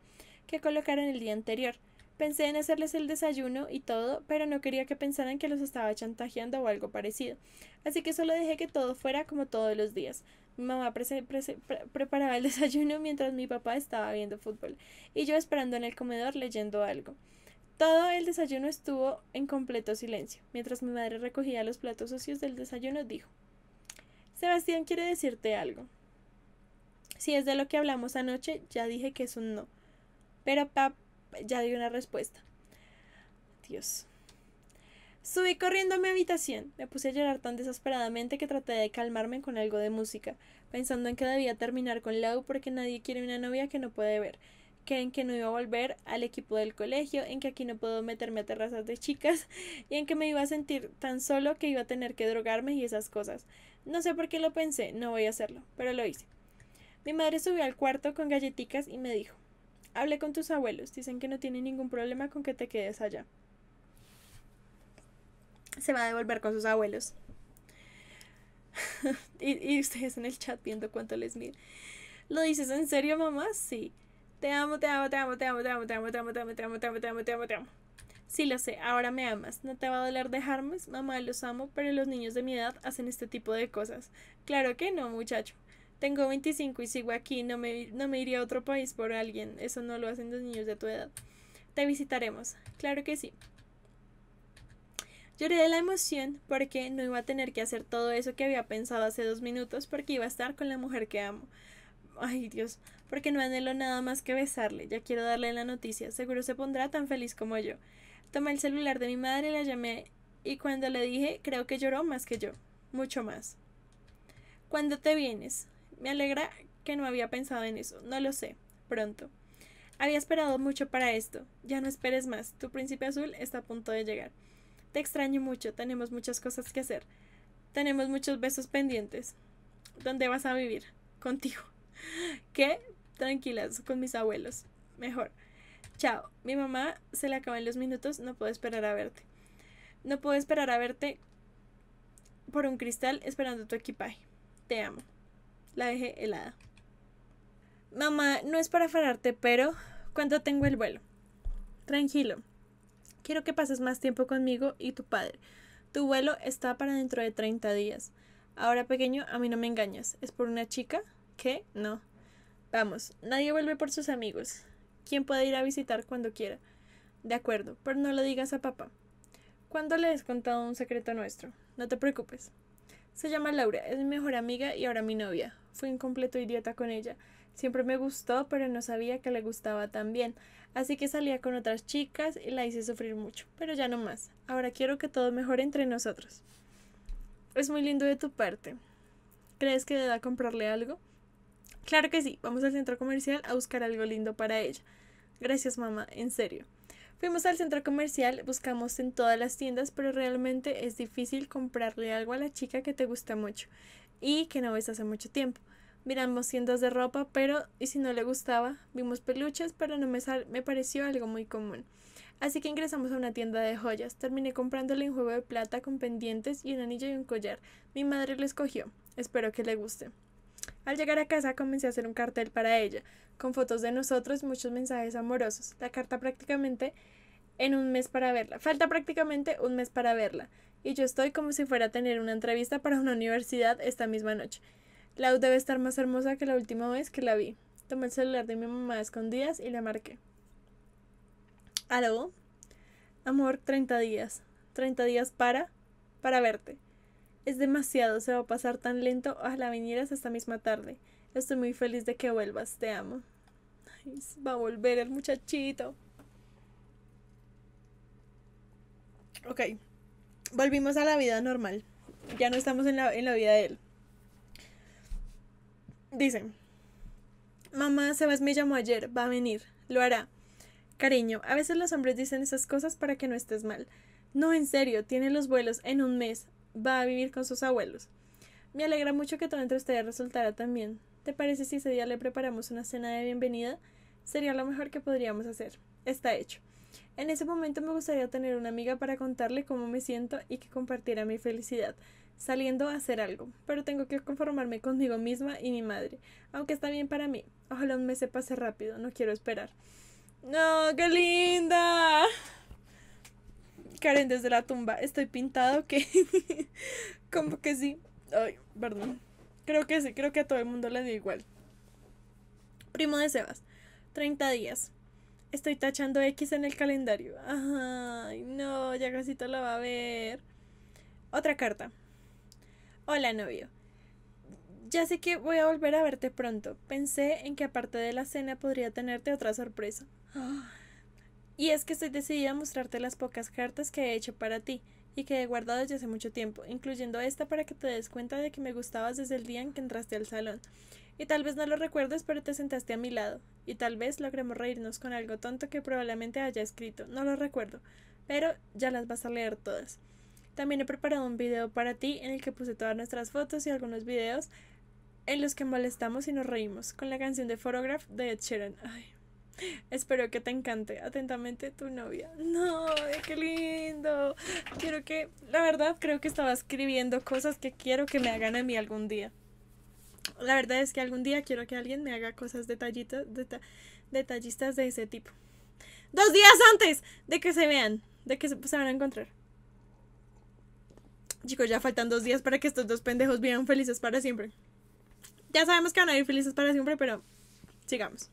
que colocaron el día anterior. Pensé en hacerles el desayuno y todo, pero no quería que pensaran que los estaba chantajeando o algo parecido. Así que solo dejé que todo fuera como todos los días. Mi mamá preparaba el desayuno mientras mi papá estaba viendo fútbol y yo esperando en el comedor leyendo algo. Todo el desayuno estuvo en completo silencio. Mientras mi madre recogía los platos sucios del desayuno, dijo, Sebastián quiere decirte algo. Si es de lo que hablamos anoche, ya dije que es un no. Pero papá ya di una respuesta. Dios. Subí corriendo a mi habitación. Me puse a llorar tan desesperadamente que traté de calmarme con algo de música, pensando en que debía terminar con Lau porque nadie quiere una novia que no puede ver, que en que no iba a volver al equipo del colegio, en que aquí no puedo meterme a terrazas de chicas y en que me iba a sentir tan solo que iba a tener que drogarme y esas cosas. No sé por qué lo pensé, no voy a hacerlo, pero lo hice. Mi madre subió al cuarto con galletitas y me dijo Hablé con tus abuelos, dicen que no tienen ningún problema con que te quedes allá. Se va a devolver con sus abuelos. y, ustedes en el chat viendo cuánto les mide. ¿Lo dices en serio, mamá? Sí. Te amo, te amo, te amo, te amo, te amo, te amo, te amo, te amo, te amo, te amo, te amo, te amo, te amo. Sí, lo sé, ahora me amas. No te va a doler dejarme, mamá, los amo, pero los niños de mi edad hacen este tipo de cosas. Claro que no, muchacho. Tengo 25 y sigo aquí, no me, no me iría a otro país por alguien, eso no lo hacen los niños de tu edad. Te visitaremos, claro que sí. Lloré de la emoción porque no iba a tener que hacer todo eso que había pensado hace dos minutos porque iba a estar con la mujer que amo. Ay Dios, porque no anhelo nada más que besarle, ya quiero darle la noticia, seguro se pondrá tan feliz como yo. Tomé el celular de mi madre, la llamé y cuando le dije creo que lloró más que yo, mucho más. ¿Cuándo te vienes? Me alegra que no había pensado en eso. No lo sé. Pronto. Había esperado mucho para esto. Ya no esperes más. Tu príncipe azul está a punto de llegar. Te extraño mucho. Tenemos muchas cosas que hacer. Tenemos muchos besos pendientes. ¿Dónde vas a vivir? Contigo. ¿Qué? Tranquilas, con mis abuelos. Mejor. Chao. Mi mamá se le acaban los minutos. No puedo esperar a verte. No puedo esperar a verte por un cristal esperando tu equipaje. Te amo. La dejé helada. Mamá, no es para fararte, pero ¿cuándo tengo el vuelo? Tranquilo. Quiero que pases más tiempo conmigo y tu padre. Tu vuelo está para dentro de 30 días. Ahora pequeño, a mí no me engañas. ¿Es por una chica? ¿Qué? No. Vamos, nadie vuelve por sus amigos. ¿Quién puede ir a visitar cuando quiera? De acuerdo, pero no lo digas a papá. ¿Cuándo le has contado un secreto nuestro? No te preocupes. Se llama Laura, es mi mejor amiga y ahora mi novia. Fui un completo idiota con ella. Siempre me gustó, pero no sabía que le gustaba tan bien. Así que salía con otras chicas y la hice sufrir mucho, pero ya no más. Ahora quiero que todo mejore entre nosotros. Es muy lindo de tu parte. ¿Crees que deba comprarle algo? Claro que sí, vamos al centro comercial a buscar algo lindo para ella. Gracias, mamá, en serio. Fuimos al centro comercial, buscamos en todas las tiendas, pero realmente es difícil comprarle algo a la chica que te gusta mucho y que no ves hace mucho tiempo. Miramos tiendas de ropa, pero y si no le gustaba, vimos peluches, pero no me, me pareció algo muy común. Así que ingresamos a una tienda de joyas. Terminé comprándole un juego de plata con pendientes y un anillo y un collar. Mi madre lo escogió. Espero que le guste. Al llegar a casa comencé a hacer un cartel para ella, con fotos de nosotros y muchos mensajes amorosos. La carta prácticamente en un mes para verla. Falta prácticamente un mes para verla. Y yo estoy como si fuera a tener una entrevista para una universidad esta misma noche. Laud debe estar más hermosa que la última vez que la vi. Tomé el celular de mi mamá escondidas y la marqué. ¿Aló? Amor, 30 días. 30 días para... para verte. Es demasiado, se va a pasar tan lento. Ojalá vinieras esta misma tarde. Estoy muy feliz de que vuelvas, te amo. va a volver el muchachito. Ok, volvimos a la vida normal. Ya no estamos en la, en la vida de él. Dice, mamá, Sebas me llamó ayer, va a venir, lo hará. Cariño, a veces los hombres dicen esas cosas para que no estés mal. No, en serio, tiene los vuelos en un mes va a vivir con sus abuelos. Me alegra mucho que todo entre ustedes resultara también. ¿Te parece si ese día le preparamos una cena de bienvenida? Sería lo mejor que podríamos hacer. Está hecho. En ese momento me gustaría tener una amiga para contarle cómo me siento y que compartiera mi felicidad, saliendo a hacer algo, pero tengo que conformarme conmigo misma y mi madre, aunque está bien para mí. Ojalá un mes se pase rápido, no quiero esperar. ¡No, qué linda! Karen desde la tumba, estoy pintado que como que sí. Ay, perdón. Creo que sí, creo que a todo el mundo le dio igual. Primo de Sebas, 30 días. Estoy tachando X en el calendario. Ay, no, ya casi lo va a ver. Otra carta. Hola, novio. Ya sé que voy a volver a verte pronto. Pensé en que aparte de la cena podría tenerte otra sorpresa. Y es que estoy decidida a mostrarte las pocas cartas que he hecho para ti y que he guardado desde hace mucho tiempo, incluyendo esta para que te des cuenta de que me gustabas desde el día en que entraste al salón. Y tal vez no lo recuerdes, pero te sentaste a mi lado, y tal vez logremos reírnos con algo tonto que probablemente haya escrito, no lo recuerdo, pero ya las vas a leer todas. También he preparado un video para ti en el que puse todas nuestras fotos y algunos videos en los que molestamos y nos reímos, con la canción de Photograph de Ed Sheeran. Espero que te encante. Atentamente tu novia. No, qué lindo. Quiero que, la verdad, creo que estaba escribiendo cosas que quiero que me hagan a mí algún día. La verdad es que algún día quiero que alguien me haga cosas detallitas, detallistas de ese tipo. Dos días antes de que se vean, de que se, van a encontrar. Chicos, ya faltan dos días para que estos dos pendejos vivan felices para siempre. Ya sabemos que van a vivir felices para siempre, pero sigamos.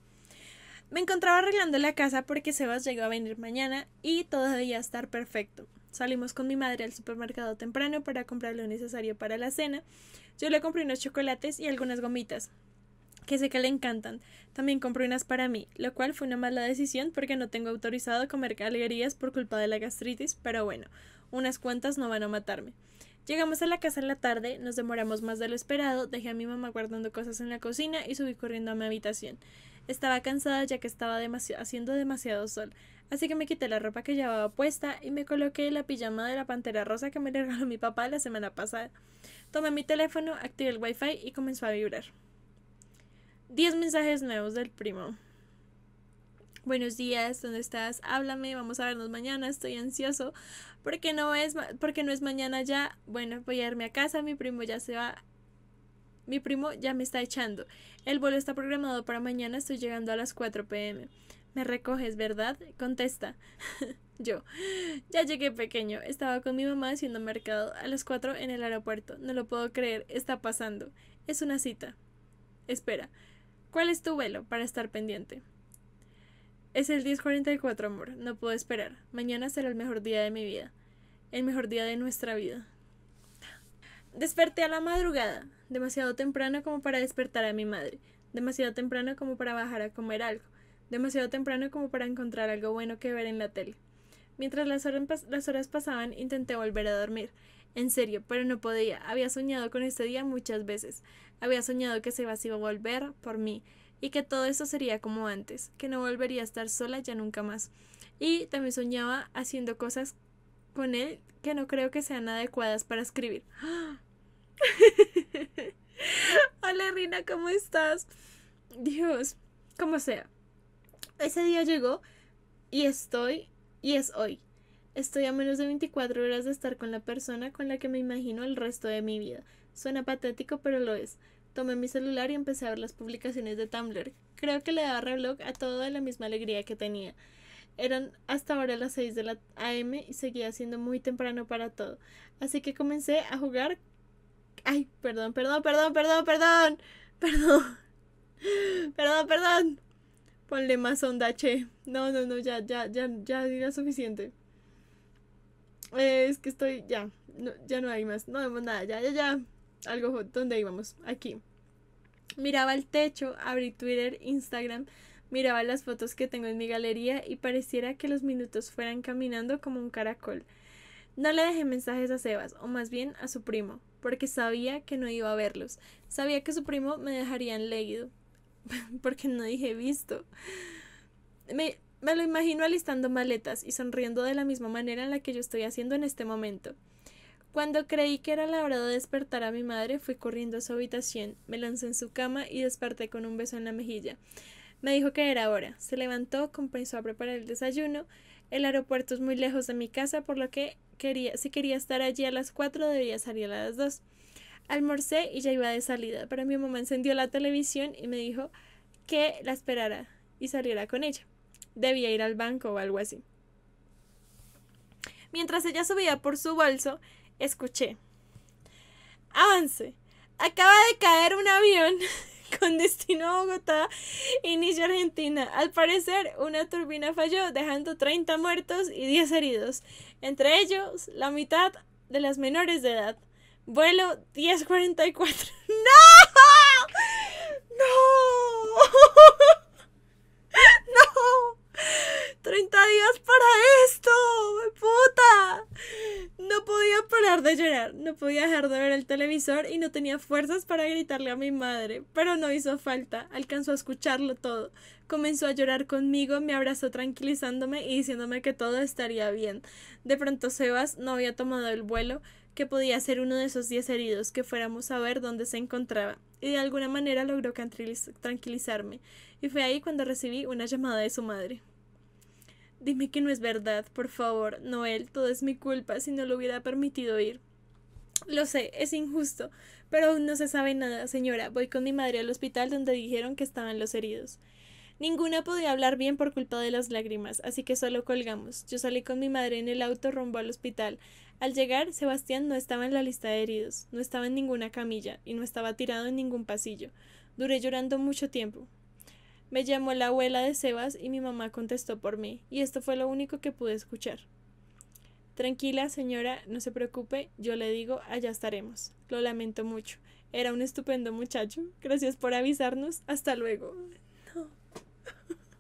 Me encontraba arreglando la casa porque Sebas llegó a venir mañana y todo debía estar perfecto. Salimos con mi madre al supermercado temprano para comprar lo necesario para la cena. Yo le compré unos chocolates y algunas gomitas, que sé que le encantan. También compré unas para mí, lo cual fue una mala decisión porque no tengo autorizado comer galerías por culpa de la gastritis, pero bueno, unas cuantas no van a matarme. Llegamos a la casa en la tarde, nos demoramos más de lo esperado, dejé a mi mamá guardando cosas en la cocina y subí corriendo a mi habitación. Estaba cansada ya que estaba haciendo demasiado sol, así que me quité la ropa que llevaba puesta y me coloqué la pijama de la pantera rosa que me regaló mi papá la semana pasada. Tomé mi teléfono, activé el wifi y comenzó a vibrar. 10 mensajes nuevos del primo. Buenos días, ¿dónde estás? Háblame, vamos a vernos mañana, estoy ansioso. porque no es, porque no es mañana ya? Bueno, voy a irme a casa, mi primo ya se va mi primo ya me está echando. El vuelo está programado para mañana, estoy llegando a las 4 pm. Me recoges, ¿verdad? Contesta. Yo. Ya llegué pequeño. Estaba con mi mamá haciendo mercado a las 4 en el aeropuerto. No lo puedo creer. Está pasando. Es una cita. Espera. ¿Cuál es tu vuelo para estar pendiente? Es el 10:44, amor. No puedo esperar. Mañana será el mejor día de mi vida. El mejor día de nuestra vida. Desperté a la madrugada, demasiado temprano como para despertar a mi madre, demasiado temprano como para bajar a comer algo, demasiado temprano como para encontrar algo bueno que ver en la tele. Mientras las horas, las horas pasaban, intenté volver a dormir. En serio, pero no podía. Había soñado con este día muchas veces. Había soñado que se iba a volver por mí y que todo eso sería como antes, que no volvería a estar sola ya nunca más. Y también soñaba haciendo cosas con él que no creo que sean adecuadas para escribir. ¡Ah! Hola Rina, ¿cómo estás? Dios, como sea. Ese día llegó y estoy, y es hoy. Estoy a menos de 24 horas de estar con la persona con la que me imagino el resto de mi vida. Suena patético, pero lo es. Tomé mi celular y empecé a ver las publicaciones de Tumblr. Creo que le daba reloj a todo de la misma alegría que tenía. Eran hasta ahora las 6 de la AM y seguía siendo muy temprano para todo. Así que comencé a jugar. Ay, perdón, perdón, perdón, perdón, perdón. Perdón. Perdón, perdón. Ponle más onda, che. No, no, no, ya, ya, ya, ya, ya suficiente. es que estoy, ya, no, ya no hay más, no vemos nada, ya, ya, ya. Algo, ¿dónde íbamos? Aquí. Miraba el techo, abrí Twitter, Instagram Miraba las fotos que tengo en mi galería y pareciera que los minutos fueran caminando como un caracol. No le dejé mensajes a Sebas, o más bien a su primo, porque sabía que no iba a verlos. Sabía que su primo me dejaría en leído, porque no dije visto. Me, me lo imagino alistando maletas y sonriendo de la misma manera en la que yo estoy haciendo en este momento. Cuando creí que era la hora de despertar a mi madre, fui corriendo a su habitación, me lancé en su cama y desperté con un beso en la mejilla. Me dijo que era hora. Se levantó, comenzó a preparar el desayuno. El aeropuerto es muy lejos de mi casa, por lo que quería, si quería estar allí a las 4 debería salir a las 2. Almorcé y ya iba de salida, pero mi mamá encendió la televisión y me dijo que la esperara y saliera con ella. Debía ir al banco o algo así. Mientras ella subía por su bolso, escuché. Avance. Acaba de caer un avión. con destino a Bogotá, inicio Argentina. Al parecer, una turbina falló, dejando 30 muertos y 10 heridos, entre ellos la mitad de las menores de edad. Vuelo 1044. ¡No! ¡No! ¡No! 30 días para esto, puta. No podía parar de llorar, no podía dejar de ver el televisor y no tenía fuerzas para gritarle a mi madre, pero no hizo falta, alcanzó a escucharlo todo. Comenzó a llorar conmigo, me abrazó tranquilizándome y diciéndome que todo estaría bien. De pronto Sebas no había tomado el vuelo, que podía ser uno de esos diez heridos, que fuéramos a ver dónde se encontraba, y de alguna manera logró tranquilizarme, y fue ahí cuando recibí una llamada de su madre. Dime que no es verdad, por favor, Noel, todo es mi culpa si no lo hubiera permitido ir. Lo sé, es injusto, pero aún no se sabe nada, señora. Voy con mi madre al hospital donde dijeron que estaban los heridos. Ninguna podía hablar bien por culpa de las lágrimas, así que solo colgamos. Yo salí con mi madre en el auto rumbo al hospital. Al llegar, Sebastián no estaba en la lista de heridos, no estaba en ninguna camilla y no estaba tirado en ningún pasillo. Duré llorando mucho tiempo. Me llamó la abuela de Sebas y mi mamá contestó por mí, y esto fue lo único que pude escuchar. Tranquila, señora, no se preocupe, yo le digo, allá estaremos. Lo lamento mucho. Era un estupendo muchacho. Gracias por avisarnos. Hasta luego. No.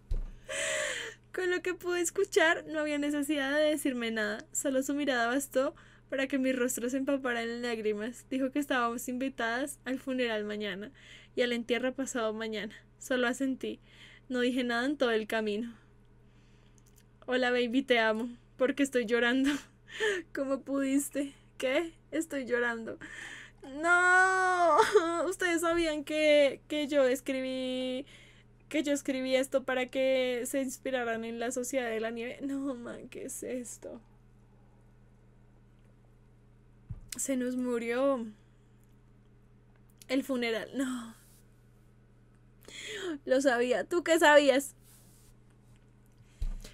Con lo que pude escuchar, no había necesidad de decirme nada, solo su mirada bastó para que mi rostro se empapara en lágrimas. Dijo que estábamos invitadas al funeral mañana y al entierro pasado mañana solo asentí. No dije nada en todo el camino. Hola baby, te amo, porque estoy llorando. ¿Cómo pudiste? ¿Qué? Estoy llorando. No, ustedes sabían que, yo escribí que yo escribí esto para que se inspiraran en la sociedad de la nieve. No, man, ¿qué es esto? Se nos murió el funeral. No, Lo sabía. ¿Tú qué sabías?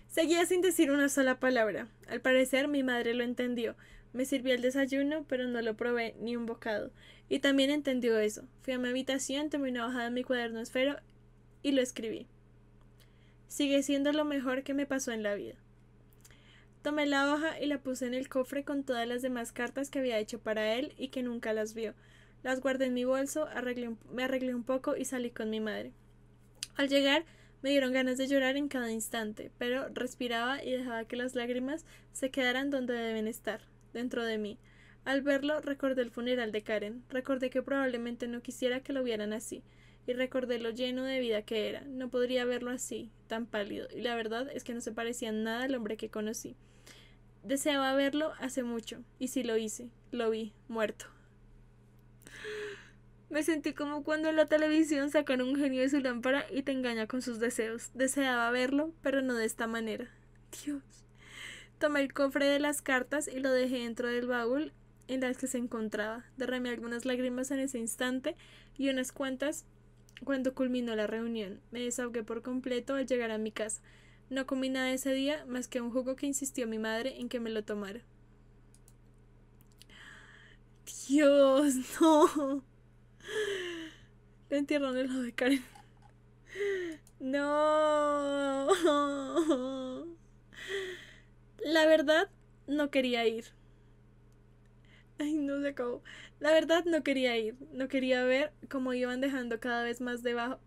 Seguía sin decir una sola palabra. Al parecer mi madre lo entendió. Me sirvió el desayuno, pero no lo probé ni un bocado. Y también entendió eso. Fui a mi habitación, tomé una hoja de mi cuaderno esfero y lo escribí. Sigue siendo lo mejor que me pasó en la vida. Tomé la hoja y la puse en el cofre con todas las demás cartas que había hecho para él y que nunca las vio. Las guardé en mi bolso, me arreglé un poco y salí con mi madre. Al llegar, me dieron ganas de llorar en cada instante, pero respiraba y dejaba que las lágrimas se quedaran donde deben estar, dentro de mí. Al verlo, recordé el funeral de Karen, recordé que probablemente no quisiera que lo vieran así, y recordé lo lleno de vida que era. No podría verlo así, tan pálido, y la verdad es que no se parecía nada al hombre que conocí. Deseaba verlo hace mucho, y si lo hice, lo vi, muerto. Me sentí como cuando en la televisión sacan un genio de su lámpara y te engaña con sus deseos. Deseaba verlo, pero no de esta manera. Dios. Tomé el cofre de las cartas y lo dejé dentro del baúl en las que se encontraba. Derramé algunas lágrimas en ese instante y unas cuantas cuando culminó la reunión. Me desahogué por completo al llegar a mi casa. No comí nada ese día más que un jugo que insistió mi madre en que me lo tomara. Dios, no. Lo entierro en lo de Karen. No. La verdad, no quería ir. Ay, no se acabó. La verdad, no quería ir. No quería ver cómo iban dejando cada vez más debajo.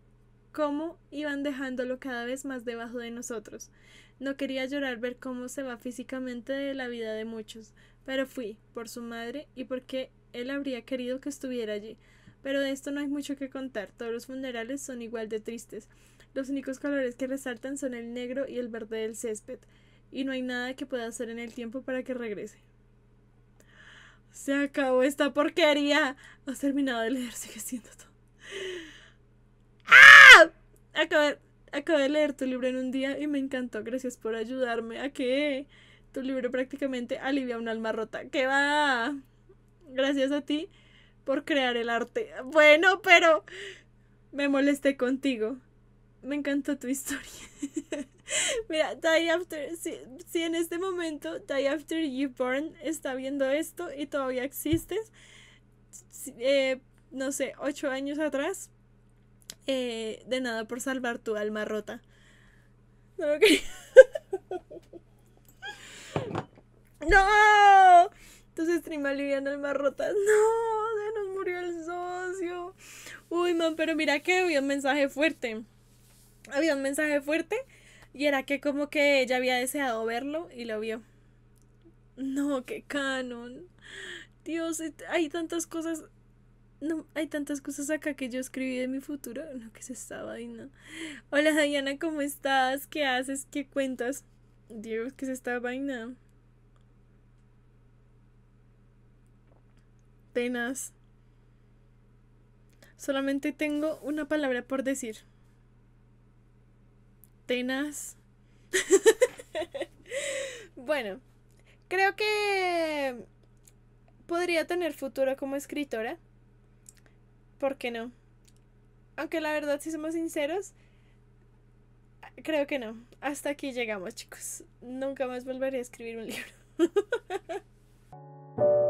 Cómo iban dejándolo cada vez más debajo de nosotros. No quería llorar ver cómo se va físicamente de la vida de muchos. Pero fui, por su madre y porque él habría querido que estuviera allí. Pero de esto no hay mucho que contar, todos los funerales son igual de tristes. Los únicos colores que resaltan son el negro y el verde del césped, y no hay nada que pueda hacer en el tiempo para que regrese. Se acabó esta porquería. Has terminado de leer, sigue siendo todo. ¡Ah! Acabé, acabé de leer tu libro en un día y me encantó. Gracias por ayudarme a que tu libro prácticamente alivia un alma rota. ¿Qué va? Gracias a ti por crear el arte. Bueno, pero me molesté contigo. Me encantó tu historia. Mira, Die After, si, si, en este momento Die After You Born... está viendo esto y todavía existes, eh, no sé, ocho años atrás, eh, de nada por salvar tu alma rota. No, no se stream aliviando más rotas. No, se nos murió el socio. Uy, man, pero mira que había un mensaje fuerte. Había un mensaje fuerte y era que como que ella había deseado verlo y lo vio. No, qué canon. Dios, hay tantas cosas. No, hay tantas cosas acá que yo escribí de mi futuro. No, que se está vaina. Hola Diana, ¿cómo estás? ¿Qué haces? ¿Qué cuentas? Dios, que se está vaina. Solamente tengo una palabra por decir. Tenas bueno, creo que podría tener futuro como escritora. ¿Por qué no? Aunque la verdad, si somos sinceros, creo que no. Hasta aquí llegamos, chicos. Nunca más volveré a escribir un libro.